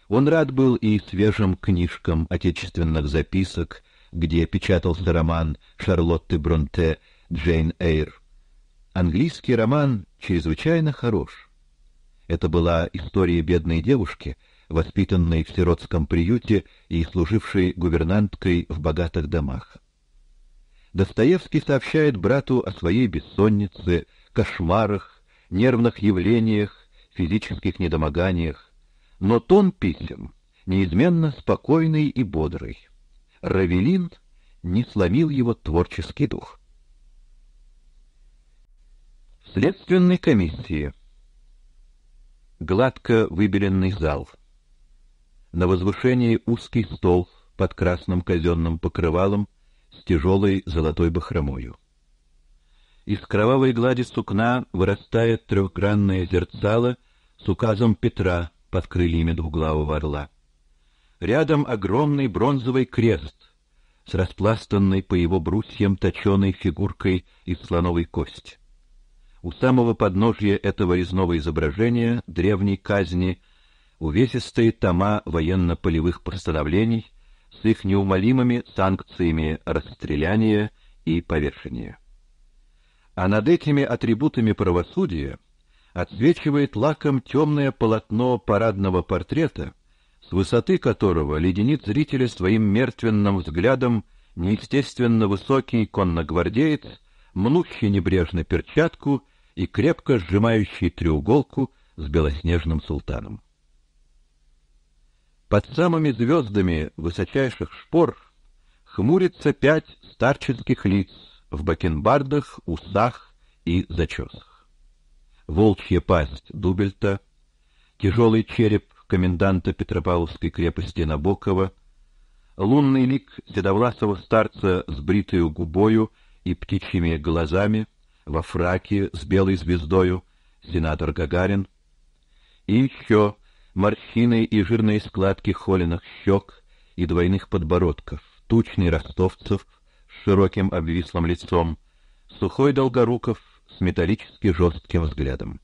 Он рад был и свежим книжкам отечественных записок, где печатался роман Шарлотты Бронте «Джейн Эйр». Английский роман чрезвычайно хорош. Это была история бедной девушки — воспитанной в сиротском приюте и служившей гувернанткой в богатых домах. Достоевский сообщает брату о своей бессоннице, кошмарах, нервных явлениях, физических недомоганиях, но тон писем неизменно спокойный и бодрый. Равелин не сломил его творческий дух. В следственной комиссии гладко выбеленный зал — на возвышении узкий стол под красным казённым покрывалом с тяжелой золотой бахромою. Из кровавой глади сукна вырастает трехгранное зерцало с указом Петра под крыльями двуглавого орла. Рядом огромный бронзовый крест с распластанной по его брусьям точеной фигуркой из слоновой кости. У самого подножья этого резного изображения древней казни увесистые тома военно-полевых постановлений с их неумолимыми санкциями расстреляния и повешения. А над этими атрибутами правосудия отсвечивает лаком темное полотно парадного портрета, с высоты которого леденит зрителя своим мертвенным взглядом неестественно высокий конногвардеец, мнущий небрежно перчатку и крепко сжимающий треуголку с белоснежным султаном. Под самыми звездами высочайших шпор хмурится пять старческих лиц в бакенбардах, усах и зачесах. Волчья пасть Дубельта, тяжелый череп коменданта Петропавловской крепости Набокова, лунный лик седовласого старца с бритою губою и птичьими глазами, во фраке с белой звездою, сенатор Гагарин, и еще морщины и жирные складки холеных щек и двойных подбородков, тучный ростовцев с широким обвислым лицом, сухой долгоруков с металлически жестким взглядом.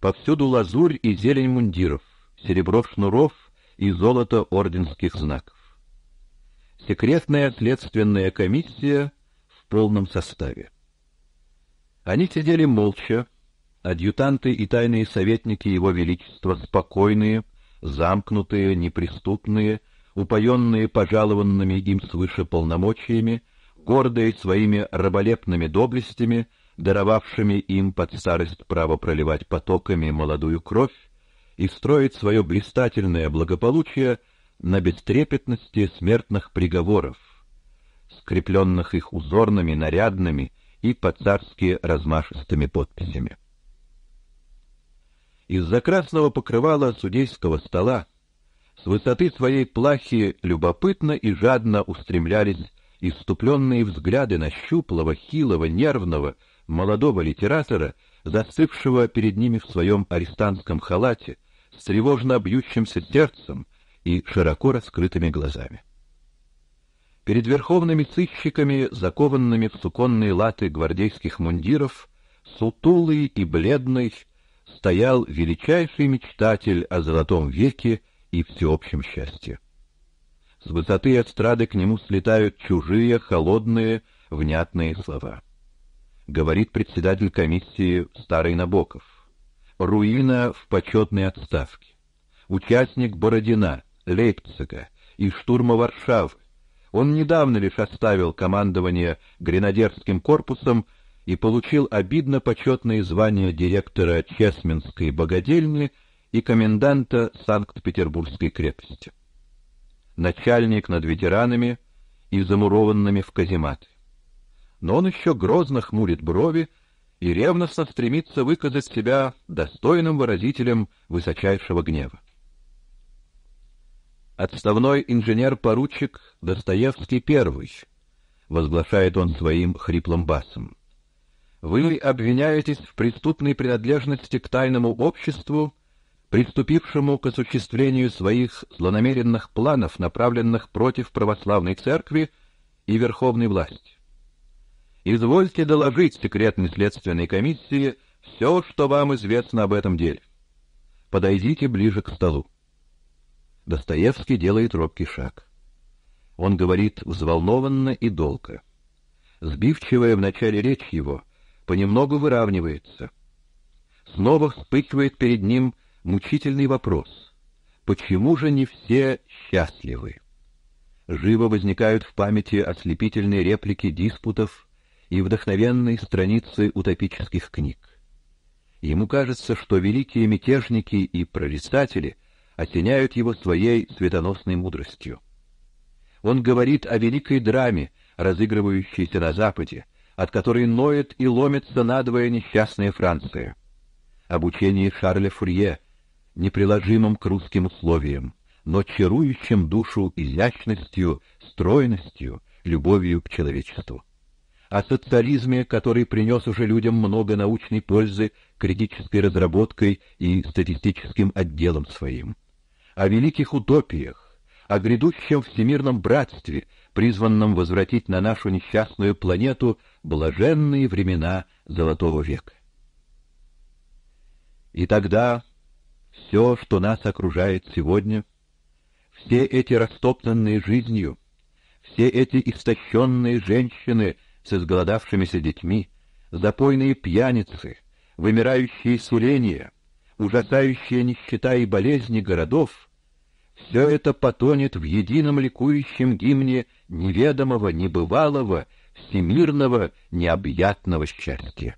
Повсюду лазурь и зелень мундиров, серебро шнуров и золото орденских знаков. Секретная следственная комиссия в полном составе. Они сидели молча, адъютанты и тайные советники Его Величества спокойные, замкнутые, неприступные, упоенные пожалованными им свыше полномочиями, гордые своими раболепными доблестями, даровавшими им под старость право проливать потоками молодую кровь и строить свое блистательное благополучие на бестрепетности смертных приговоров, скрепленных их узорными, нарядными и по-царски размашистыми подписями. Из-за красного покрывала судейского стола с высоты своей плахи любопытно и жадно устремлялись иступленные взгляды на щуплого, хилого, нервного, молодого литератора, застывшего перед ними в своем арестантском халате, с тревожно бьющимся сердцем и широко раскрытыми глазами. Перед верховными сыщиками, закованными в суконные латы гвардейских мундиров, сутулый и бледный, стоял величайший мечтатель о золотом веке и всеобщем счастье. С высоты эстрады к нему слетают чужие, холодные, внятные слова. Говорит председатель комиссии Старый Набоков. Руина в почетной отставке. Участник Бородина, Лейпцига и штурма Варшавы. Он недавно лишь оставил командование гренадерским корпусом и получил обидно почетные звания директора Чесменской богадельни и коменданта Санкт-Петербургской крепости. Начальник над ветеранами и замурованными в казематы. Но он еще грозно хмурит брови и ревностно стремится выказать себя достойным выразителем высочайшего гнева. Отставной инженер-поручик Достоевский первый, возглашает он своим хриплым басом вы обвиняетесь в преступной принадлежности к тайному обществу, приступившему к осуществлению своих злонамеренных планов, направленных против православной церкви и верховной власти. Извольте доложить секретной следственной комиссии все, что вам известно об этом деле. Подойдите ближе к столу. Достоевский делает робкий шаг. Он говорит взволнованно и долго. Сбивчивая в начале речь его — понемногу выравнивается. Снова вспыхивает перед ним мучительный вопрос. Почему же не все счастливы? Живо возникают в памяти ослепительные реплики диспутов и вдохновенные страницы утопических книг. Ему кажется, что великие мятежники и прорицатели оттеняют его своей светоносной мудростью. Он говорит о великой драме, разыгрывающейся на Западе, от которой ноет и ломится надвое несчастная Франция. Обучение Шарля Фурье, неприложимым к русским условиям, но чарующим душу изящностью, стройностью, любовью к человечеству. О социализме, который принес уже людям много научной пользы критической разработкой и статистическим отделом своим. О великих утопиях, о грядущем всемирном братстве, призванном возвратить на нашу несчастную планету – блаженные времена Золотого века. И тогда все, что нас окружает сегодня, все эти растоптанные жизнью, все эти истощенные женщины с изголодавшимися детьми, запойные пьяницы, вымирающие суления, ужасающие нищета и болезни городов, все это потонет в едином ликующем гимне неведомого, небывалого, всемирного необъятного счастья.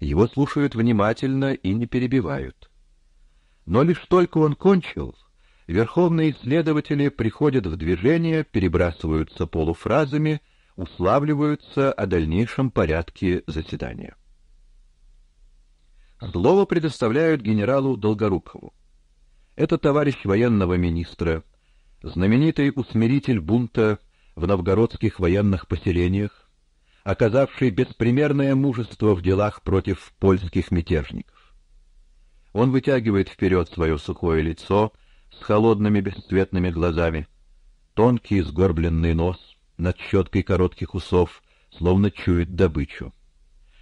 Его слушают внимательно и не перебивают. Но лишь только он кончил, верховные исследователи приходят в движение, перебрасываются полуфразами, уславливаются о дальнейшем порядке заседания. Слово предоставляют генералу Долгорукову. Это товарищ военного министра, знаменитый усмиритель бунта в новгородских военных поселениях, оказавший беспримерное мужество в делах против польских мятежников. Он вытягивает вперед свое сухое лицо с холодными бесцветными глазами, тонкий сгорбленный нос над щеткой коротких усов, словно чует добычу.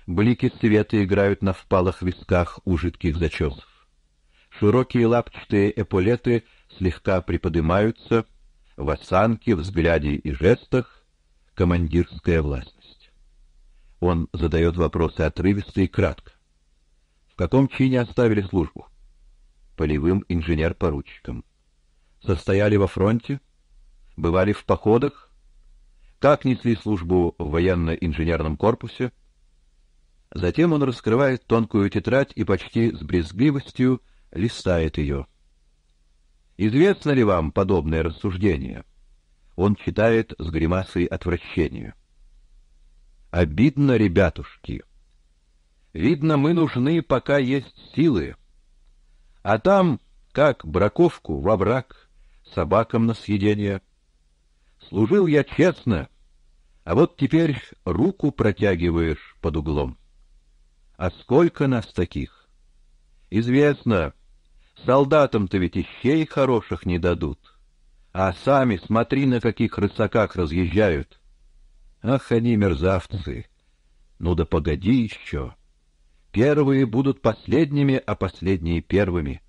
Блики цвета играют на впалых висках у жидких зачесов. Широкие лапчатые эполеты слегка приподнимаются — в осанке, взгляде и жестах командирская власть. Он задает вопросы отрывисто и кратко. В каком чине оставили службу? Полевым инженер-поручиком. Состояли во фронте? Бывали в походах? Как несли службу в военно-инженерном корпусе? Затем он раскрывает тонкую тетрадь и почти с брезгливостью листает ее. Известно ли вам подобное рассуждение? Он читает с гримасой отвращения. Обидно, ребятушки. Видно, мы нужны, пока есть силы. А там, как браковку в враг, собакам на съедение. Служил я честно, а вот теперь руку протягиваешь под углом. А сколько нас таких? Известно, Солдатам-то ведь и хороших не дадут. А сами смотри, на каких рысаках разъезжают. Ах, они мерзавцы! Ну да погоди еще! Первые будут последними, а последние первыми.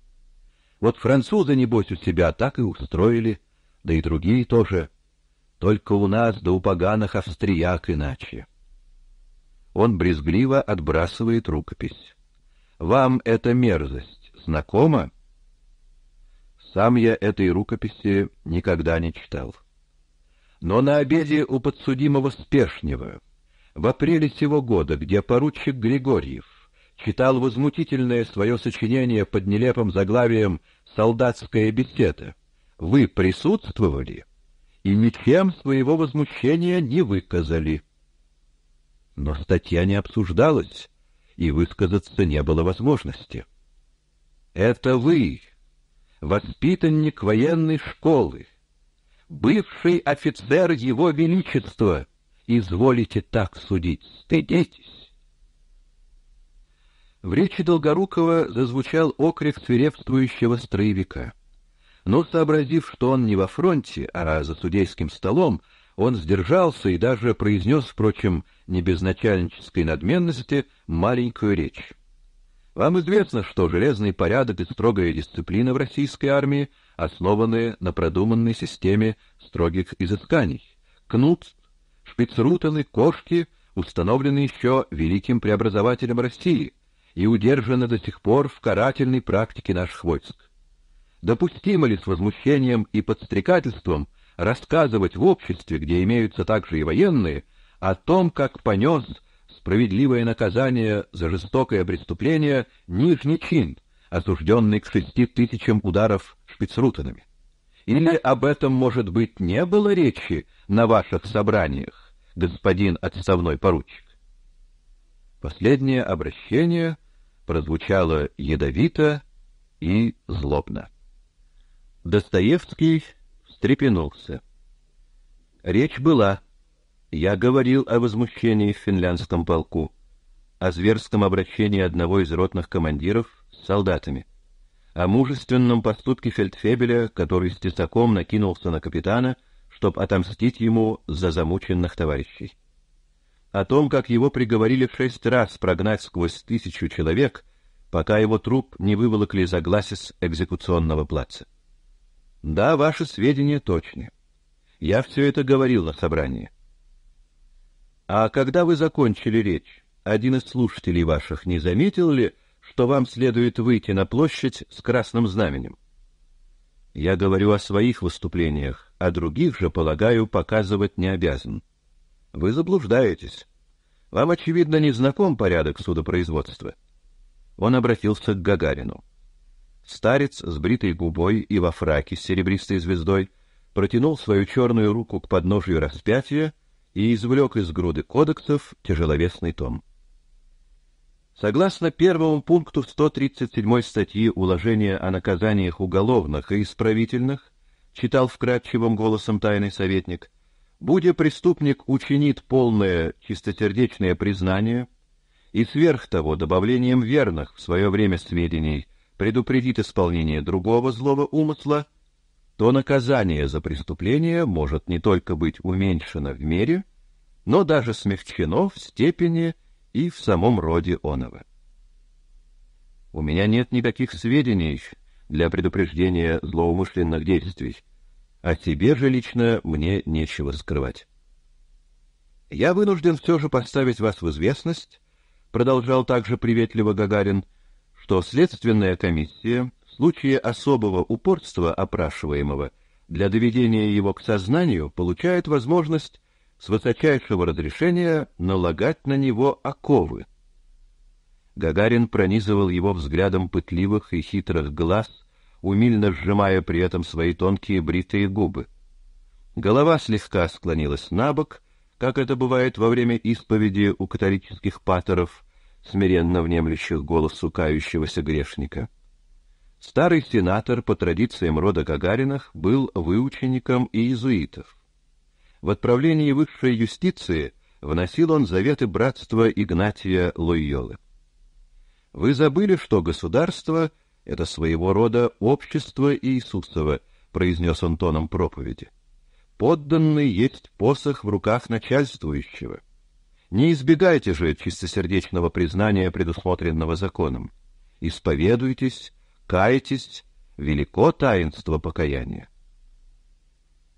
Вот французы, небось, у себя так и устроили, да и другие тоже. Только у нас, да у поганых австрияк иначе. Он брезгливо отбрасывает рукопись. Вам эта мерзость знакома? Сам я этой рукописи никогда не читал. Но на обеде у подсудимого Спешнева в апреле сего года, где поручик Григорьев читал возмутительное свое сочинение под нелепым заглавием «Солдатская беседа», вы присутствовали и ничем своего возмущения не выказали. Но статья не обсуждалась, и высказаться не было возможности. Это вы, воспитанник военной школы, бывший офицер его величества, изволите так судить, стыдитесь. В речи Долгорукова зазвучал окрик свирепствующего строевика. Но, сообразив, что он не во фронте, а за судейским столом, он сдержался и даже произнес, впрочем, не без начальнической надменности, маленькую речь. Вам известно, что железный порядок и строгая дисциплина в российской армии основаны на продуманной системе строгих изысканий. Кнут, шпицрутаны, кошки установлены еще великим преобразователем России и удержаны до сих пор в карательной практике наших войск. Допустимо ли с возмущением и подстрекательством рассказывать в обществе, где имеются также и военные, о том, как понес справедливое наказание за жестокое преступление нижний чин, осужденный к шести тысячам ударов шпицрутанами. Или об этом, может быть, не было речи на ваших собраниях, господин отставной поручик? Последнее обращение прозвучало ядовито и злобно. Достоевский встрепенулся. Речь была я говорил о возмущении в финляндском полку, о зверском обращении одного из ротных командиров с солдатами, о мужественном поступке фельдфебеля, который с тесаком накинулся на капитана, чтобы отомстить ему за замученных товарищей. О том, как его приговорили шесть раз прогнать сквозь тысячу человек, пока его труп не выволокли за гласис экзекуционного плаца. Да, ваши сведения точны. Я все это говорил на собрании. А когда вы закончили речь, один из слушателей ваших не заметил ли, что вам следует выйти на площадь с красным знаменем? Я говорю о своих выступлениях, а других же, полагаю, показывать не обязан. Вы заблуждаетесь. Вам, очевидно, не знаком порядок судопроизводства. Он обратился к Гагарину. Старец с бритой губой и во фраке с серебристой звездой протянул свою черную руку к подножию распятия и извлек из груды кодексов тяжеловесный том. Согласно первому пункту 137 статьи Уложения о наказаниях уголовных и исправительных, читал вкрадчивым голосом тайный советник, будь преступник учинит полное чистосердечное признание и сверх того добавлением верных в свое время сведений предупредит исполнение другого злого умысла, то наказание за преступление может не только быть уменьшено в мере, но даже смягчено в степени и в самом роде оного. У меня нет никаких сведений для предупреждения злоумышленных действий, а тебе же лично мне нечего скрывать. Я вынужден все же поставить вас в известность, продолжал также приветливо Гагарин, что следственная комиссия случае особого упорства опрашиваемого для доведения его к сознанию получает возможность с высочайшего разрешения налагать на него оковы. Гагарин пронизывал его взглядом пытливых и хитрых глаз, умильно сжимая при этом свои тонкие бритые губы. Голова слегка склонилась на бок, как это бывает во время исповеди у католических патеров, смиренно внемлющих голос сукающегося грешника — Старый сенатор по традициям рода Гагариных был выучеником иезуитов. В отправлении высшей юстиции вносил он заветы братства Игнатия Лойолы. Вы забыли, что государство — это своего рода общество Иисусова, произнес он тоном проповеди. Подданный есть посох в руках начальствующего. Не избегайте же чистосердечного признания, предусмотренного законом. Исповедуйтесь, «Каетесь, велико таинство покаяния».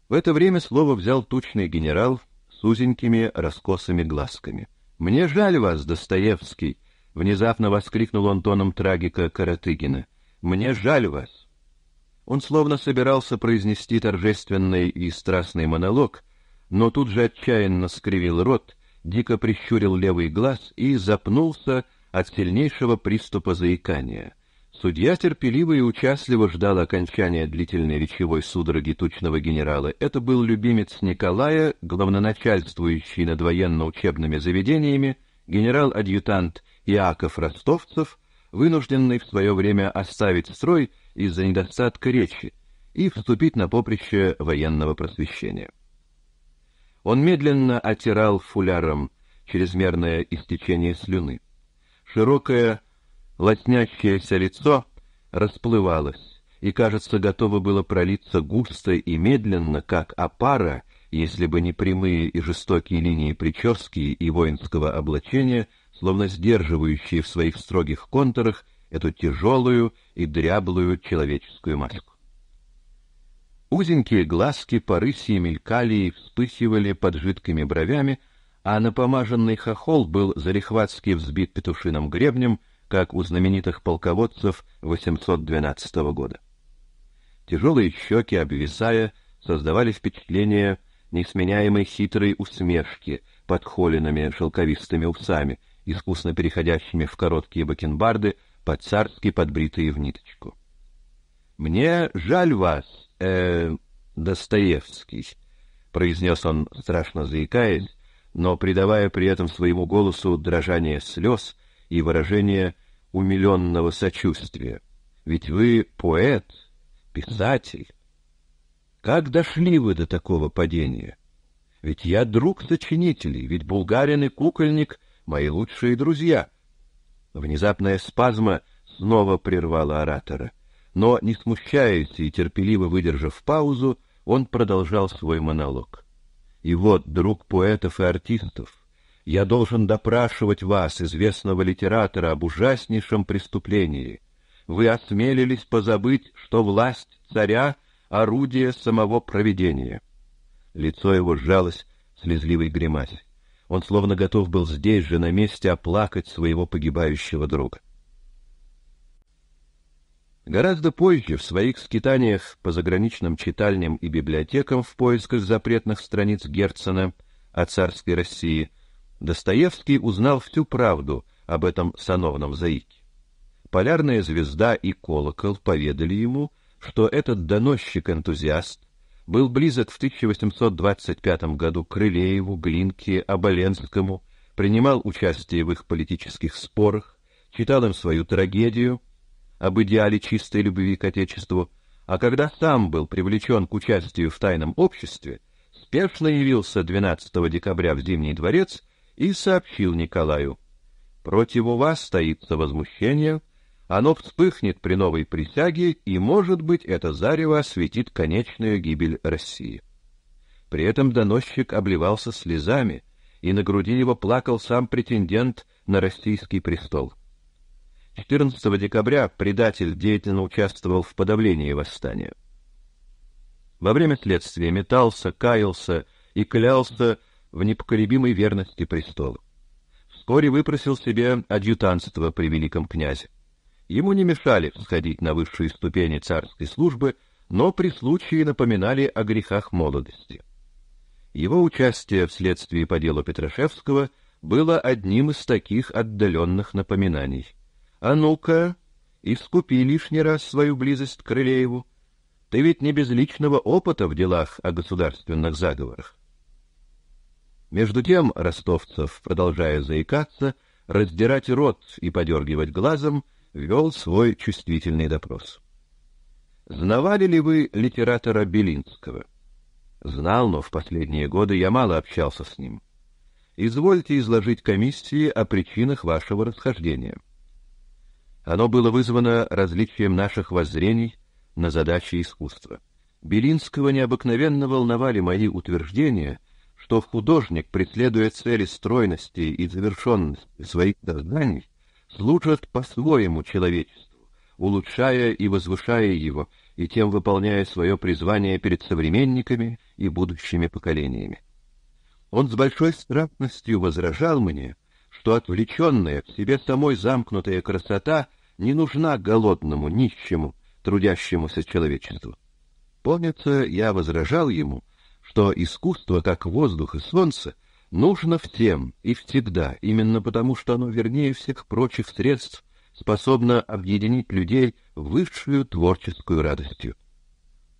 В это время слово взял тучный генерал с узенькими раскосыми глазками. «Мне жаль вас, Достоевский!» — внезапно воскликнул он тоном трагика Каратыгина. «Мне жаль вас!» Он словно собирался произнести торжественный и страстный монолог, но тут же отчаянно скривил рот, дико прищурил левый глаз и запнулся от сильнейшего приступа заикания. Судья терпеливо и участливо ждал окончания длительной речевой судороги тучного генерала. Это был любимец Николая, главноначальствующий над военно-учебными заведениями, генерал-адъютант Иаков Ростовцев, вынужденный в свое время оставить строй из-за недостатка речи и вступить на поприще военного просвещения. Он медленно оттирал фуляром чрезмерное истечение слюны. Широкая Лоснящееся лицо расплывалось, и, кажется, готово было пролиться густо и медленно, как опара, если бы не прямые и жестокие линии прически и воинского облачения, словно сдерживающие в своих строгих контурах эту тяжелую и дряблую человеческую маску. Узенькие глазки по рысьи мелькали и вспыхивали под жидкими бровями, а напомаженный хохол был залихватски взбит петушиным гребнем — как у знаменитых полководцев 812 года. Тяжелые щеки, обвисая, создавали впечатление несменяемой хитрой усмешки под холинами шелковистыми усами, искусно переходящими в короткие бакенбарды, по-царски подбритые в ниточку. «Мне жаль вас, э, Достоевский», — произнес он, страшно заикаясь, но придавая при этом своему голосу дрожание слез — и выражение умилённого сочувствия. Ведь вы поэт, писатель. Как дошли вы до такого падения? Ведь я друг сочинителей, ведь Булгарин и Кукольник — мои лучшие друзья. Внезапная спазма снова прервала оратора. Но, не смущаясь и терпеливо выдержав паузу, он продолжал свой монолог. И вот, друг поэтов и артистов, я должен допрашивать вас, известного литератора, об ужаснейшем преступлении. Вы осмелились позабыть, что власть царя — орудие самого провидения». Лицо его сжалось в слезливой гримасе. Он словно готов был здесь же, на месте, оплакать своего погибающего друга. Гораздо позже в своих скитаниях по заграничным читальням и библиотекам в поисках запретных страниц Герцена о царской России Достоевский узнал всю правду об этом сановном заике. Полярная звезда и колокол поведали ему, что этот доносчик-энтузиаст был близок в 1825 году к Рылееву Глинке, Оболенскому, принимал участие в их политических спорах, читал им свою трагедию об идеале чистой любви к Отечеству, а когда сам был привлечен к участию в тайном обществе, спешно явился 12 декабря в Зимний дворец и сообщил Николаю. Против вас стоится возмущение, оно вспыхнет при новой присяге, и, может быть, это зарево осветит конечную гибель России. При этом доносчик обливался слезами, и на груди его плакал сам претендент на российский престол. 14 декабря предатель деятельно участвовал в подавлении восстания. Во время следствия метался, каялся и клялся, в непоколебимой верности престолу. Вскоре выпросил себе адъютантство при великом князе. Ему не мешали сходить на высшие ступени царской службы, но при случае напоминали о грехах молодости. Его участие вследствие по делу Петрашевского было одним из таких отдаленных напоминаний. «А ну-ка, искупи лишний раз свою близость к Крылееву. Ты ведь не без личного опыта в делах о государственных заговорах». Между тем ростовцев, продолжая заикаться, раздирать рот и подергивать глазом, вел свой чувствительный допрос. «Знавали ли вы литератора Белинского?» «Знал, но в последние годы я мало общался с ним». «Извольте изложить комиссии о причинах вашего расхождения». Оно было вызвано различием наших воззрений на задачи искусства. Белинского необыкновенно волновали мои утверждения — что художник, преследуя цели стройности и завершенности своих созданий, служит по-своему человечеству, улучшая и возвышая его, и тем выполняя свое призвание перед современниками и будущими поколениями. Он с большой страстностью возражал мне, что отвлеченная в себе самой замкнутая красота не нужна голодному, нищему, трудящемуся человечеству. Помнится, я возражал ему, что искусство, как воздух и солнце, нужно всем и всегда, именно потому что оно вернее всех прочих средств способно объединить людей высшую творческую радостью.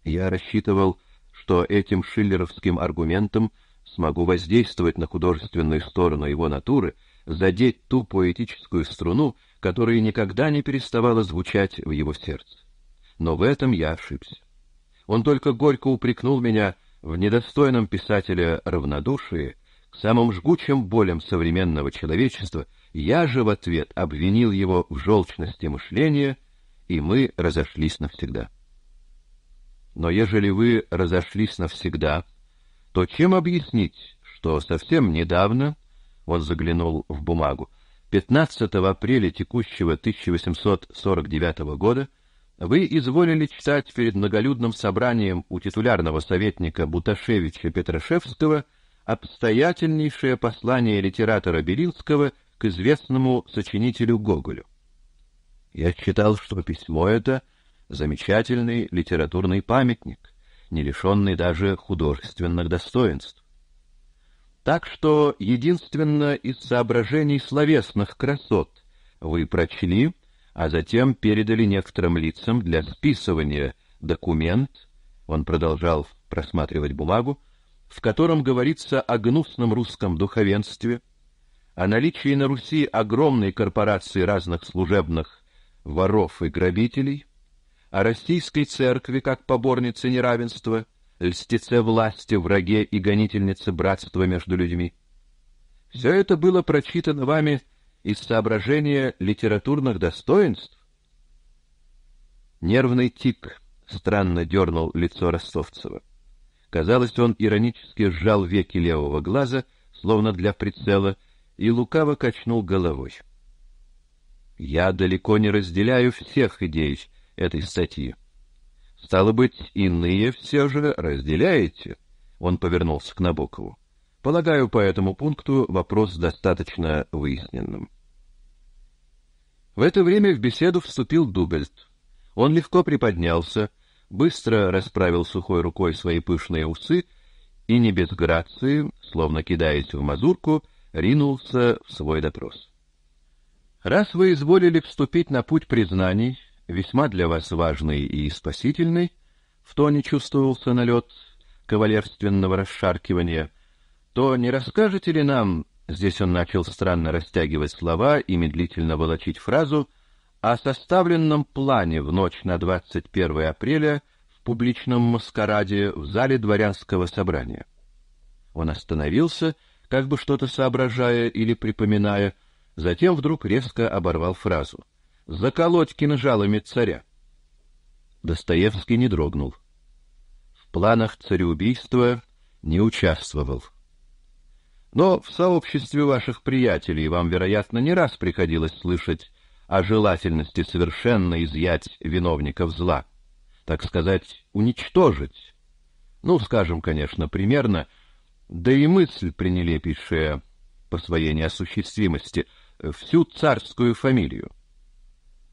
Я рассчитывал, что этим шиллеровским аргументом смогу воздействовать на художественную сторону его натуры, задеть ту поэтическую струну, которая никогда не переставала звучать в его сердце. Но в этом я ошибся. Он только горько упрекнул меня в недостойном писателя равнодушии к самым жгучим болям современного человечества я же в ответ обвинил его в желчности мышления, и мы разошлись навсегда. Но ежели вы разошлись навсегда, то чем объяснить, что совсем недавно, он заглянул в бумагу, 15 апреля текущего 1849 года вы изволили читать перед многолюдным собранием у титулярного советника Буташевича Петрашевского обстоятельнейшее послание литератора Белинского к известному сочинителю Гоголю. Я считал, что письмо это замечательный литературный памятник, не лишенный даже художественных достоинств. Так что единственно из соображений словесных красот вы прочли а затем передали некоторым лицам для списывания документ, он продолжал просматривать бумагу, в котором говорится о гнусном русском духовенстве, о наличии на Руси огромной корпорации разных служебных воров и грабителей, о российской церкви как поборнице неравенства, льстеце власти, враге и гонительнице братства между людьми. Все это было прочитано вами из соображения литературных достоинств? Нервный тик странно дернул лицо Ростовцева. Казалось, он иронически сжал веки левого глаза, словно для прицела, и лукаво качнул головой. Я далеко не разделяю всех идей этой статьи. Стало быть, иные все же разделяете? Он повернулся к Набокову. Полагаю, по этому пункту вопрос достаточно выясненным. В это время в беседу вступил Дубельт. Он легко приподнялся, быстро расправил сухой рукой свои пышные усы и не без грации, словно кидаясь в мазурку, ринулся в свой допрос. «Раз вы изволили вступить на путь признаний, весьма для вас важный и спасительный, в тоне чувствовался налет кавалерственного расшаркивания, то не расскажете ли нам, Здесь он начал странно растягивать слова и медлительно волочить фразу о составленном плане в ночь на 21 апреля в публичном маскараде в зале дворянского собрания. Он остановился, как бы что-то соображая или припоминая, затем вдруг резко оборвал фразу. «Заколоть кинжалами царя!» Достоевский не дрогнул. В планах цареубийства не участвовал. Но в сообществе ваших приятелей вам, вероятно, не раз приходилось слышать о желательности совершенно изъять виновников зла, так сказать, уничтожить. Ну, скажем, конечно, примерно, да и мысль пренелепейшая по своей неосуществимости э, всю царскую фамилию.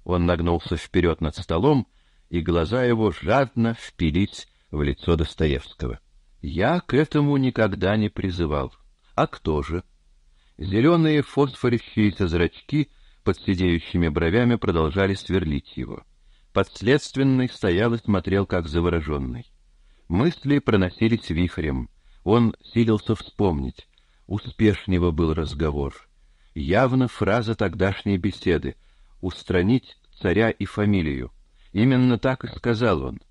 Он нагнулся вперед над столом, и глаза его жадно впились в лицо Достоевского. Я к этому никогда не призывал. А кто же? Зеленые фосфорящиеся зрачки под сидеющими бровями продолжали сверлить его. Подследственный стоял и смотрел, как завороженный. Мысли проносились вихрем. Он силился вспомнить. Успешнего был разговор. Явно фраза тогдашней беседы «устранить царя и фамилию». Именно так и сказал он.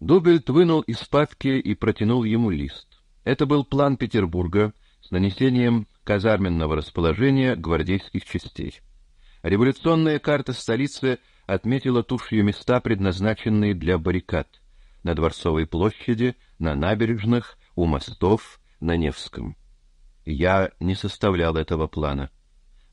Дубельт вынул из папки и протянул ему лист. Это был план Петербурга с нанесением казарменного расположения гвардейских частей. Революционная карта столицы отметила тушью места, предназначенные для баррикад — на Дворцовой площади, на набережных, у мостов, на Невском. Я не составлял этого плана.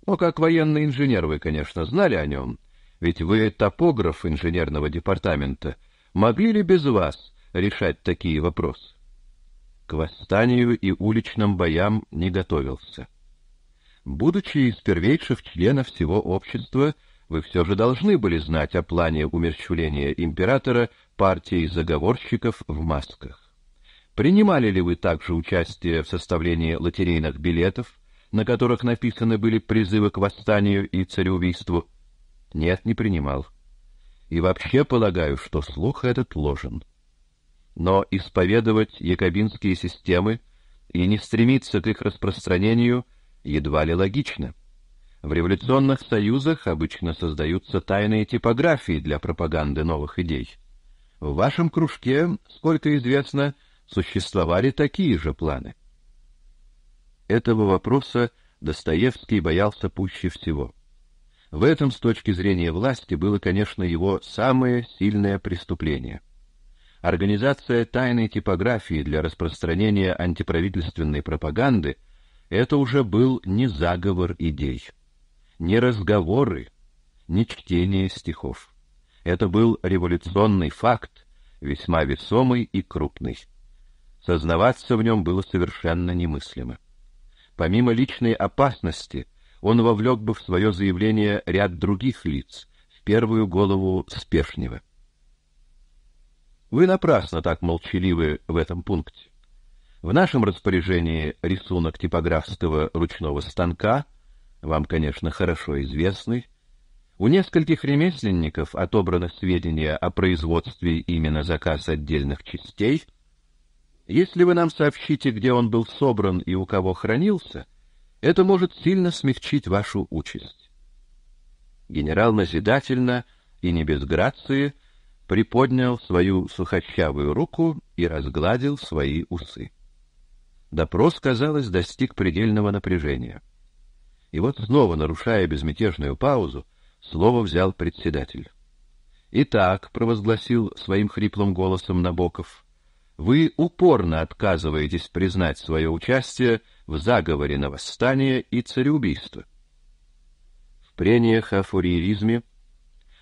Но ну, как военный инженер вы, конечно, знали о нем, ведь вы топограф инженерного департамента. Могли ли без вас решать такие вопросы? к восстанию и уличным боям не готовился. Будучи из первейших членов всего общества, вы все же должны были знать о плане умерщвления императора партией заговорщиков в масках. Принимали ли вы также участие в составлении лотерейных билетов, на которых написаны были призывы к восстанию и цареубийству? Нет, не принимал. И вообще полагаю, что слух этот ложен но исповедовать якобинские системы и не стремиться к их распространению едва ли логично. В революционных союзах обычно создаются тайные типографии для пропаганды новых идей. В вашем кружке, сколько известно, существовали такие же планы. Этого вопроса Достоевский боялся пуще всего. В этом с точки зрения власти было, конечно, его самое сильное преступление. Организация тайной типографии для распространения антиправительственной пропаганды — это уже был не заговор идей, не разговоры, не чтение стихов. Это был революционный факт, весьма весомый и крупный. Сознаваться в нем было совершенно немыслимо. Помимо личной опасности, он вовлек бы в свое заявление ряд других лиц, в первую голову Спешнева. Вы напрасно так молчаливы в этом пункте. В нашем распоряжении рисунок типографского ручного станка, вам, конечно, хорошо известный. У нескольких ремесленников отобраны сведения о производстве именно заказ отдельных частей. Если вы нам сообщите, где он был собран и у кого хранился, это может сильно смягчить вашу участь. Генерал назидательно и не без грации — приподнял свою сухощавую руку и разгладил свои усы. Допрос, казалось, достиг предельного напряжения. И вот снова, нарушая безмятежную паузу, слово взял председатель. «Итак», — провозгласил своим хриплым голосом Набоков, — «вы упорно отказываетесь признать свое участие в заговоре на восстание и цареубийство». В прениях о фурьеризме —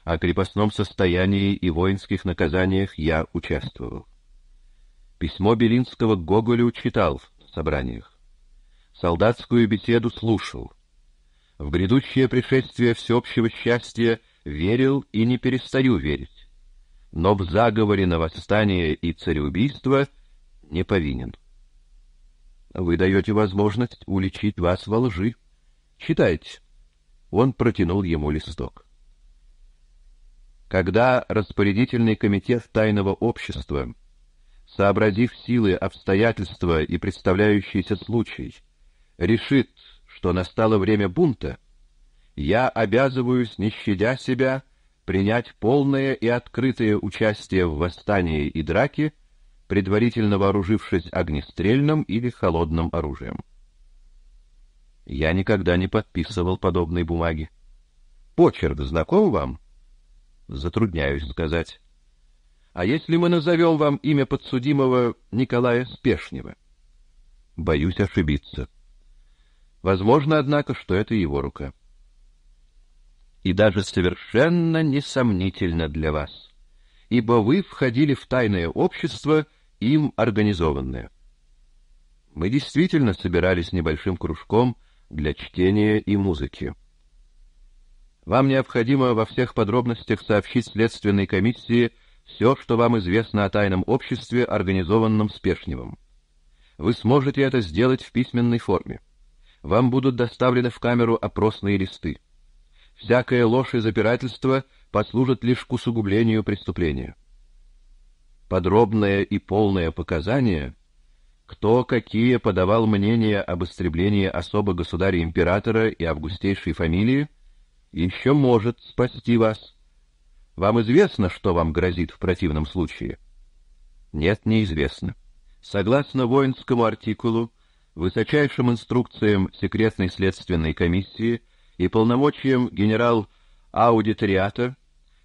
о крепостном состоянии и воинских наказаниях я участвовал. Письмо Белинского к Гоголю читал в собраниях. Солдатскую беседу слушал. В грядущее пришествие всеобщего счастья верил и не перестаю верить. Но в заговоре на восстание и цареубийство не повинен. Вы даете возможность уличить вас во лжи. Читайте. Он протянул ему листок когда распорядительный комитет тайного общества, сообразив силы, обстоятельства и представляющийся случай, решит, что настало время бунта, я обязываюсь, не щадя себя, принять полное и открытое участие в восстании и драке, предварительно вооружившись огнестрельным или холодным оружием. Я никогда не подписывал подобной бумаги. Почерк знаком вам? — Затрудняюсь сказать. А если мы назовем вам имя подсудимого Николая Спешнева? Боюсь ошибиться. Возможно, однако, что это его рука. И даже совершенно несомнительно для вас, ибо вы входили в тайное общество, им организованное. Мы действительно собирались небольшим кружком для чтения и музыки. Вам необходимо во всех подробностях сообщить следственной комиссии все, что вам известно о тайном обществе, организованном Спешневым. Вы сможете это сделать в письменной форме. Вам будут доставлены в камеру опросные листы. Всякая ложь и запирательство послужат лишь к усугублению преступления. Подробное и полное показание, кто какие подавал мнения об истреблении особо государя-императора и августейшей фамилии, еще может спасти вас. Вам известно, что вам грозит в противном случае? Нет, неизвестно. Согласно воинскому артикулу, высочайшим инструкциям секретной следственной комиссии и полномочиям генерал-аудиториата,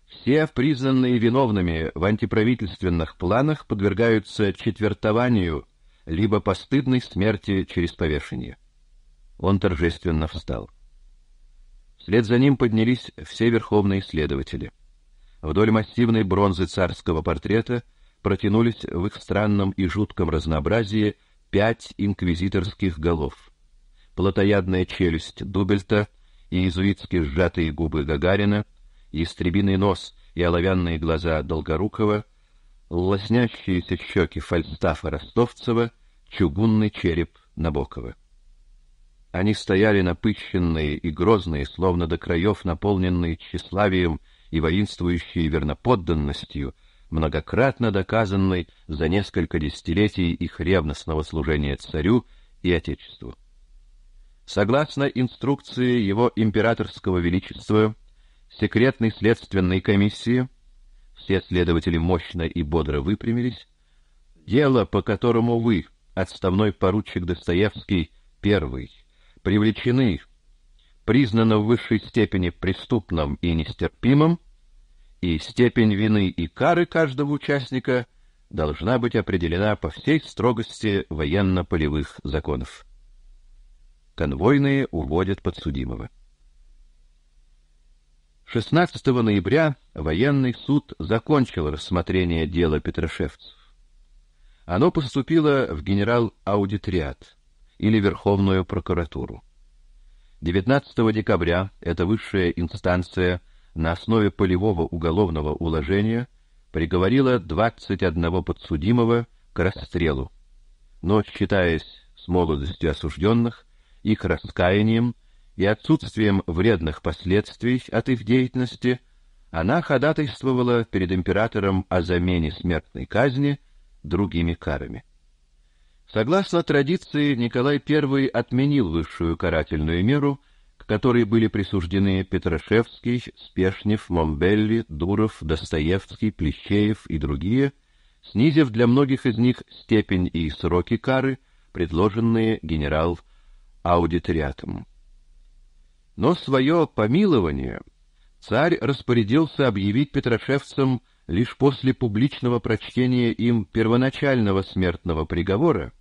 все признанные виновными в антиправительственных планах подвергаются четвертованию либо постыдной смерти через повешение. Он торжественно встал. Вслед за ним поднялись все верховные следователи. Вдоль массивной бронзы царского портрета протянулись в их странном и жутком разнообразии пять инквизиторских голов. Плотоядная челюсть Дубельта и иезуитски сжатые губы Гагарина, истребиный нос и оловянные глаза Долгорукова, лоснящиеся щеки Фальстафа Ростовцева, чугунный череп Набокова. Они стояли напыщенные и грозные, словно до краев наполненные тщеславием и воинствующие верноподданностью, многократно доказанной за несколько десятилетий их ревностного служения царю и отечеству. Согласно инструкции его императорского величества, секретной следственной комиссии, все следователи мощно и бодро выпрямились, дело, по которому вы, отставной поручик Достоевский, первый, привлечены, признано в высшей степени преступным и нестерпимым, и степень вины и кары каждого участника должна быть определена по всей строгости военно-полевых законов. Конвойные уводят подсудимого. 16 ноября военный суд закончил рассмотрение дела Петрошевцев. Оно поступило в генерал-аудитриат или Верховную прокуратуру. 19 декабря эта высшая инстанция на основе полевого уголовного уложения приговорила 21 подсудимого к расстрелу, но, считаясь с молодостью осужденных, их раскаянием и отсутствием вредных последствий от их деятельности, она ходатайствовала перед императором о замене смертной казни другими карами. Согласно традиции, Николай I отменил высшую карательную меру, к которой были присуждены Петрашевский, Спешнев, Момбелли, Дуров, Достоевский, Плещеев и другие, снизив для многих из них степень и сроки кары, предложенные генерал аудиториатом. Но свое помилование царь распорядился объявить петрошевцам лишь после публичного прочтения им первоначального смертного приговора,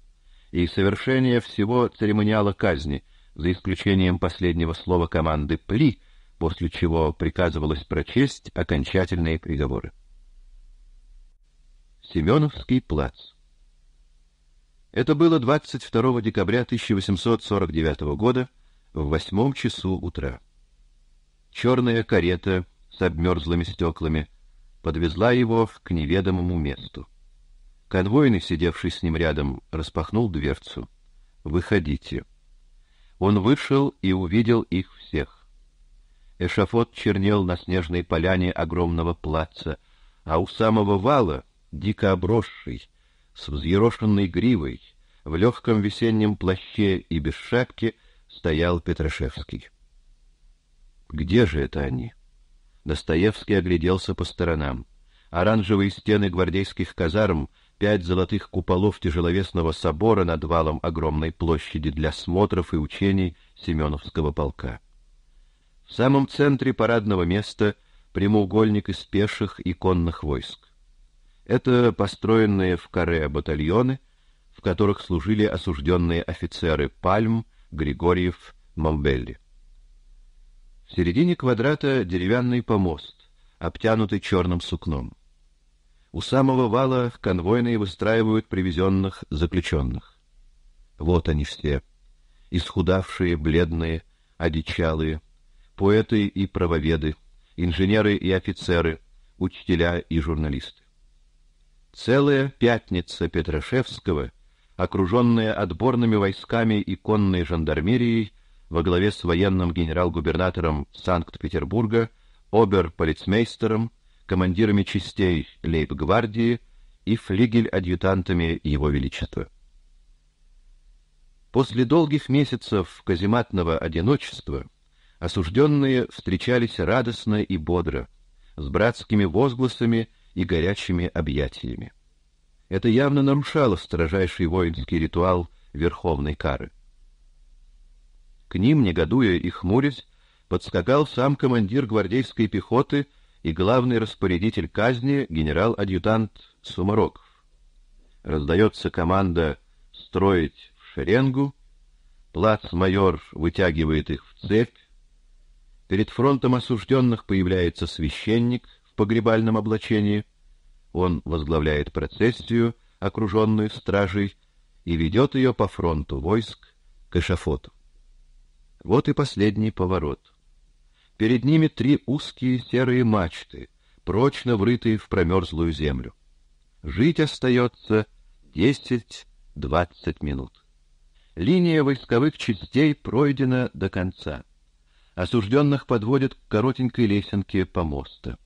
и совершение всего церемониала казни, за исключением последнего слова команды "при", после чего приказывалось прочесть окончательные приговоры. Семеновский плац Это было 22 декабря 1849 года в восьмом часу утра. Черная карета с обмерзлыми стеклами подвезла его к неведомому месту. Конвойный, сидевший с ним рядом, распахнул дверцу. «Выходите». Он вышел и увидел их всех. Эшафот чернел на снежной поляне огромного плаца, а у самого вала, дико обросший, с взъерошенной гривой, в легком весеннем плаще и без шапки, стоял Петрашевский. Где же это они? Достоевский огляделся по сторонам. Оранжевые стены гвардейских казарм пять золотых куполов тяжеловесного собора над валом огромной площади для смотров и учений Семеновского полка. В самом центре парадного места прямоугольник из пеших и конных войск. Это построенные в каре батальоны, в которых служили осужденные офицеры Пальм, Григорьев, Мамбелли. В середине квадрата деревянный помост, обтянутый черным сукном. У самого вала конвойные выстраивают привезенных заключенных. Вот они все, исхудавшие, бледные, одичалые, поэты и правоведы, инженеры и офицеры, учителя и журналисты. Целая пятница Петрашевского, окруженная отборными войсками и конной жандармерией во главе с военным генерал-губернатором Санкт-Петербурга, обер-полицмейстером командирами частей лейб-гвардии и флигель-адъютантами его величества. После долгих месяцев казематного одиночества осужденные встречались радостно и бодро, с братскими возгласами и горячими объятиями. Это явно нарушало строжайший воинский ритуал верховной кары. К ним, негодуя и хмурясь, подскакал сам командир гвардейской пехоты и главный распорядитель казни генерал-адъютант Сумароков. Раздается команда «строить в шеренгу», плац-майор вытягивает их в цепь, перед фронтом осужденных появляется священник в погребальном облачении, он возглавляет процессию, окруженную стражей, и ведет ее по фронту войск к эшафоту. Вот и последний поворот. Перед ними три узкие серые мачты, прочно врытые в промерзлую землю. Жить остается десять-двадцать минут. Линия войсковых частей пройдена до конца. Осужденных подводят к коротенькой лесенке помоста.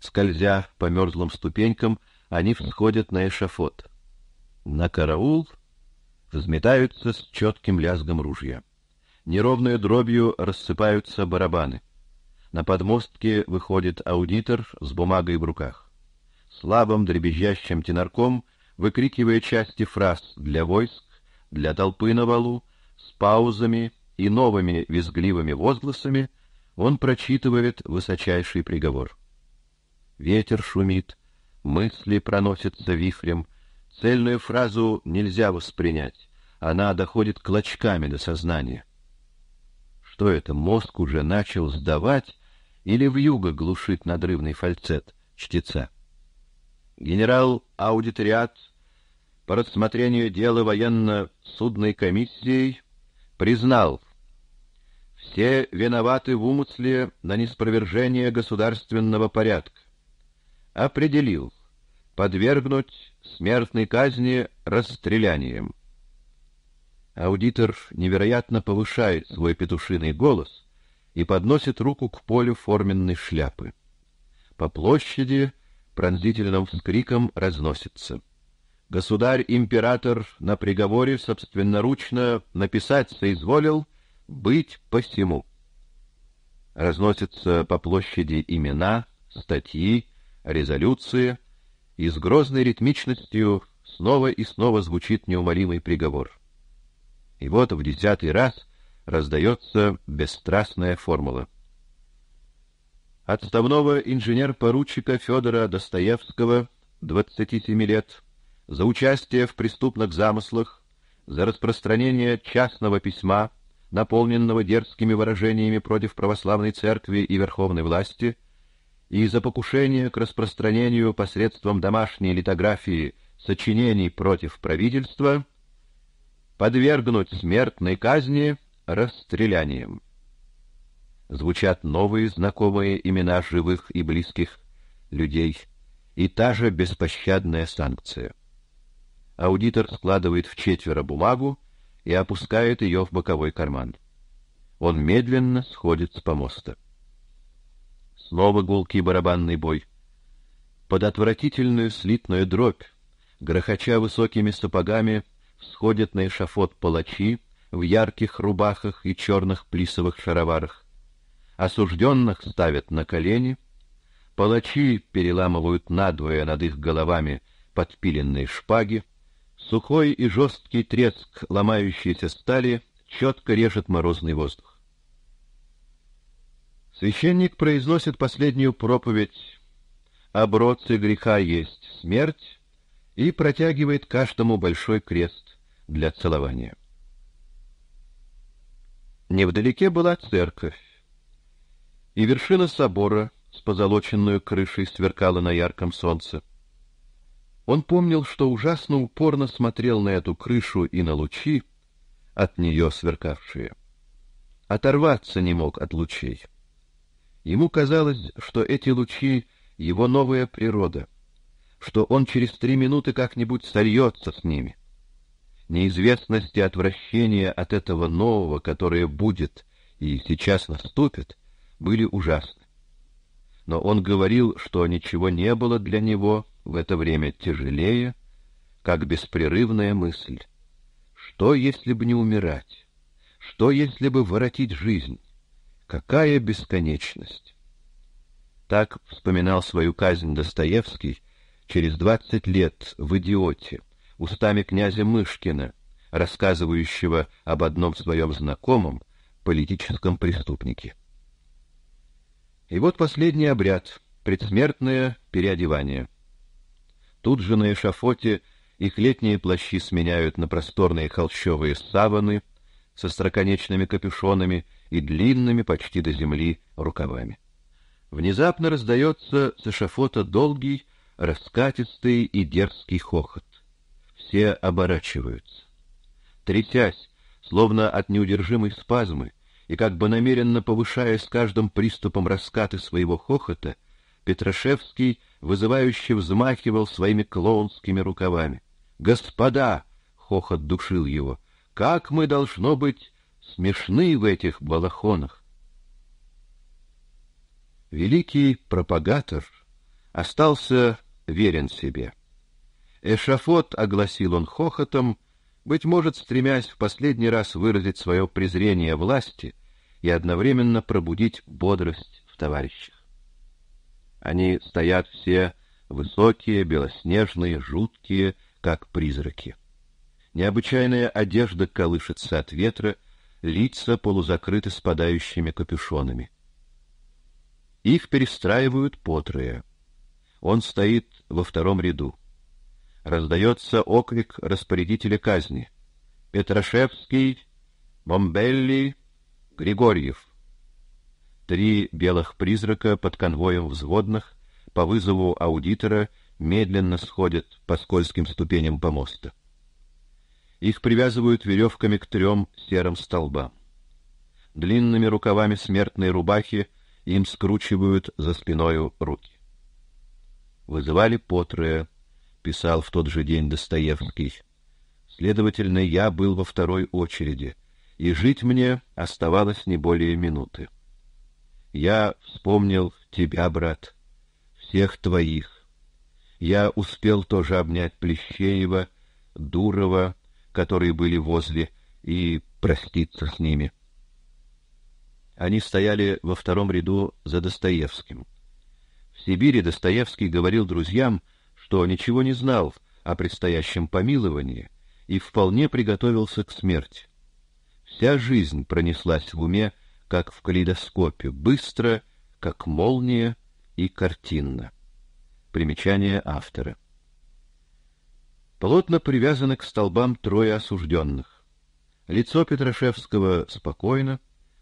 Скользя по мерзлым ступенькам, они всходят на эшафот. На караул взметаются с четким лязгом ружья. Неровную дробью рассыпаются барабаны. На подмостке выходит аудитор с бумагой в руках. Слабым, дребезжащим тенарком выкрикивая части фраз для войск, для толпы на валу, с паузами и новыми визгливыми возгласами, он прочитывает высочайший приговор. Ветер шумит, мысли проносятся вихрем, цельную фразу нельзя воспринять, она доходит клочками до сознания. Что это, мозг уже начал сдавать, или в вьюга глушит надрывный фальцет чтеца. Генерал-аудиториат по рассмотрению дела военно-судной комиссией признал все виноваты в умысле на неспровержение государственного порядка. Определил подвергнуть смертной казни расстрелянием. Аудитор невероятно повышает свой петушиный голос, и подносит руку к полю форменной шляпы. По площади пронзительным криком разносится. Государь-император на приговоре собственноручно написать соизволил «быть посему». Разносятся по площади имена, статьи, резолюции, и с грозной ритмичностью снова и снова звучит неумолимый приговор. И вот в десятый раз — раздается бесстрастная формула. Отставного инженер-поручика Федора Достоевского, 27 лет, за участие в преступных замыслах, за распространение частного письма, наполненного дерзкими выражениями против православной церкви и верховной власти, и за покушение к распространению посредством домашней литографии сочинений против правительства, подвергнуть смертной казни расстрелянием. Звучат новые знакомые имена живых и близких людей и та же беспощадная санкция. Аудитор складывает в четверо бумагу и опускает ее в боковой карман. Он медленно сходит с помоста. Снова гулкий барабанный бой. Под отвратительную слитную дробь, грохоча высокими сапогами, сходят на эшафот палачи, в ярких рубахах и черных плисовых шароварах. Осужденных ставят на колени, палачи переламывают надвое над их головами подпиленные шпаги, сухой и жесткий треск ломающейся стали четко режет морозный воздух. Священник произносит последнюю проповедь «Оброцы греха есть смерть» и протягивает каждому большой крест для целования. Невдалеке была церковь, и вершина собора с позолоченную крышей сверкала на ярком солнце. Он помнил, что ужасно упорно смотрел на эту крышу и на лучи, от нее сверкавшие. Оторваться не мог от лучей. Ему казалось, что эти лучи — его новая природа, что он через три минуты как-нибудь сольется с ними — неизвестности, и отвращение от этого нового, которое будет и сейчас наступит, были ужасны. Но он говорил, что ничего не было для него в это время тяжелее, как беспрерывная мысль. Что, если бы не умирать? Что, если бы воротить жизнь? Какая бесконечность! Так вспоминал свою казнь Достоевский через двадцать лет в «Идиоте», устами князя Мышкина, рассказывающего об одном своем знакомом политическом преступнике. И вот последний обряд предсмертное переодевание. Тут же на эшафоте их летние плащи сменяют на просторные холщовые саваны со строконечными капюшонами и длинными почти до земли рукавами. Внезапно раздается с эшафота долгий, раскатистый и дерзкий хохот все оборачиваются. Трясясь, словно от неудержимой спазмы, и как бы намеренно повышая с каждым приступом раскаты своего хохота, Петрашевский вызывающе взмахивал своими клоунскими рукавами. «Господа!» — хохот душил его. «Как мы, должно быть, смешны в этих балахонах!» Великий пропагатор остался верен себе. Эшафот огласил он хохотом, быть может, стремясь в последний раз выразить свое презрение власти и одновременно пробудить бодрость в товарищах. Они стоят все высокие, белоснежные, жуткие, как призраки. Необычайная одежда колышется от ветра, лица полузакрыты спадающими капюшонами. Их перестраивают по трое. Он стоит во втором ряду раздается окрик распорядителя казни. Петрашевский, Бомбелли, Григорьев. Три белых призрака под конвоем взводных по вызову аудитора медленно сходят по скользким ступеням помоста. Их привязывают веревками к трем серым столбам. Длинными рукавами смертной рубахи им скручивают за спиною руки. Вызывали по трое писал в тот же день Достоевский. Следовательно, я был во второй очереди, и жить мне оставалось не более минуты. Я вспомнил тебя, брат, всех твоих. Я успел тоже обнять Плещеева, Дурова, которые были возле, и проститься с ними. Они стояли во втором ряду за Достоевским. В Сибири Достоевский говорил друзьям, что ничего не знал о предстоящем помиловании и вполне приготовился к смерти. Вся жизнь пронеслась в уме, как в калейдоскопе, быстро, как молния и картинно. Примечание автора. Плотно привязаны к столбам трое осужденных. Лицо Петрашевского спокойно,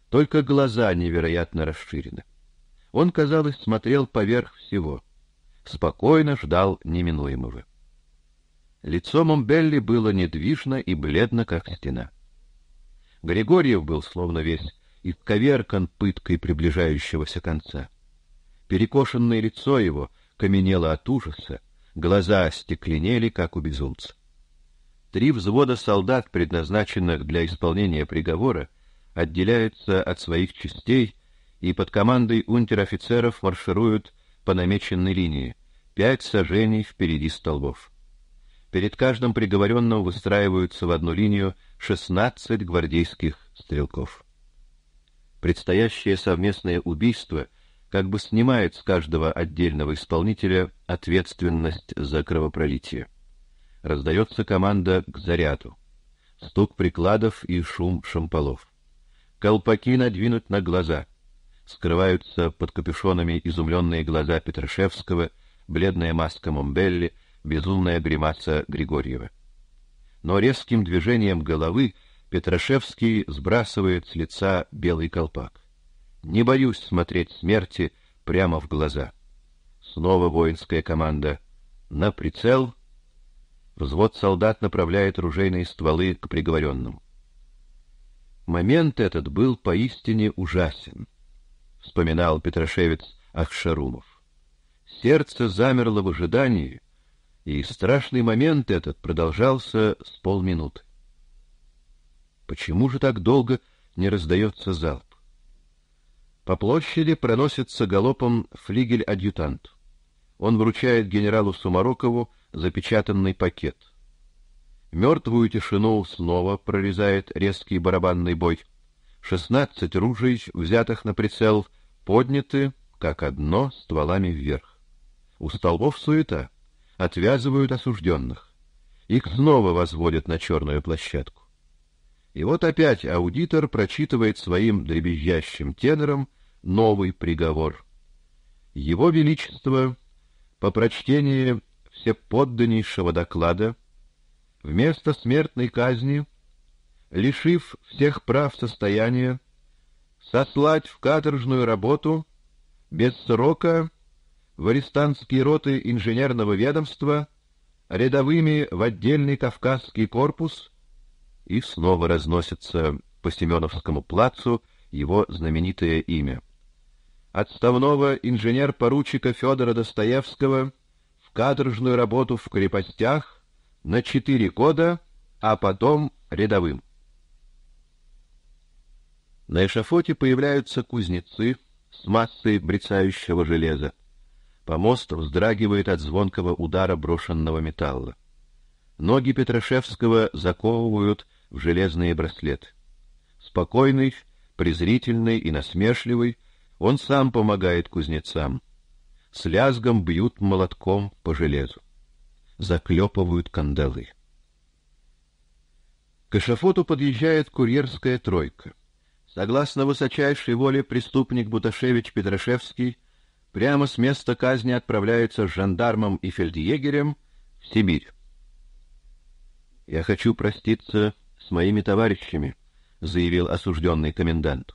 только глаза невероятно расширены. Он, казалось, смотрел поверх всего — спокойно ждал неминуемого. Лицо Момбелли было недвижно и бледно, как стена. Григорьев был словно весь исковеркан пыткой приближающегося конца. Перекошенное лицо его каменело от ужаса, глаза стекленели, как у безумца. Три взвода солдат, предназначенных для исполнения приговора, отделяются от своих частей и под командой унтер-офицеров маршируют по намеченной линии, пять сажений впереди столбов. Перед каждым приговоренным выстраиваются в одну линию шестнадцать гвардейских стрелков. Предстоящее совместное убийство как бы снимает с каждого отдельного исполнителя ответственность за кровопролитие. Раздается команда к заряду. Стук прикладов и шум шамполов. Колпаки надвинуть на глаза — скрываются под капюшонами изумленные глаза Петрашевского, бледная маска Момбелли, безумная гримаса Григорьева. Но резким движением головы Петрашевский сбрасывает с лица белый колпак. Не боюсь смотреть смерти прямо в глаза. Снова воинская команда. На прицел. Взвод солдат направляет ружейные стволы к приговоренным. Момент этот был поистине ужасен вспоминал Петрошевец Ахшарумов. Сердце замерло в ожидании, и страшный момент этот продолжался с полминуты. Почему же так долго не раздается залп? По площади проносится галопом флигель-адъютант. Он вручает генералу Сумарокову запечатанный пакет. Мертвую тишину снова прорезает резкий барабанный бой — Шестнадцать ружей, взятых на прицел, подняты, как одно, стволами вверх. У столбов суета. Отвязывают осужденных. Их снова возводят на черную площадку. И вот опять аудитор прочитывает своим дребезжащим тенором новый приговор. Его Величество по прочтении всеподданнейшего доклада вместо смертной казни лишив всех прав состояния, сослать в каторжную работу без срока в арестантские роты инженерного ведомства, рядовыми в отдельный Кавказский корпус, и снова разносится по Семеновскому плацу его знаменитое имя. Отставного инженер-поручика Федора Достоевского в каторжную работу в крепостях на четыре года, а потом рядовым. На эшафоте появляются кузнецы с массой брицающего железа. Помост вздрагивает от звонкого удара брошенного металла. Ноги Петрашевского заковывают в железные браслеты. Спокойный, презрительный и насмешливый, он сам помогает кузнецам. С лязгом бьют молотком по железу. Заклепывают кандалы. К эшафоту подъезжает курьерская тройка. Согласно высочайшей воле, преступник Буташевич Петрашевский прямо с места казни отправляется с жандармом и фельдъегерем в Сибирь. «Я хочу проститься с моими товарищами», — заявил осужденный комендант.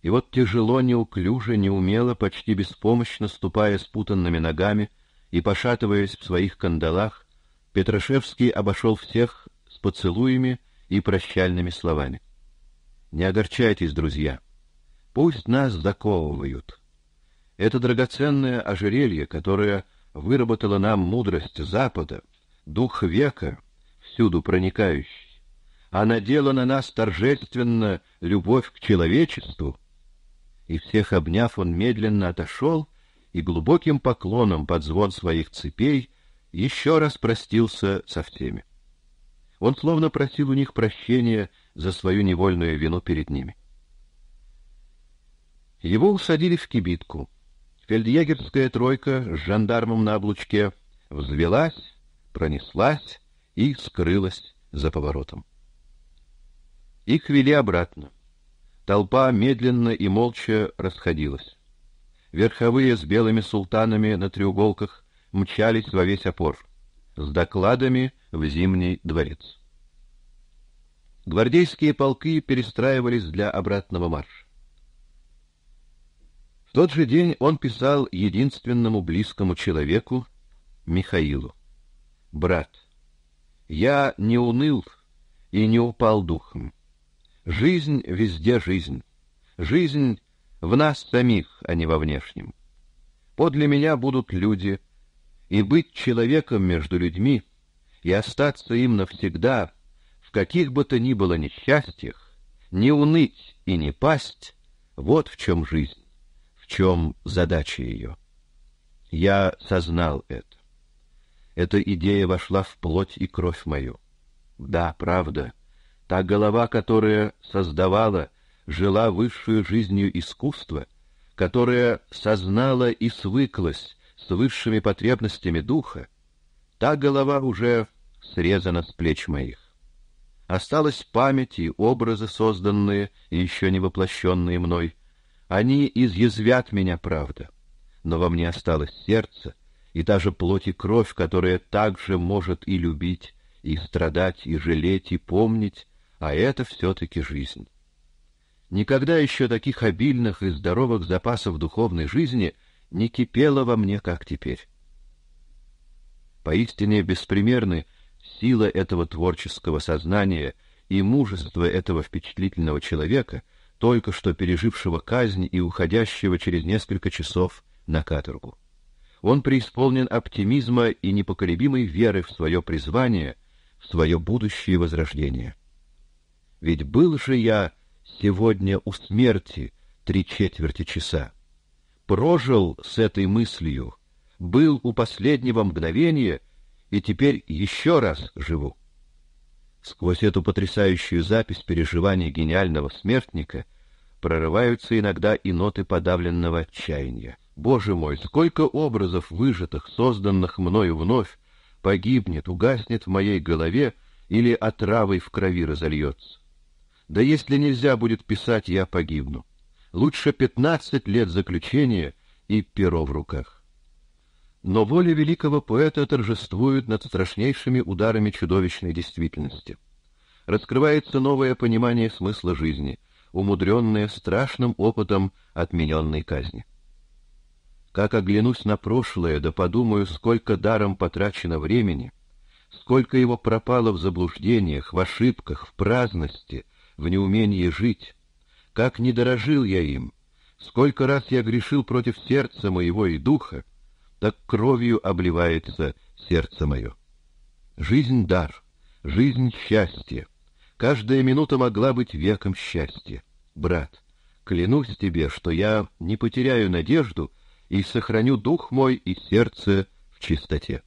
И вот тяжело, неуклюже, неумело, почти беспомощно, ступая спутанными ногами и пошатываясь в своих кандалах, Петрашевский обошел всех с поцелуями и прощальными словами. Не огорчайтесь, друзья. Пусть нас заковывают. Это драгоценное ожерелье, которое выработала нам мудрость Запада, дух века, всюду проникающий, а надела на нас торжественно любовь к человечеству. И всех обняв, он медленно отошел и глубоким поклоном под звон своих цепей еще раз простился со всеми. Он словно просил у них прощения за свою невольную вину перед ними. Его усадили в кибитку. Фельдъегерская тройка с жандармом на облучке взвелась, пронеслась и скрылась за поворотом. Их вели обратно. Толпа медленно и молча расходилась. Верховые с белыми султанами на треуголках мчались во весь опор, с докладами в Зимний дворец гвардейские полки перестраивались для обратного марша. В тот же день он писал единственному близкому человеку, Михаилу. «Брат, я не уныл и не упал духом. Жизнь везде жизнь. Жизнь в нас самих, а не во внешнем. Подле меня будут люди, и быть человеком между людьми, и остаться им навсегда каких бы то ни было несчастьях, не уныть и не пасть — вот в чем жизнь, в чем задача ее. Я сознал это. Эта идея вошла в плоть и кровь мою. Да, правда, та голова, которая создавала, жила высшую жизнью искусства, которая сознала и свыклась с высшими потребностями духа, та голова уже срезана с плеч моих. Осталась память и образы, созданные и еще не воплощенные мной. Они изъязвят меня, правда, но во мне осталось сердце и та же плоть и кровь, которая также может и любить, и страдать, и жалеть, и помнить, а это все-таки жизнь. Никогда еще таких обильных и здоровых запасов духовной жизни не кипело во мне, как теперь. Поистине беспримерны Сила этого творческого сознания и мужество этого впечатлительного человека, только что пережившего казнь и уходящего через несколько часов на каторгу. Он преисполнен оптимизма и непоколебимой веры в свое призвание, в свое будущее возрождение. Ведь был же я сегодня у смерти три четверти часа. Прожил с этой мыслью, был у последнего мгновения — и теперь еще раз живу. Сквозь эту потрясающую запись переживаний гениального смертника прорываются иногда и ноты подавленного отчаяния. Боже мой, сколько образов выжатых, созданных мною вновь, погибнет, угаснет в моей голове или отравой в крови разольется. Да если нельзя будет писать, я погибну. Лучше пятнадцать лет заключения и перо в руках. Но воля великого поэта торжествует над страшнейшими ударами чудовищной действительности. Раскрывается новое понимание смысла жизни, умудренное страшным опытом отмененной казни. Как оглянусь на прошлое, да подумаю, сколько даром потрачено времени, сколько его пропало в заблуждениях, в ошибках, в праздности, в неумении жить, как не дорожил я им, сколько раз я грешил против сердца моего и духа, так кровью обливается сердце мое. Жизнь — дар, жизнь — счастье. Каждая минута могла быть веком счастья. Брат, клянусь тебе, что я не потеряю надежду и сохраню дух мой и сердце в чистоте.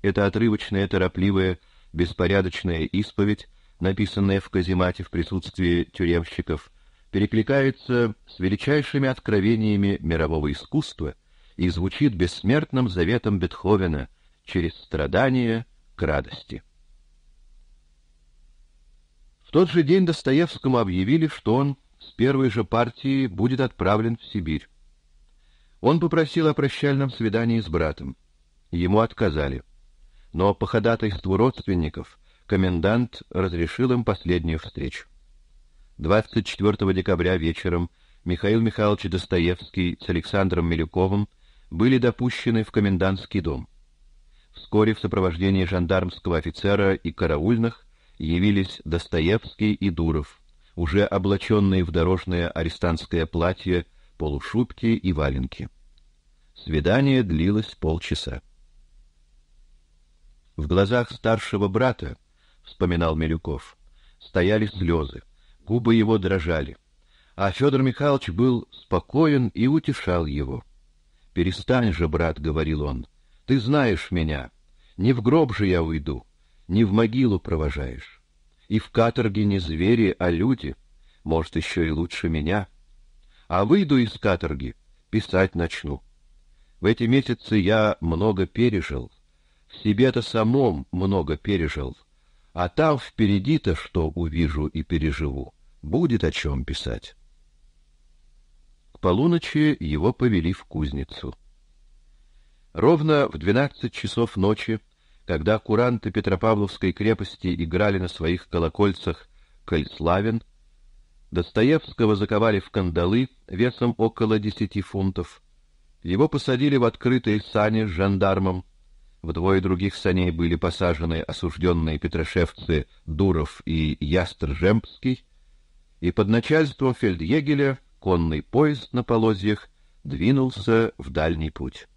Эта отрывочная, торопливая, беспорядочная исповедь, написанная в каземате в присутствии тюремщиков, перекликается с величайшими откровениями мирового искусства — и звучит бессмертным заветом Бетховена через страдания к радости. В тот же день Достоевскому объявили, что он с первой же партии будет отправлен в Сибирь. Он попросил о прощальном свидании с братом. Ему отказали. Но по ходатайству родственников комендант разрешил им последнюю встречу. 24 декабря вечером Михаил Михайлович Достоевский с Александром Милюковым были допущены в комендантский дом. Вскоре в сопровождении жандармского офицера и караульных явились Достоевский и Дуров, уже облаченные в дорожное арестантское платье, полушубки и валенки. Свидание длилось полчаса. В глазах старшего брата, вспоминал Милюков, стояли слезы, губы его дрожали, а Федор Михайлович был спокоен и утешал его. «Перестань же, брат», — говорил он, — «ты знаешь меня. Не в гроб же я уйду, не в могилу провожаешь. И в каторге не звери, а люди, может, еще и лучше меня. А выйду из каторги, писать начну. В эти месяцы я много пережил, в себе-то самом много пережил, а там впереди-то что увижу и переживу, будет о чем писать» полуночи его повели в кузницу. Ровно в двенадцать часов ночи, когда куранты Петропавловской крепости играли на своих колокольцах «Кольславин», Достоевского заковали в кандалы весом около десяти фунтов. Его посадили в открытые сани с жандармом. Вдвое других саней были посажены осужденные Петрошевцы Дуров и Ястржемпский, и под начальством фельдъегеля конный поезд на полозьях двинулся в дальний путь.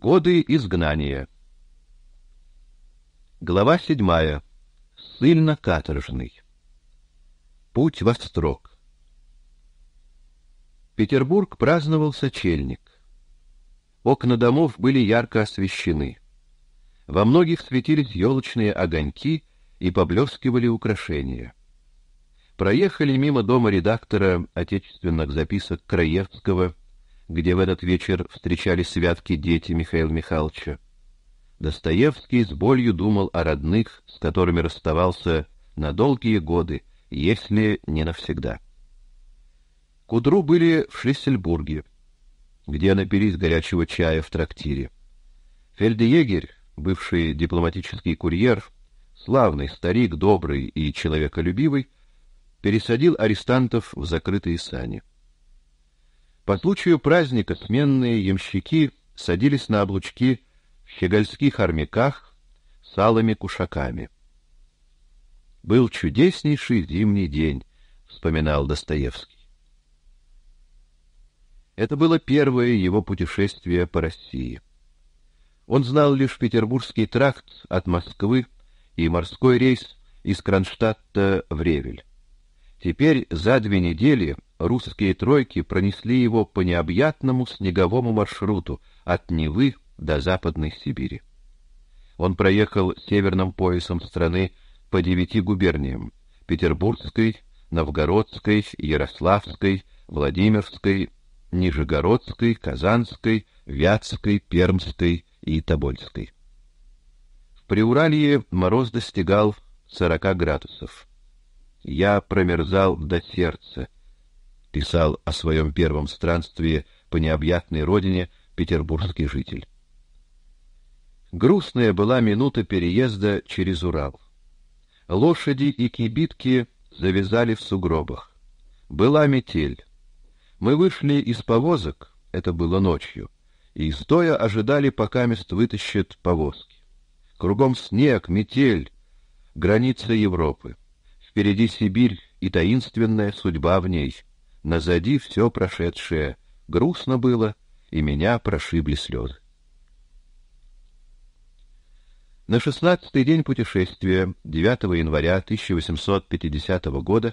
Годы изгнания Глава седьмая. Сильно каторжный Путь во строк. Петербург праздновал сочельник. Окна домов были ярко освещены. Во многих светились елочные огоньки и поблескивали украшения проехали мимо дома редактора отечественных записок Краевского, где в этот вечер встречали святки дети Михаила Михайловича. Достоевский с болью думал о родных, с которыми расставался на долгие годы, если не навсегда. К утру были в Шлиссельбурге, где напились горячего чая в трактире. Фельдъегерь, бывший дипломатический курьер, славный старик, добрый и человеколюбивый, пересадил арестантов в закрытые сани. По случаю праздника тменные ямщики садились на облучки в щегольских армяках с алыми кушаками. Был чудеснейший зимний день, вспоминал Достоевский. Это было первое его путешествие по России. Он знал лишь петербургский тракт от Москвы и морской рейс из Кронштадта в Ревель. Теперь за две недели русские тройки пронесли его по необъятному снеговому маршруту от Невы до Западной Сибири. Он проехал северным поясом страны по девяти губерниям — Петербургской, Новгородской, Ярославской, Владимирской, Нижегородской, Казанской, Вятской, Пермской и Тобольской. В Приуралье мороз достигал 40 градусов я промерзал до сердца. Писал о своем первом странствии по необъятной родине петербургский житель. Грустная была минута переезда через Урал. Лошади и кибитки завязали в сугробах. Была метель. Мы вышли из повозок, это было ночью, и стоя ожидали, пока мест вытащит повозки. Кругом снег, метель, граница Европы. Впереди Сибирь и таинственная судьба в ней. Назади все прошедшее. Грустно было, и меня прошибли слезы. На шестнадцатый день путешествия, 9 января 1850 года,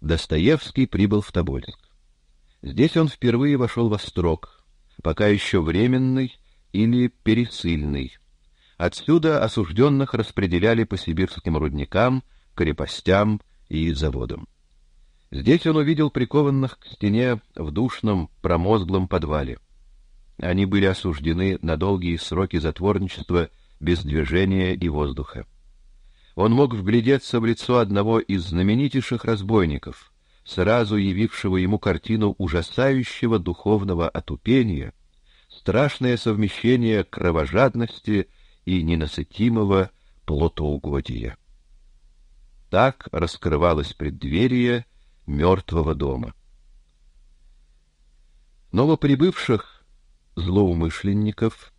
Достоевский прибыл в Тобольск. Здесь он впервые вошел во строк, пока еще временный или пересыльный. Отсюда осужденных распределяли по сибирским рудникам крепостям и заводам. Здесь он увидел прикованных к стене в душном, промозглом подвале. Они были осуждены на долгие сроки затворничества без движения и воздуха. Он мог вглядеться в лицо одного из знаменитейших разбойников, сразу явившего ему картину ужасающего духовного отупения, страшное совмещение кровожадности и ненасытимого плотоугодия. Так раскрывалось преддверие мертвого дома. Новоприбывших злоумышленников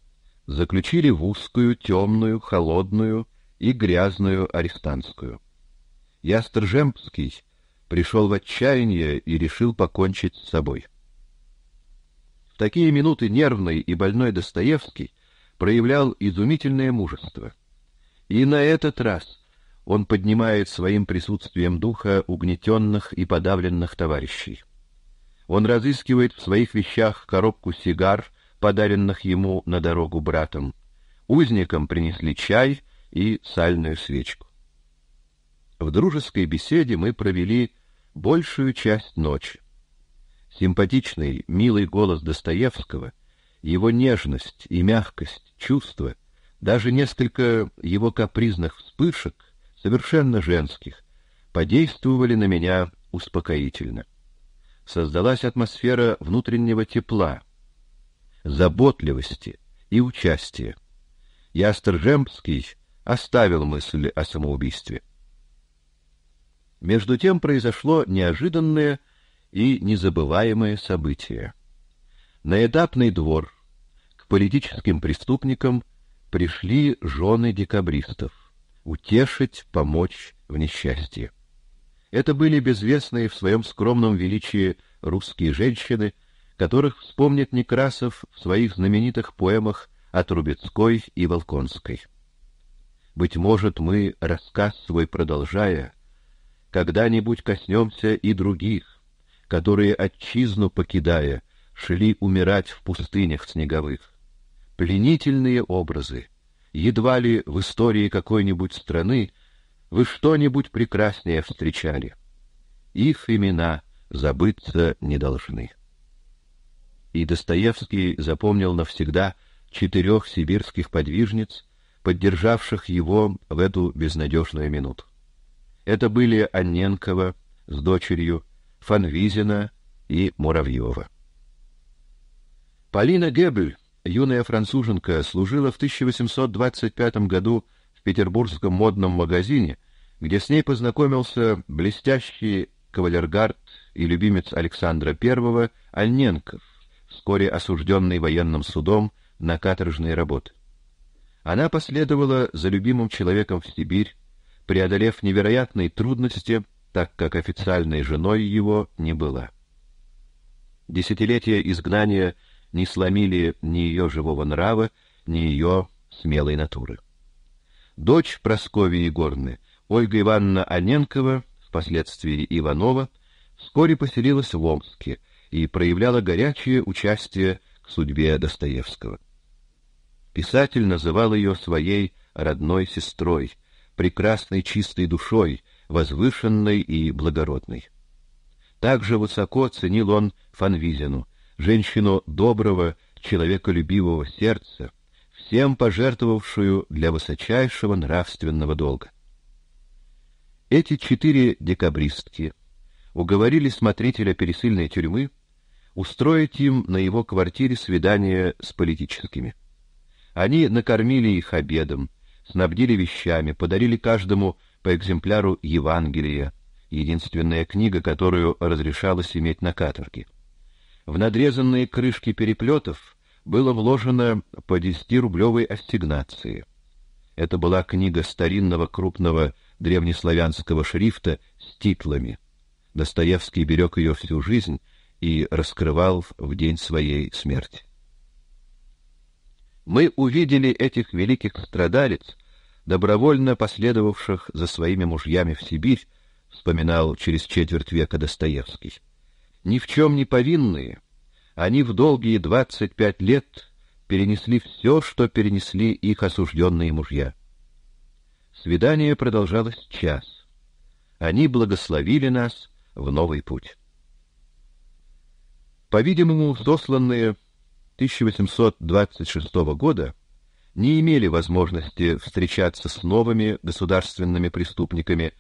заключили в узкую, темную, холодную и грязную арестантскую. Ястржемский пришел в отчаяние и решил покончить с собой. В такие минуты нервный и больной Достоевский проявлял изумительное мужество. И на этот раз он поднимает своим присутствием духа угнетенных и подавленных товарищей. Он разыскивает в своих вещах коробку сигар, подаренных ему на дорогу братом. Узникам принесли чай и сальную свечку. В дружеской беседе мы провели большую часть ночи. Симпатичный, милый голос Достоевского, его нежность и мягкость, чувства, даже несколько его капризных вспышек совершенно женских, подействовали на меня успокоительно. Создалась атмосфера внутреннего тепла, заботливости и участия. Ястержемский оставил мысль о самоубийстве. Между тем произошло неожиданное и незабываемое событие. На этапный двор к политическим преступникам пришли жены декабристов утешить, помочь в несчастье. Это были безвестные в своем скромном величии русские женщины, которых вспомнит Некрасов в своих знаменитых поэмах о Трубецкой и Волконской. Быть может, мы, рассказ свой продолжая, когда-нибудь коснемся и других, которые, отчизну покидая, шли умирать в пустынях снеговых. Пленительные образы — едва ли в истории какой-нибудь страны вы что-нибудь прекраснее встречали. Их имена забыться не должны. И Достоевский запомнил навсегда четырех сибирских подвижниц, поддержавших его в эту безнадежную минуту. Это были Анненкова с дочерью, Фанвизина и Муравьева. Полина Гебель юная француженка служила в 1825 году в петербургском модном магазине, где с ней познакомился блестящий кавалергард и любимец Александра I Альненков, вскоре осужденный военным судом на каторжные работы. Она последовала за любимым человеком в Сибирь, преодолев невероятные трудности, так как официальной женой его не была. Десятилетие изгнания – не сломили ни ее живого нрава, ни ее смелой натуры. Дочь Прасковьи Егорны, Ольга Ивановна Аненкова, впоследствии Иванова, вскоре поселилась в Омске и проявляла горячее участие к судьбе Достоевского. Писатель называл ее своей родной сестрой, прекрасной чистой душой, возвышенной и благородной. Также высоко ценил он Фанвизину, женщину доброго, человеколюбивого сердца, всем пожертвовавшую для высочайшего нравственного долга. Эти четыре декабристки уговорили смотрителя пересыльной тюрьмы устроить им на его квартире свидание с политическими. Они накормили их обедом, снабдили вещами, подарили каждому по экземпляру Евангелия, единственная книга, которую разрешалось иметь на каторге. В надрезанные крышки переплетов было вложено по 10-рублевой ассигнации. Это была книга старинного крупного древнеславянского шрифта с титлами. Достоевский берег ее всю жизнь и раскрывал в день своей смерти. Мы увидели этих великих страдалец, добровольно последовавших за своими мужьями в Сибирь, вспоминал через четверть века Достоевский ни в чем не повинные, они в долгие 25 лет перенесли все, что перенесли их осужденные мужья. Свидание продолжалось час. Они благословили нас в новый путь. По-видимому, сосланные 1826 года не имели возможности встречаться с новыми государственными преступниками,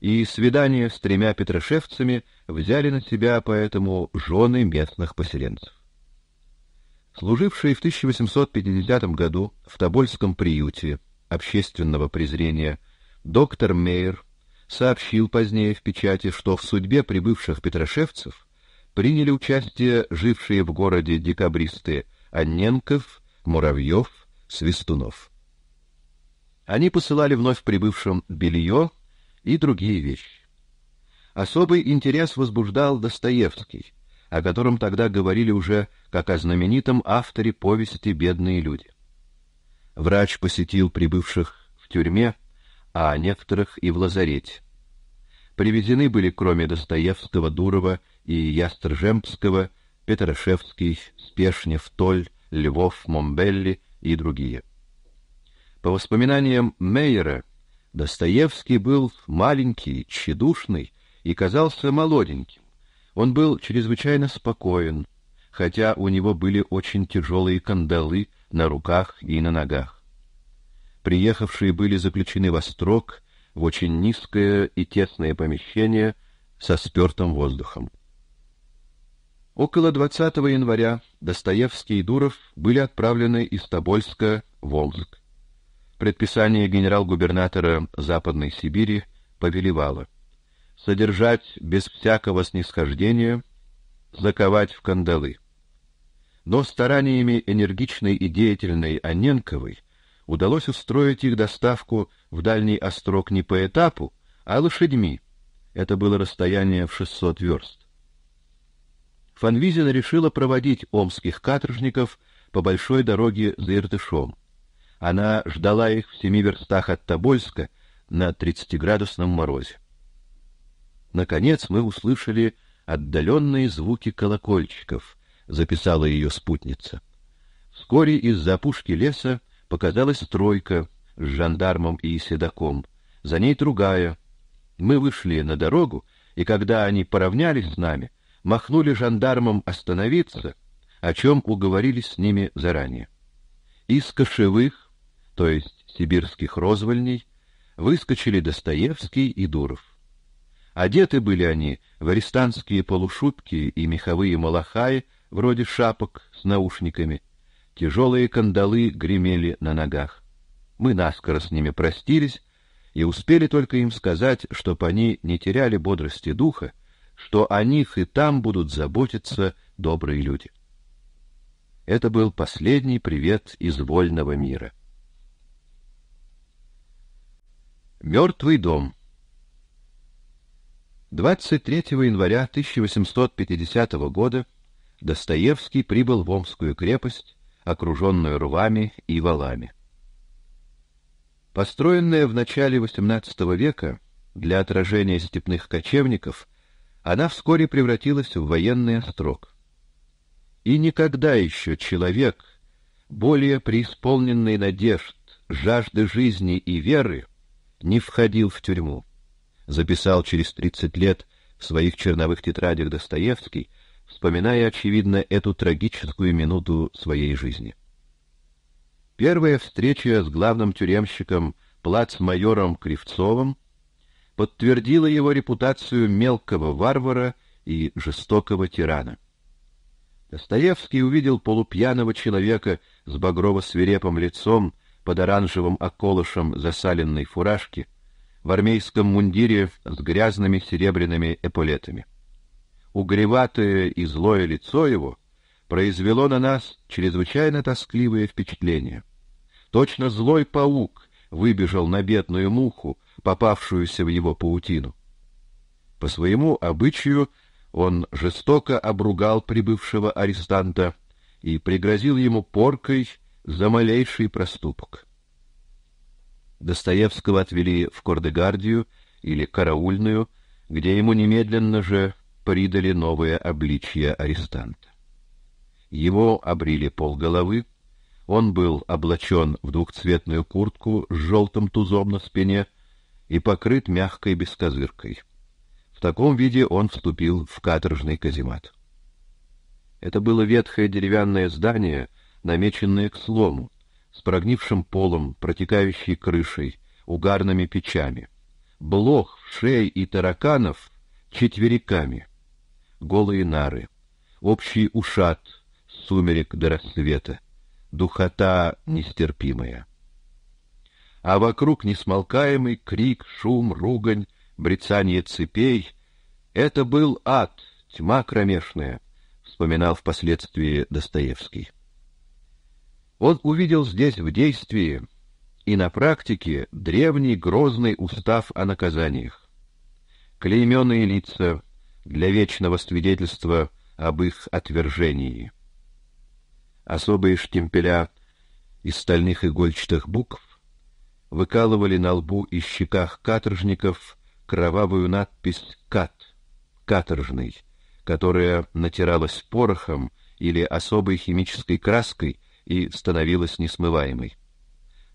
и свидания с тремя петрошевцами взяли на себя поэтому жены местных поселенцев. Служивший в 1850 году в Тобольском приюте общественного презрения доктор Мейер сообщил позднее в печати, что в судьбе прибывших петрошевцев приняли участие жившие в городе декабристы Анненков, Муравьев, Свистунов. Они посылали вновь прибывшим белье, и другие вещи. Особый интерес возбуждал Достоевский, о котором тогда говорили уже как о знаменитом авторе повести «Бедные люди». Врач посетил прибывших в тюрьме, а некоторых и в лазарете. Привезены были, кроме Достоевского, Дурова и Ястржемского, Петрашевский, Спешнев, Толь, Львов, Момбелли и другие. По воспоминаниям Мейера, Достоевский был маленький, тщедушный и казался молоденьким. Он был чрезвычайно спокоен, хотя у него были очень тяжелые кандалы на руках и на ногах. Приехавшие были заключены в строк в очень низкое и тесное помещение со спертым воздухом. Около 20 января Достоевский и Дуров были отправлены из Тобольска в Омск. Предписание генерал-губернатора Западной Сибири повелевало содержать без всякого снисхождения, заковать в кандалы. Но стараниями энергичной и деятельной Аненковой удалось устроить их доставку в Дальний Острог не по этапу, а лошадьми. Это было расстояние в 600 верст. Фанвизина решила проводить омских каторжников по большой дороге за Иртышом. Она ждала их в семи верстах от Тобольска на тридцатиградусном морозе. Наконец мы услышали отдаленные звуки колокольчиков, записала ее спутница. Вскоре из-за пушки леса показалась тройка с жандармом и седаком, за ней другая. Мы вышли на дорогу, и когда они поравнялись с нами, махнули жандармам остановиться, о чем уговорились с ними заранее. Из кошевых то есть сибирских розвольней, выскочили Достоевский и Дуров. Одеты были они в арестантские полушубки и меховые малахаи, вроде шапок с наушниками. Тяжелые кандалы гремели на ногах. Мы наскоро с ними простились и успели только им сказать, чтоб они не теряли бодрости духа, что о них и там будут заботиться добрые люди. Это был последний привет из вольного мира. Мёртвый дом. 23 января 1850 года Достоевский прибыл в Омскую крепость, окруженную рвами и валами. Построенная в начале XVIII века для отражения степных кочевников, она вскоре превратилась в военный острог. И никогда ещё человек, более преисполненный надежд, жажды жизни и веры, не входил в тюрьму. Записал через 30 лет в своих черновых тетрадях Достоевский, вспоминая, очевидно, эту трагическую минуту своей жизни. Первая встреча с главным тюремщиком плацмайором Кривцовым подтвердила его репутацию мелкого варвара и жестокого тирана. Достоевский увидел полупьяного человека с багрово-свирепым лицом, под оранжевым околышем засаленной фуражки, в армейском мундире с грязными серебряными эполетами. Угреватое и злое лицо его произвело на нас чрезвычайно тоскливое впечатление. Точно злой паук выбежал на бедную муху, попавшуюся в его паутину. По своему обычаю он жестоко обругал прибывшего арестанта и пригрозил ему поркой за малейший проступок. Достоевского отвели в Кордегардию или Караульную, где ему немедленно же придали новое обличье арестанта. Его обрили полголовы, он был облачен в двухцветную куртку с желтым тузом на спине и покрыт мягкой бескозыркой. В таком виде он вступил в каторжный каземат. Это было ветхое деревянное здание — намеченные к слому, с прогнившим полом, протекающей крышей, угарными печами. Блох, шей и тараканов четвериками. Голые нары. Общий ушат сумерек до рассвета. Духота нестерпимая. А вокруг несмолкаемый крик, шум, ругань, брецание цепей. Это был ад, тьма кромешная, вспоминал впоследствии Достоевский он увидел здесь в действии и на практике древний грозный устав о наказаниях. Клейменные лица для вечного свидетельства об их отвержении. Особые штемпеля из стальных игольчатых букв выкалывали на лбу и щеках каторжников кровавую надпись «Кат» — «Каторжный», которая натиралась порохом или особой химической краской — и становилась несмываемой.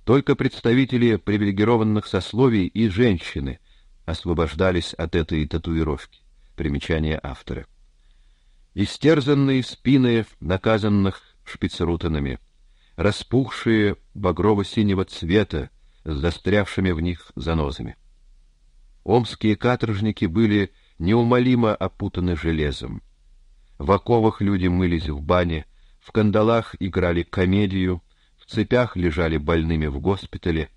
Только представители привилегированных сословий и женщины освобождались от этой татуировки. Примечание автора. Истерзанные спины наказанных шпицерутанами, распухшие багрово-синего цвета с застрявшими в них занозами. Омские каторжники были неумолимо опутаны железом. В оковах люди мылись в бане, в кандалах играли комедию, в цепях лежали больными в госпитале.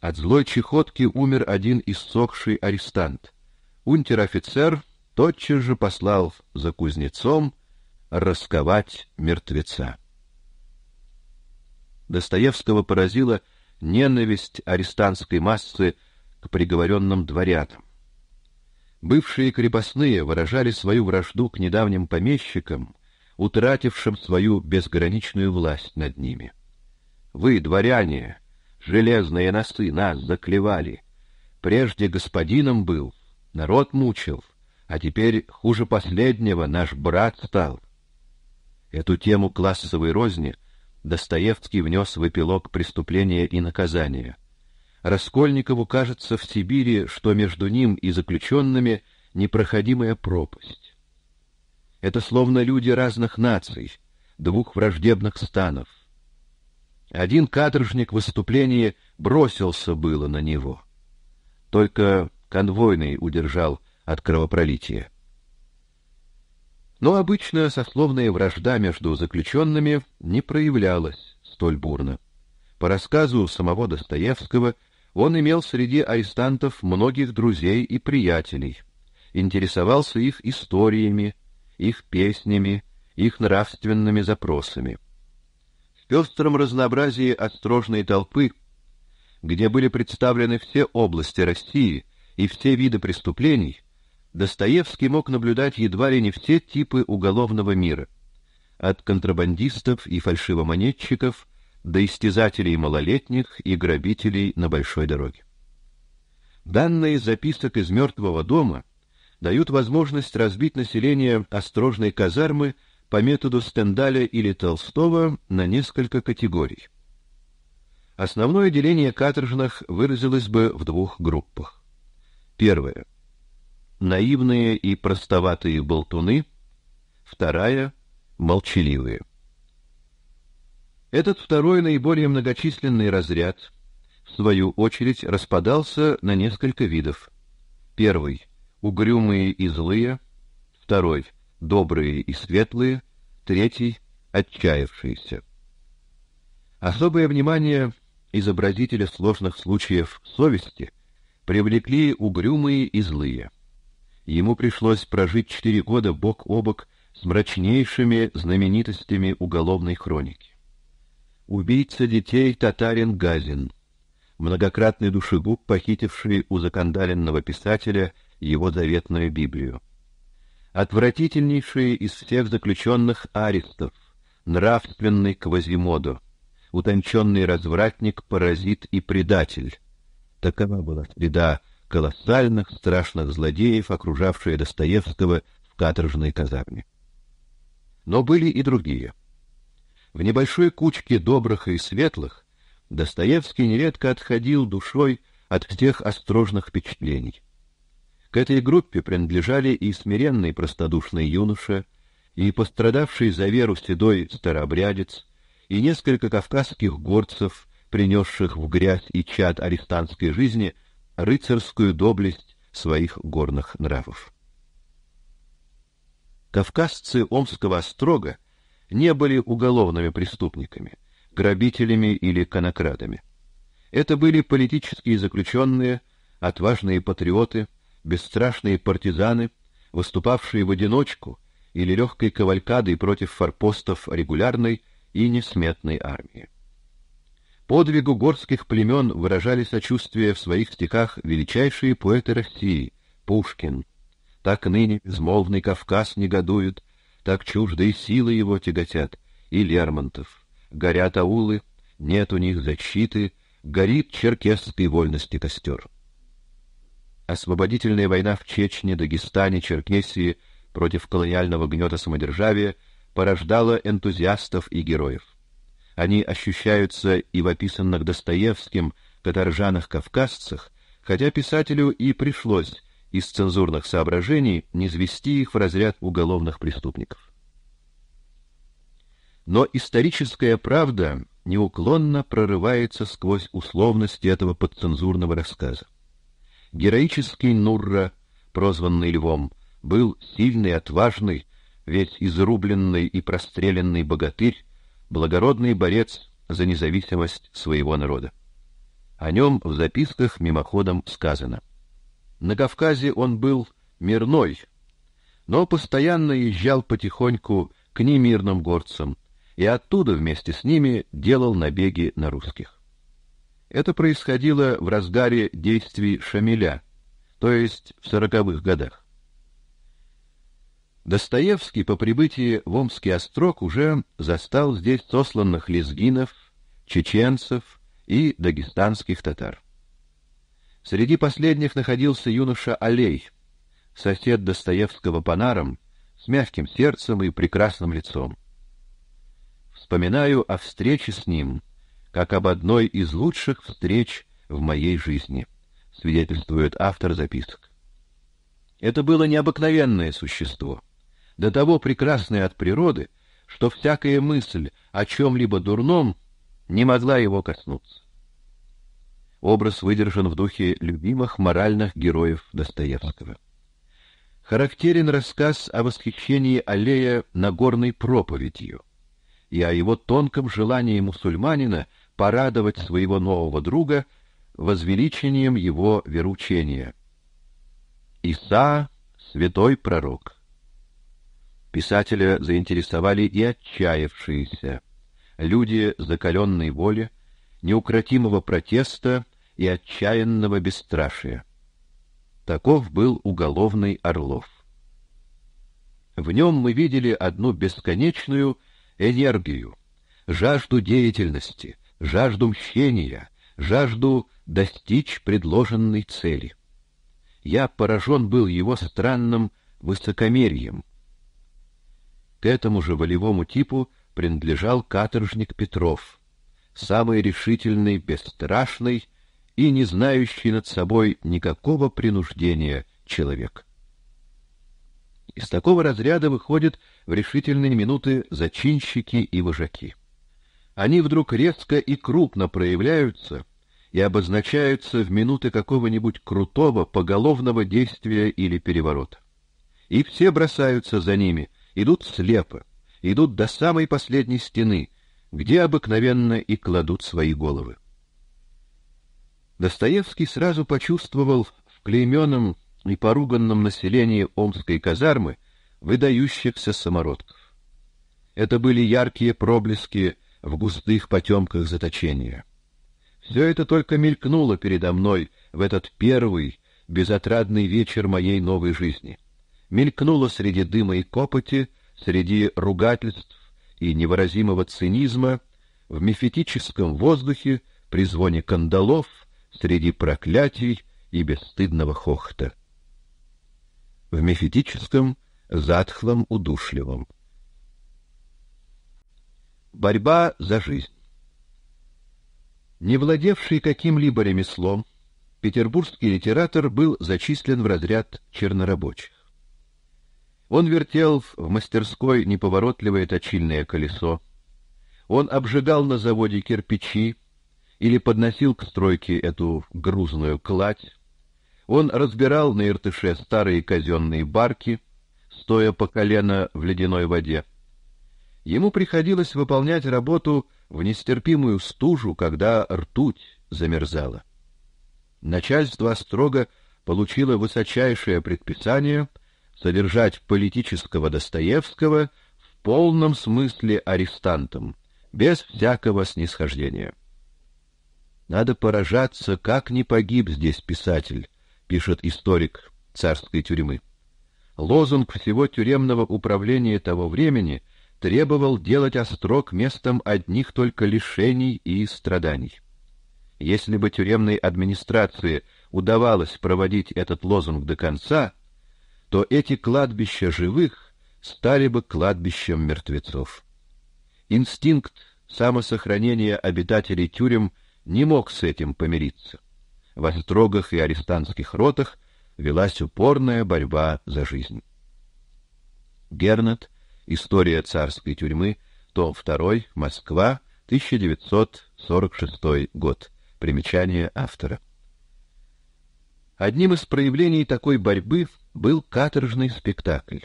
От злой чехотки умер один иссохший арестант. Унтер-офицер тотчас же послал за кузнецом расковать мертвеца. Достоевского поразила ненависть арестантской массы к приговоренным дворянам. Бывшие крепостные выражали свою вражду к недавним помещикам утратившим свою безграничную власть над ними. Вы, дворяне, железные носы, нас заклевали. Прежде господином был, народ мучил, а теперь хуже последнего наш брат стал. Эту тему классовой розни Достоевский внес в эпилог «Преступление и наказание». Раскольникову кажется в Сибири, что между ним и заключенными непроходимая пропасть. Это словно люди разных наций, двух враждебных станов. Один каторжник в выступлении бросился было на него. Только конвойный удержал от кровопролития. Но обычная сословная вражда между заключенными не проявлялась столь бурно. По рассказу самого Достоевского, он имел среди арестантов многих друзей и приятелей, интересовался их историями, их песнями, их нравственными запросами. В пестром разнообразии острожной толпы, где были представлены все области России и все виды преступлений, Достоевский мог наблюдать едва ли не все типы уголовного мира, от контрабандистов и фальшивомонетчиков до истязателей малолетних и грабителей на большой дороге. Данные записок из мертвого дома — дают возможность разбить население острожной казармы по методу Стендаля или Толстого на несколько категорий. Основное деление каторжных выразилось бы в двух группах. Первая наивные и простоватые болтуны, вторая молчаливые. Этот второй наиболее многочисленный разряд в свою очередь распадался на несколько видов. Первый угрюмые и злые, второй — добрые и светлые, третий — отчаявшиеся. Особое внимание изобразителя сложных случаев совести привлекли угрюмые и злые. Ему пришлось прожить четыре года бок о бок с мрачнейшими знаменитостями уголовной хроники. Убийца детей татарин Газин, многократный душегуб, похитивший у закандаленного писателя – его заветную Библию. Отвратительнейшие из всех заключенных арестов, нравственный Квазимодо, утонченный развратник, паразит и предатель. Такова была среда колоссальных, страшных злодеев, окружавшая Достоевского в каторжной казарме. Но были и другие. В небольшой кучке добрых и светлых Достоевский нередко отходил душой от всех осторожных впечатлений. К этой группе принадлежали и смиренный простодушный юноша, и пострадавший за веру седой старообрядец, и несколько кавказских горцев, принесших в грязь и чад арестантской жизни рыцарскую доблесть своих горных нравов. Кавказцы Омского острога не были уголовными преступниками, грабителями или конокрадами. Это были политические заключенные, отважные патриоты, бесстрашные партизаны, выступавшие в одиночку или легкой кавалькадой против форпостов регулярной и несметной армии. Подвигу горских племен выражали сочувствие в своих стихах величайшие поэты России — Пушкин. Так ныне безмолвный Кавказ негодует, так чуждые силы его тяготят, и Лермонтов. Горят аулы, нет у них защиты, горит черкесской вольности костер освободительная война в Чечне, Дагестане, Черкесии против колониального гнета самодержавия порождала энтузиастов и героев. Они ощущаются и в описанных Достоевским каторжанах кавказцах, хотя писателю и пришлось из цензурных соображений не звести их в разряд уголовных преступников. Но историческая правда неуклонно прорывается сквозь условности этого подцензурного рассказа. Героический Нурра, прозванный Львом, был сильный, отважный, весь изрубленный и простреленный богатырь, благородный борец за независимость своего народа. О нем в записках мимоходом сказано. На Кавказе он был мирной, но постоянно езжал потихоньку к немирным горцам и оттуда вместе с ними делал набеги на русских. Это происходило в разгаре действий Шамиля, то есть в сороковых годах. Достоевский по прибытии в Омский острог уже застал здесь сосланных лезгинов, чеченцев и дагестанских татар. Среди последних находился юноша Алей, сосед Достоевского по нарам, с мягким сердцем и прекрасным лицом. Вспоминаю о встрече с ним как об одной из лучших встреч в моей жизни, свидетельствует автор записок. Это было необыкновенное существо, до того прекрасное от природы, что всякая мысль о чем-либо дурном не могла его коснуться. Образ выдержан в духе любимых моральных героев Достоевского. Характерен рассказ о восхищении аллея на горной проповедью и о его тонком желании мусульманина порадовать своего нового друга возвеличением его веручения. Иса — святой пророк. Писателя заинтересовали и отчаявшиеся, люди закаленной воли, неукротимого протеста и отчаянного бесстрашия. Таков был уголовный Орлов. В нем мы видели одну бесконечную энергию, жажду деятельности, жажду мщения, жажду достичь предложенной цели. Я поражен был его странным высокомерием. К этому же волевому типу принадлежал каторжник Петров, самый решительный, бесстрашный и не знающий над собой никакого принуждения человек. Из такого разряда выходят в решительные минуты зачинщики и вожаки они вдруг резко и крупно проявляются и обозначаются в минуты какого-нибудь крутого поголовного действия или переворота. И все бросаются за ними, идут слепо, идут до самой последней стены, где обыкновенно и кладут свои головы. Достоевский сразу почувствовал в клейменном и поруганном населении омской казармы выдающихся самородков. Это были яркие проблески в густых потемках заточения. Все это только мелькнуло передо мной в этот первый безотрадный вечер моей новой жизни. Мелькнуло среди дыма и копоти, среди ругательств и невыразимого цинизма, в мифетическом воздухе, при звоне кандалов, среди проклятий и бесстыдного хохота. В мифетическом затхлом, удушливом. Борьба за жизнь. Не владевший каким-либо ремеслом, петербургский литератор был зачислен в разряд чернорабочих. Он вертел в мастерской неповоротливое точильное колесо, он обжигал на заводе кирпичи или подносил к стройке эту грузную кладь, он разбирал на Иртыше старые казенные барки, стоя по колено в ледяной воде. Ему приходилось выполнять работу в нестерпимую стужу, когда ртуть замерзала. Начальство строго получило высочайшее предписание содержать политического Достоевского в полном смысле арестантом, без всякого снисхождения. Надо поражаться, как не погиб здесь писатель, пишет историк царской тюрьмы. Лозунг всего тюремного управления того времени — требовал делать острог местом одних только лишений и страданий. Если бы тюремной администрации удавалось проводить этот лозунг до конца, то эти кладбища живых стали бы кладбищем мертвецов. Инстинкт самосохранения обитателей тюрем не мог с этим помириться. В острогах и арестантских ротах велась упорная борьба за жизнь. Гернет История царской тюрьмы, том 2, Москва, 1946 год. Примечание автора. Одним из проявлений такой борьбы был каторжный спектакль.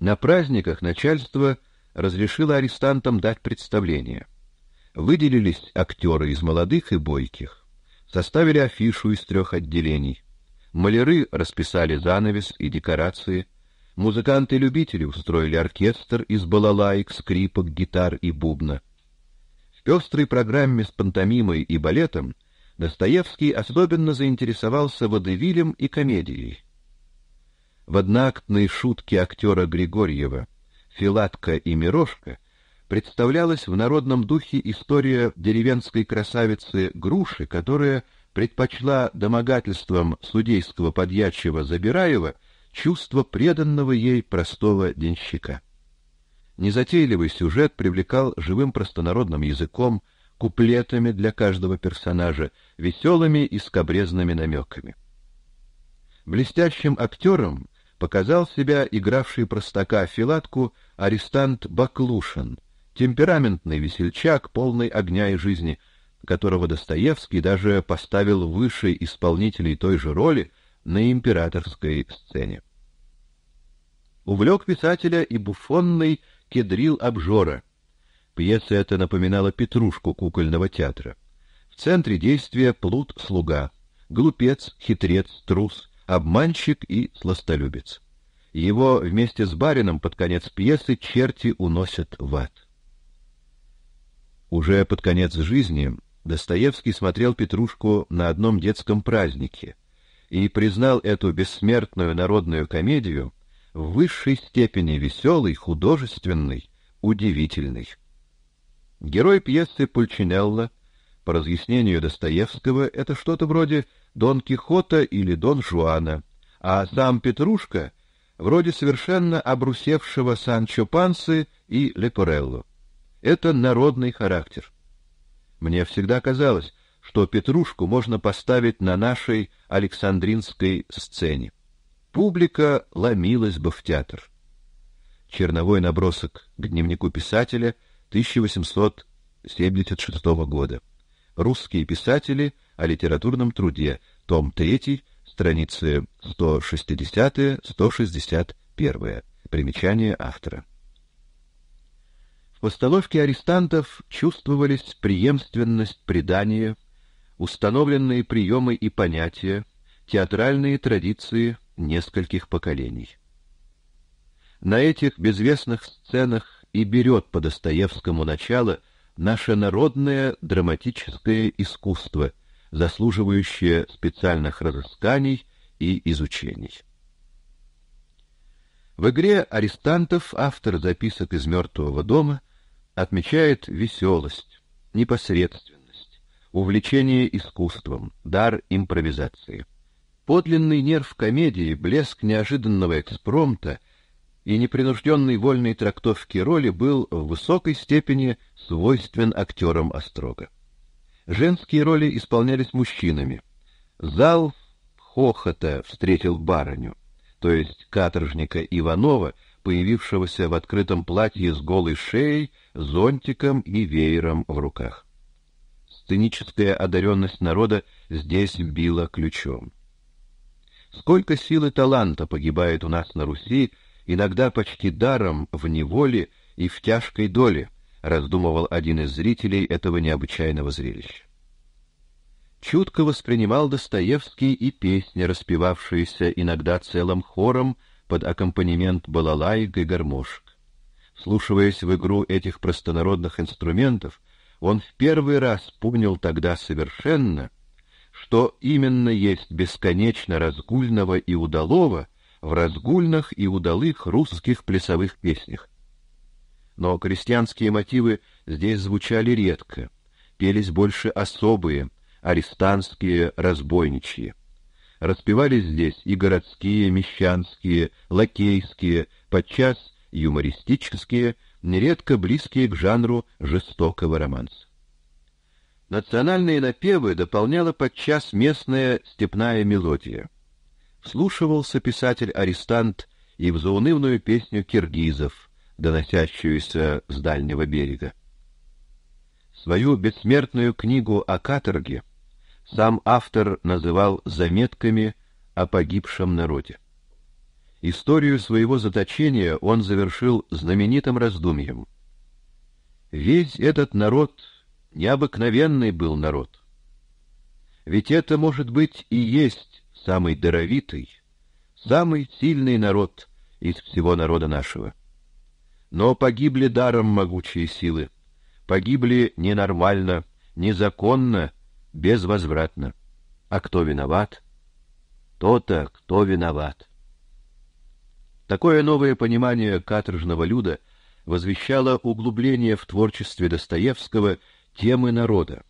На праздниках начальство разрешило арестантам дать представление. Выделились актеры из молодых и бойких, составили афишу из трех отделений. Маляры расписали занавес и декорации – Музыканты-любители устроили оркестр из балалаек, скрипок, гитар и бубна. В пестрой программе с пантомимой и балетом Достоевский особенно заинтересовался водевилем и комедией. В одноактной шутке актера Григорьева «Филатка и Мирошка» представлялась в народном духе история деревенской красавицы Груши, которая предпочла домогательством судейского подьячего Забираева — чувство преданного ей простого денщика. Незатейливый сюжет привлекал живым простонародным языком, куплетами для каждого персонажа, веселыми и скобрезными намеками. Блестящим актером показал себя игравший простака Филатку арестант Баклушин, темпераментный весельчак, полный огня и жизни, которого Достоевский даже поставил выше исполнителей той же роли, на императорской сцене. Увлек писателя и буфонный кедрил обжора. Пьеса эта напоминала петрушку кукольного театра. В центре действия плут-слуга, глупец, хитрец, трус, обманщик и сластолюбец. Его вместе с барином под конец пьесы черти уносят в ад. Уже под конец жизни Достоевский смотрел Петрушку на одном детском празднике, и признал эту бессмертную народную комедию в высшей степени веселой, художественной, удивительной. Герой пьесы Пульчинелла, по разъяснению Достоевского, это что-то вроде Дон Кихота или Дон Жуана, а сам Петрушка вроде совершенно обрусевшего Санчо Пансы и Лепорелло. Это народный характер. Мне всегда казалось, что Петрушку можно поставить на нашей Александринской сцене. Публика ломилась бы в театр. Черновой набросок к дневнику писателя 1876 года. Русские писатели о литературном труде, том 3, страницы 160-161. Примечание автора. В постановке арестантов чувствовалась преемственность предания установленные приемы и понятия, театральные традиции нескольких поколений. На этих безвестных сценах и берет по Достоевскому начало наше народное драматическое искусство, заслуживающее специальных разысканий и изучений. В игре Аристантов автор записок из мертвого дома отмечает веселость, непосредственность, увлечение искусством, дар импровизации. Подлинный нерв комедии, блеск неожиданного экспромта и непринужденной вольной трактовки роли был в высокой степени свойствен актерам Острога. Женские роли исполнялись мужчинами. Зал хохота встретил бароню, то есть каторжника Иванова, появившегося в открытом платье с голой шеей, зонтиком и веером в руках сценическая одаренность народа здесь била ключом. Сколько сил и таланта погибает у нас на Руси, иногда почти даром, в неволе и в тяжкой доле, раздумывал один из зрителей этого необычайного зрелища. Чутко воспринимал Достоевский и песни, распевавшиеся иногда целым хором под аккомпанемент балалаек и гармошек. Слушаясь в игру этих простонародных инструментов, он в первый раз понял тогда совершенно, что именно есть бесконечно разгульного и удалого в разгульных и удалых русских плясовых песнях. Но крестьянские мотивы здесь звучали редко, пелись больше особые, арестанские, разбойничьи. Распевались здесь и городские, мещанские, лакейские, подчас юмористические, нередко близкие к жанру жестокого романса. Национальные напевы дополняла подчас местная степная мелодия. Вслушивался писатель аристант и в заунывную песню киргизов, доносящуюся с дальнего берега. Свою бессмертную книгу о каторге сам автор называл «Заметками о погибшем народе». Историю своего заточения он завершил знаменитым раздумьем. Весь этот народ необыкновенный был народ. Ведь это, может быть, и есть самый даровитый, самый сильный народ из всего народа нашего. Но погибли даром могучие силы, погибли ненормально, незаконно, безвозвратно. А кто виноват? То-то, кто виноват. Такое новое понимание каторжного люда возвещало углубление в творчестве Достоевского темы народа,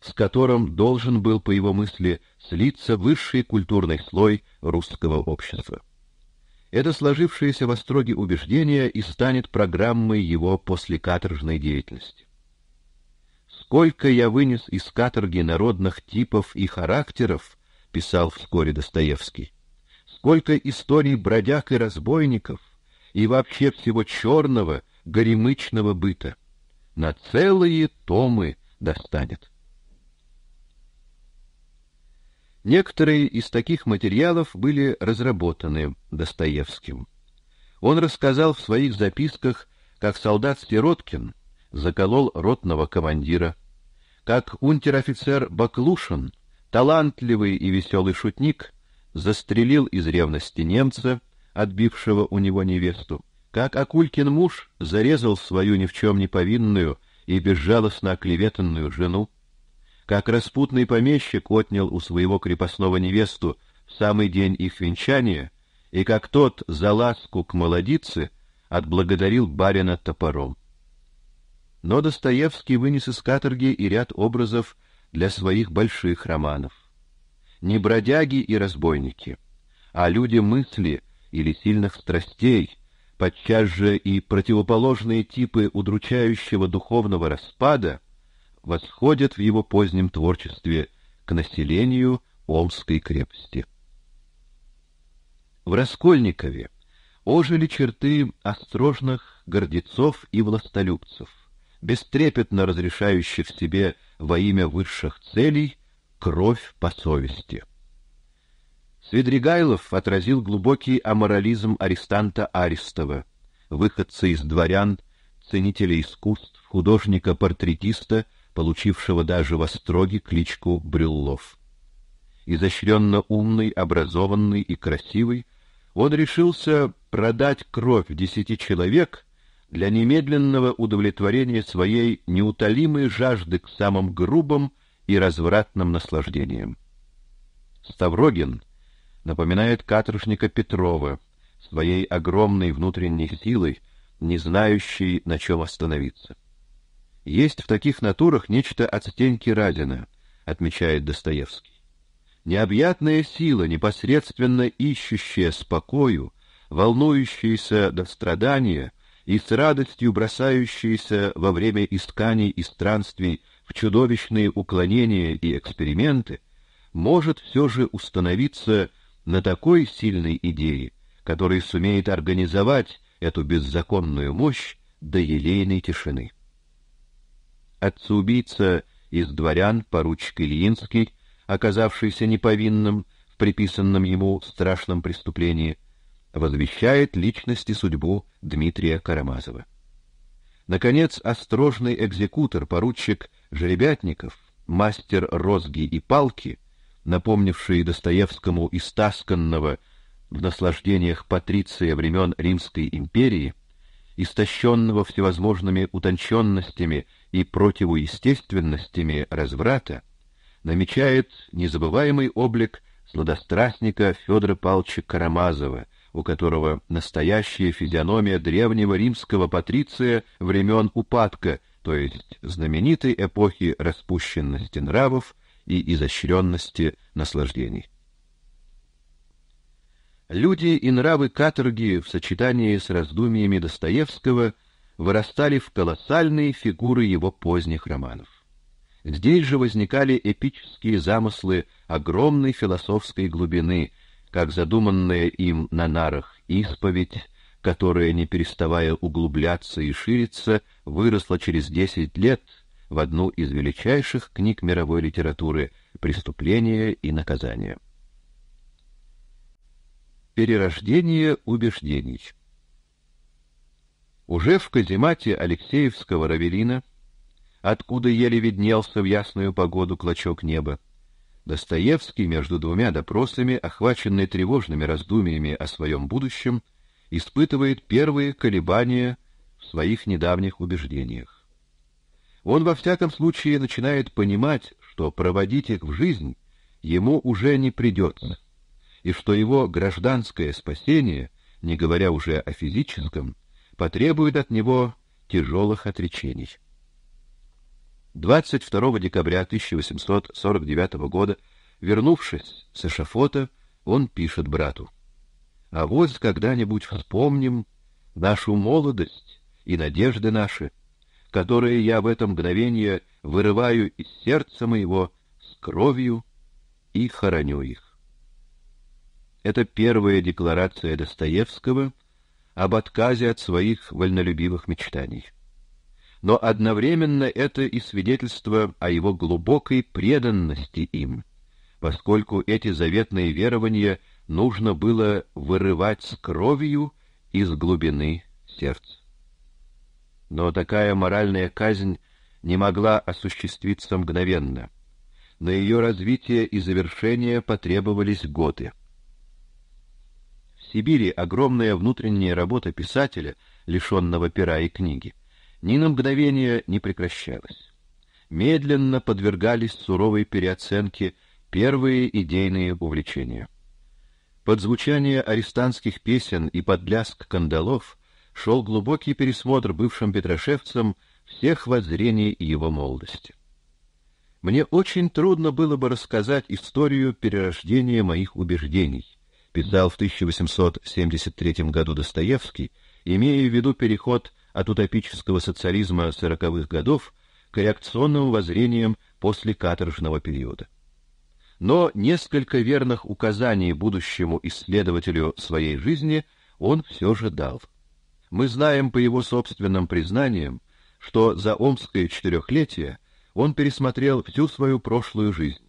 с которым должен был, по его мысли, слиться высший культурный слой русского общества. Это сложившееся в Остроге убеждение и станет программой его послекаторжной деятельности. «Сколько я вынес из каторги народных типов и характеров», — писал вскоре Достоевский, сколько историй бродяг и разбойников, и вообще всего черного, горемычного быта. На целые томы достанет. Некоторые из таких материалов были разработаны Достоевским. Он рассказал в своих записках, как солдат Сироткин заколол ротного командира, как унтер-офицер Баклушин, талантливый и веселый шутник, застрелил из ревности немца, отбившего у него невесту, как Акулькин муж зарезал свою ни в чем не повинную и безжалостно оклеветанную жену, как распутный помещик отнял у своего крепостного невесту в самый день их венчания, и как тот за ласку к молодице отблагодарил барина топором. Но Достоевский вынес из каторги и ряд образов для своих больших романов не бродяги и разбойники, а люди мысли или сильных страстей, подчас же и противоположные типы удручающего духовного распада, восходят в его позднем творчестве к населению Омской крепости. В Раскольникове ожили черты острожных гордецов и властолюбцев, бестрепетно разрешающих себе во имя высших целей кровь по совести. Свидригайлов отразил глубокий аморализм арестанта Арестова, выходца из дворян, ценителя искусств, художника-портретиста, получившего даже в Остроге кличку Брюллов. Изощренно умный, образованный и красивый, он решился продать кровь десяти человек для немедленного удовлетворения своей неутолимой жажды к самым грубым, и развратным наслаждением. Ставрогин напоминает каторжника Петрова, своей огромной внутренней силой, не знающей, на чем остановиться. Есть в таких натурах нечто от стенки Радина, отмечает Достоевский. Необъятная сила, непосредственно ищущая спокою, волнующаяся до страдания и с радостью бросающаяся во время исканий и странствий в чудовищные уклонения и эксперименты, может все же установиться на такой сильной идее, которая сумеет организовать эту беззаконную мощь до елейной тишины. Отцеубийца из дворян, поручик Ильинский, оказавшийся неповинным в приписанном ему страшном преступлении, возвещает личность и судьбу Дмитрия Карамазова. Наконец, осторожный экзекутор, поручик Жеребятников, мастер розги и палки, напомнившие Достоевскому истасканного в наслаждениях патриция времен Римской империи, истощенного всевозможными утонченностями и противоестественностями разврата, намечает незабываемый облик сладострастника Федора Павловича Карамазова, у которого настоящая физиономия древнего римского патриция времен упадка то есть знаменитой эпохи распущенности нравов и изощренности наслаждений. Люди и нравы каторги в сочетании с раздумьями Достоевского вырастали в колоссальные фигуры его поздних романов. Здесь же возникали эпические замыслы огромной философской глубины, как задуманная им на нарах исповедь, которое, не переставая углубляться и шириться, выросло через десять лет в одну из величайших книг мировой литературы «Преступление и наказание». Перерождение убеждений Уже в каземате Алексеевского Равелина, откуда еле виднелся в ясную погоду клочок неба, Достоевский между двумя допросами, охваченный тревожными раздумьями о своем будущем, — испытывает первые колебания в своих недавних убеждениях. Он во всяком случае начинает понимать, что проводить их в жизнь ему уже не придется, и что его гражданское спасение, не говоря уже о физическом, потребует от него тяжелых отречений. 22 декабря 1849 года, вернувшись с эшафота, он пишет брату. А вот когда-нибудь вспомним нашу молодость и надежды наши, которые я в этом мгновение вырываю из сердца моего с кровью и хороню их. Это первая декларация Достоевского об отказе от своих вольнолюбивых мечтаний. Но одновременно это и свидетельство о его глубокой преданности им, поскольку эти заветные верования нужно было вырывать с кровью из глубины сердца. Но такая моральная казнь не могла осуществиться мгновенно. На ее развитие и завершение потребовались годы. В Сибири огромная внутренняя работа писателя, лишенного пера и книги, ни на мгновение не прекращалась. Медленно подвергались суровой переоценке первые идейные увлечения. Под звучание арестантских песен и под ляск кандалов шел глубокий пересмотр бывшим петрошевцам всех воззрений его молодости. Мне очень трудно было бы рассказать историю перерождения моих убеждений, писал в 1873 году Достоевский, имея в виду переход от утопического социализма 40-х годов к реакционным воззрениям после каторжного периода но несколько верных указаний будущему исследователю своей жизни он все же дал. Мы знаем по его собственным признаниям, что за Омское четырехлетие он пересмотрел всю свою прошлую жизнь,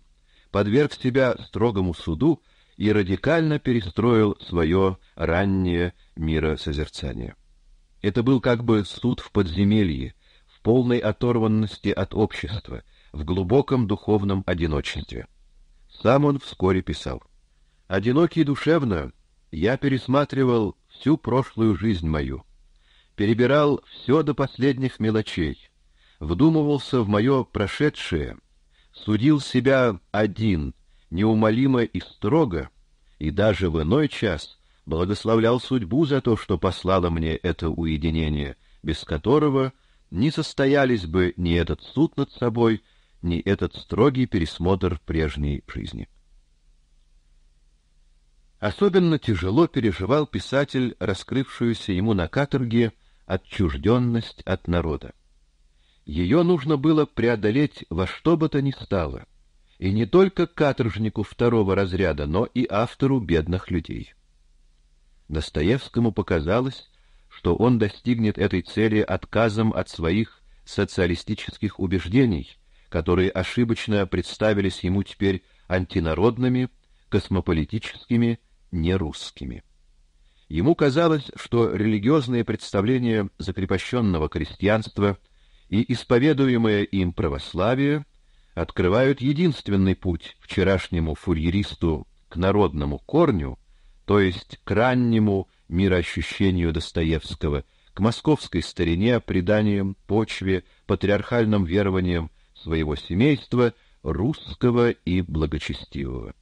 подверг себя строгому суду и радикально перестроил свое раннее миросозерцание. Это был как бы суд в подземелье, в полной оторванности от общества, в глубоком духовном одиночестве. Сам он вскоре писал. «Одинокий душевно я пересматривал всю прошлую жизнь мою, перебирал все до последних мелочей, вдумывался в мое прошедшее, судил себя один, неумолимо и строго, и даже в иной час благословлял судьбу за то, что послала мне это уединение, без которого не состоялись бы ни этот суд над собой, ни этот строгий пересмотр прежней жизни. Особенно тяжело переживал писатель раскрывшуюся ему на каторге отчужденность от народа. Ее нужно было преодолеть во что бы то ни стало, и не только каторжнику второго разряда, но и автору бедных людей. Достоевскому показалось, что он достигнет этой цели отказом от своих социалистических убеждений, которые ошибочно представились ему теперь антинародными, космополитическими, нерусскими. Ему казалось, что религиозные представления закрепощенного крестьянства и исповедуемое им православие открывают единственный путь вчерашнему фурьеристу к народному корню, то есть к раннему мироощущению Достоевского, к московской старине, преданиям, почве, патриархальным верованиям, своего семейства, русского и благочестивого.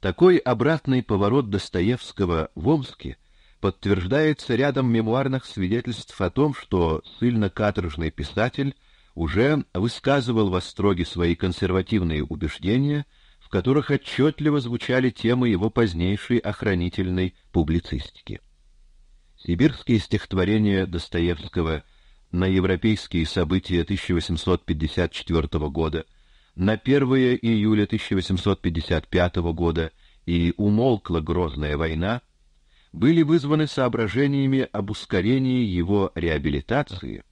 Такой обратный поворот Достоевского в Омске подтверждается рядом мемуарных свидетельств о том, что ссыльно-каторжный писатель уже высказывал во строге свои консервативные убеждения, в которых отчетливо звучали темы его позднейшей охранительной публицистики. Сибирские стихотворения Достоевского – на европейские события 1854 года, на 1 июля 1855 года и умолкла грозная война, были вызваны соображениями об ускорении его реабилитации,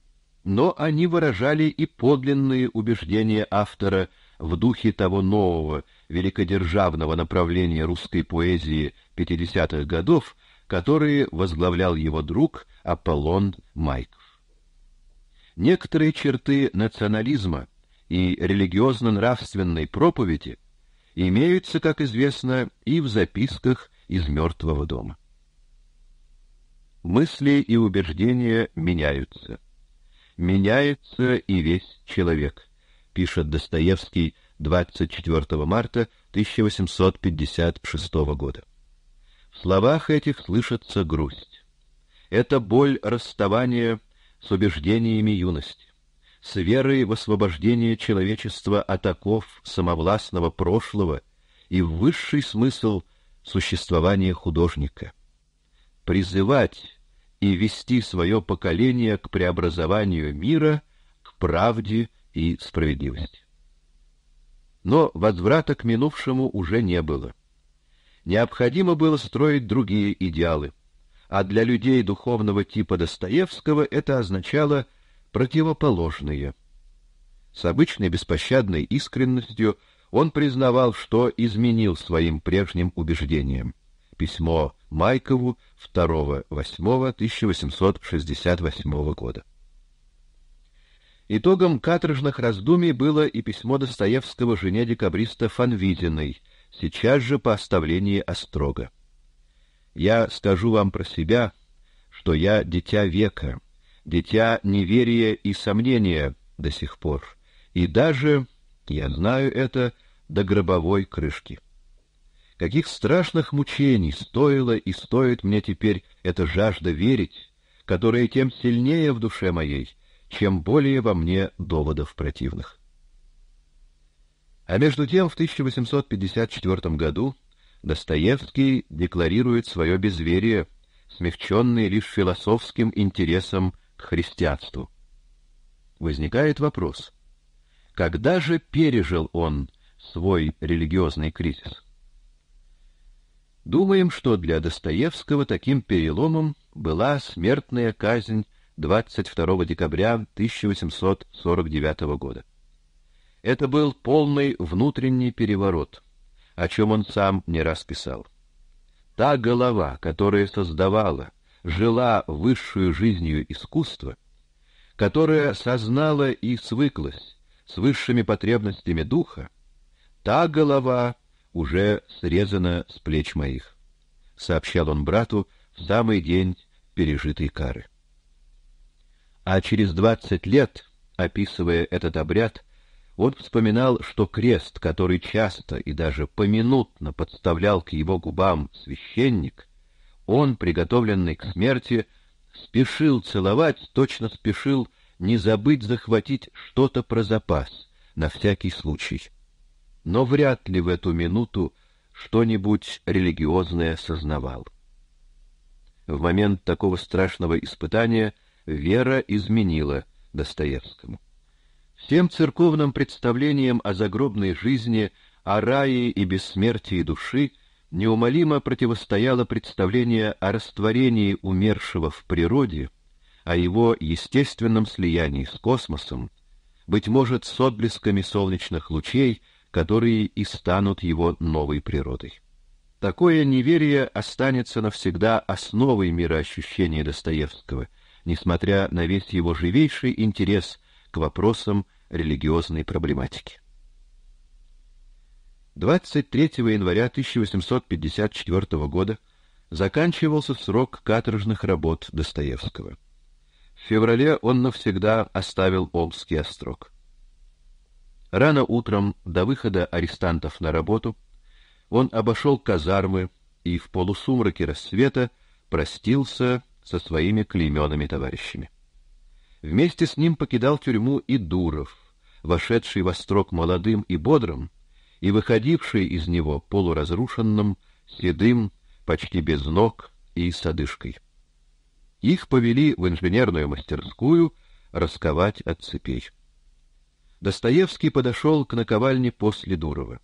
но они выражали и подлинные убеждения автора в духе того нового великодержавного направления русской поэзии 50-х годов, которые возглавлял его друг Аполлон Майков. Некоторые черты национализма и религиозно-нравственной проповеди имеются, как известно, и в записках из мертвого дома. Мысли и убеждения меняются. Меняется и весь человек, пишет Достоевский 24 марта 1856 года. В словах этих слышится грусть. Это боль расставания с убеждениями юности, с верой в освобождение человечества от оков самовластного прошлого и в высший смысл существования художника. Призывать и вести свое поколение к преобразованию мира, к правде и справедливости. Но возврата к минувшему уже не было. Необходимо было строить другие идеалы — а для людей духовного типа Достоевского это означало противоположное. С обычной беспощадной искренностью он признавал, что изменил своим прежним убеждениям. Письмо Майкову 2.8.1868 года. Итогом каторжных раздумий было и письмо Достоевского жене декабриста Фанвизиной, сейчас же по оставлении Острога. Я скажу вам про себя, что я дитя века, дитя неверия и сомнения до сих пор, и даже, я знаю это, до гробовой крышки. Каких страшных мучений стоило и стоит мне теперь эта жажда верить, которая тем сильнее в душе моей, чем более во мне доводов противных. А между тем в 1854 году Достоевский декларирует свое безверие, смягченное лишь философским интересом к христианству. Возникает вопрос, когда же пережил он свой религиозный кризис? Думаем, что для Достоевского таким переломом была смертная казнь 22 декабря 1849 года. Это был полный внутренний переворот – о чем он сам не раз писал. Та голова, которая создавала, жила высшую жизнью искусства, которая сознала и свыклась с высшими потребностями духа, та голова уже срезана с плеч моих, сообщал он брату в самый день пережитой кары. А через двадцать лет, описывая этот обряд, он вспоминал, что крест, который часто и даже поминутно подставлял к его губам священник, он, приготовленный к смерти, спешил целовать, точно спешил не забыть захватить что-то про запас, на всякий случай. Но вряд ли в эту минуту что-нибудь религиозное сознавал. В момент такого страшного испытания вера изменила Достоевскому. Тем церковным представлениям о загробной жизни, о рае и бессмертии души неумолимо противостояло представление о растворении умершего в природе, о его естественном слиянии с космосом, быть может, с отблесками солнечных лучей, которые и станут его новой природой. Такое неверие останется навсегда основой мироощущения Достоевского, несмотря на весь его живейший интерес к вопросам религиозной проблематики. 23 января 1854 года заканчивался срок каторжных работ Достоевского. В феврале он навсегда оставил Омский острог. Рано утром, до выхода арестантов на работу, он обошел казармы и в полусумраке рассвета простился со своими клейменными товарищами. Вместе с ним покидал тюрьму и Дуров, вошедший во строк молодым и бодрым, и выходивший из него полуразрушенным, седым, почти без ног и с одышкой. Их повели в инженерную мастерскую расковать от цепей. Достоевский подошел к наковальне после Дурова.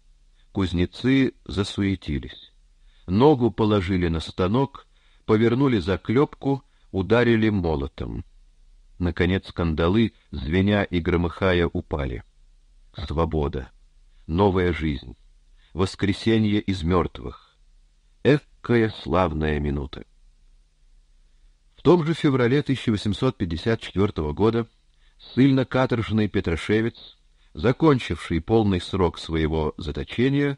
Кузнецы засуетились. Ногу положили на станок, повернули заклепку, ударили молотом. Наконец кандалы, звеня и громыхая, упали. Свобода. Новая жизнь. Воскресение из мертвых. Эккая славная минута. В том же феврале 1854 года ссыльно-каторжный Петрошевец, закончивший полный срок своего заточения,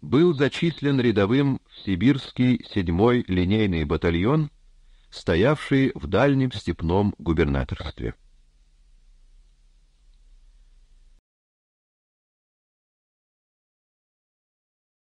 был зачислен рядовым в сибирский 7-й линейный батальон — стоявший в дальнем степном губернаторстве.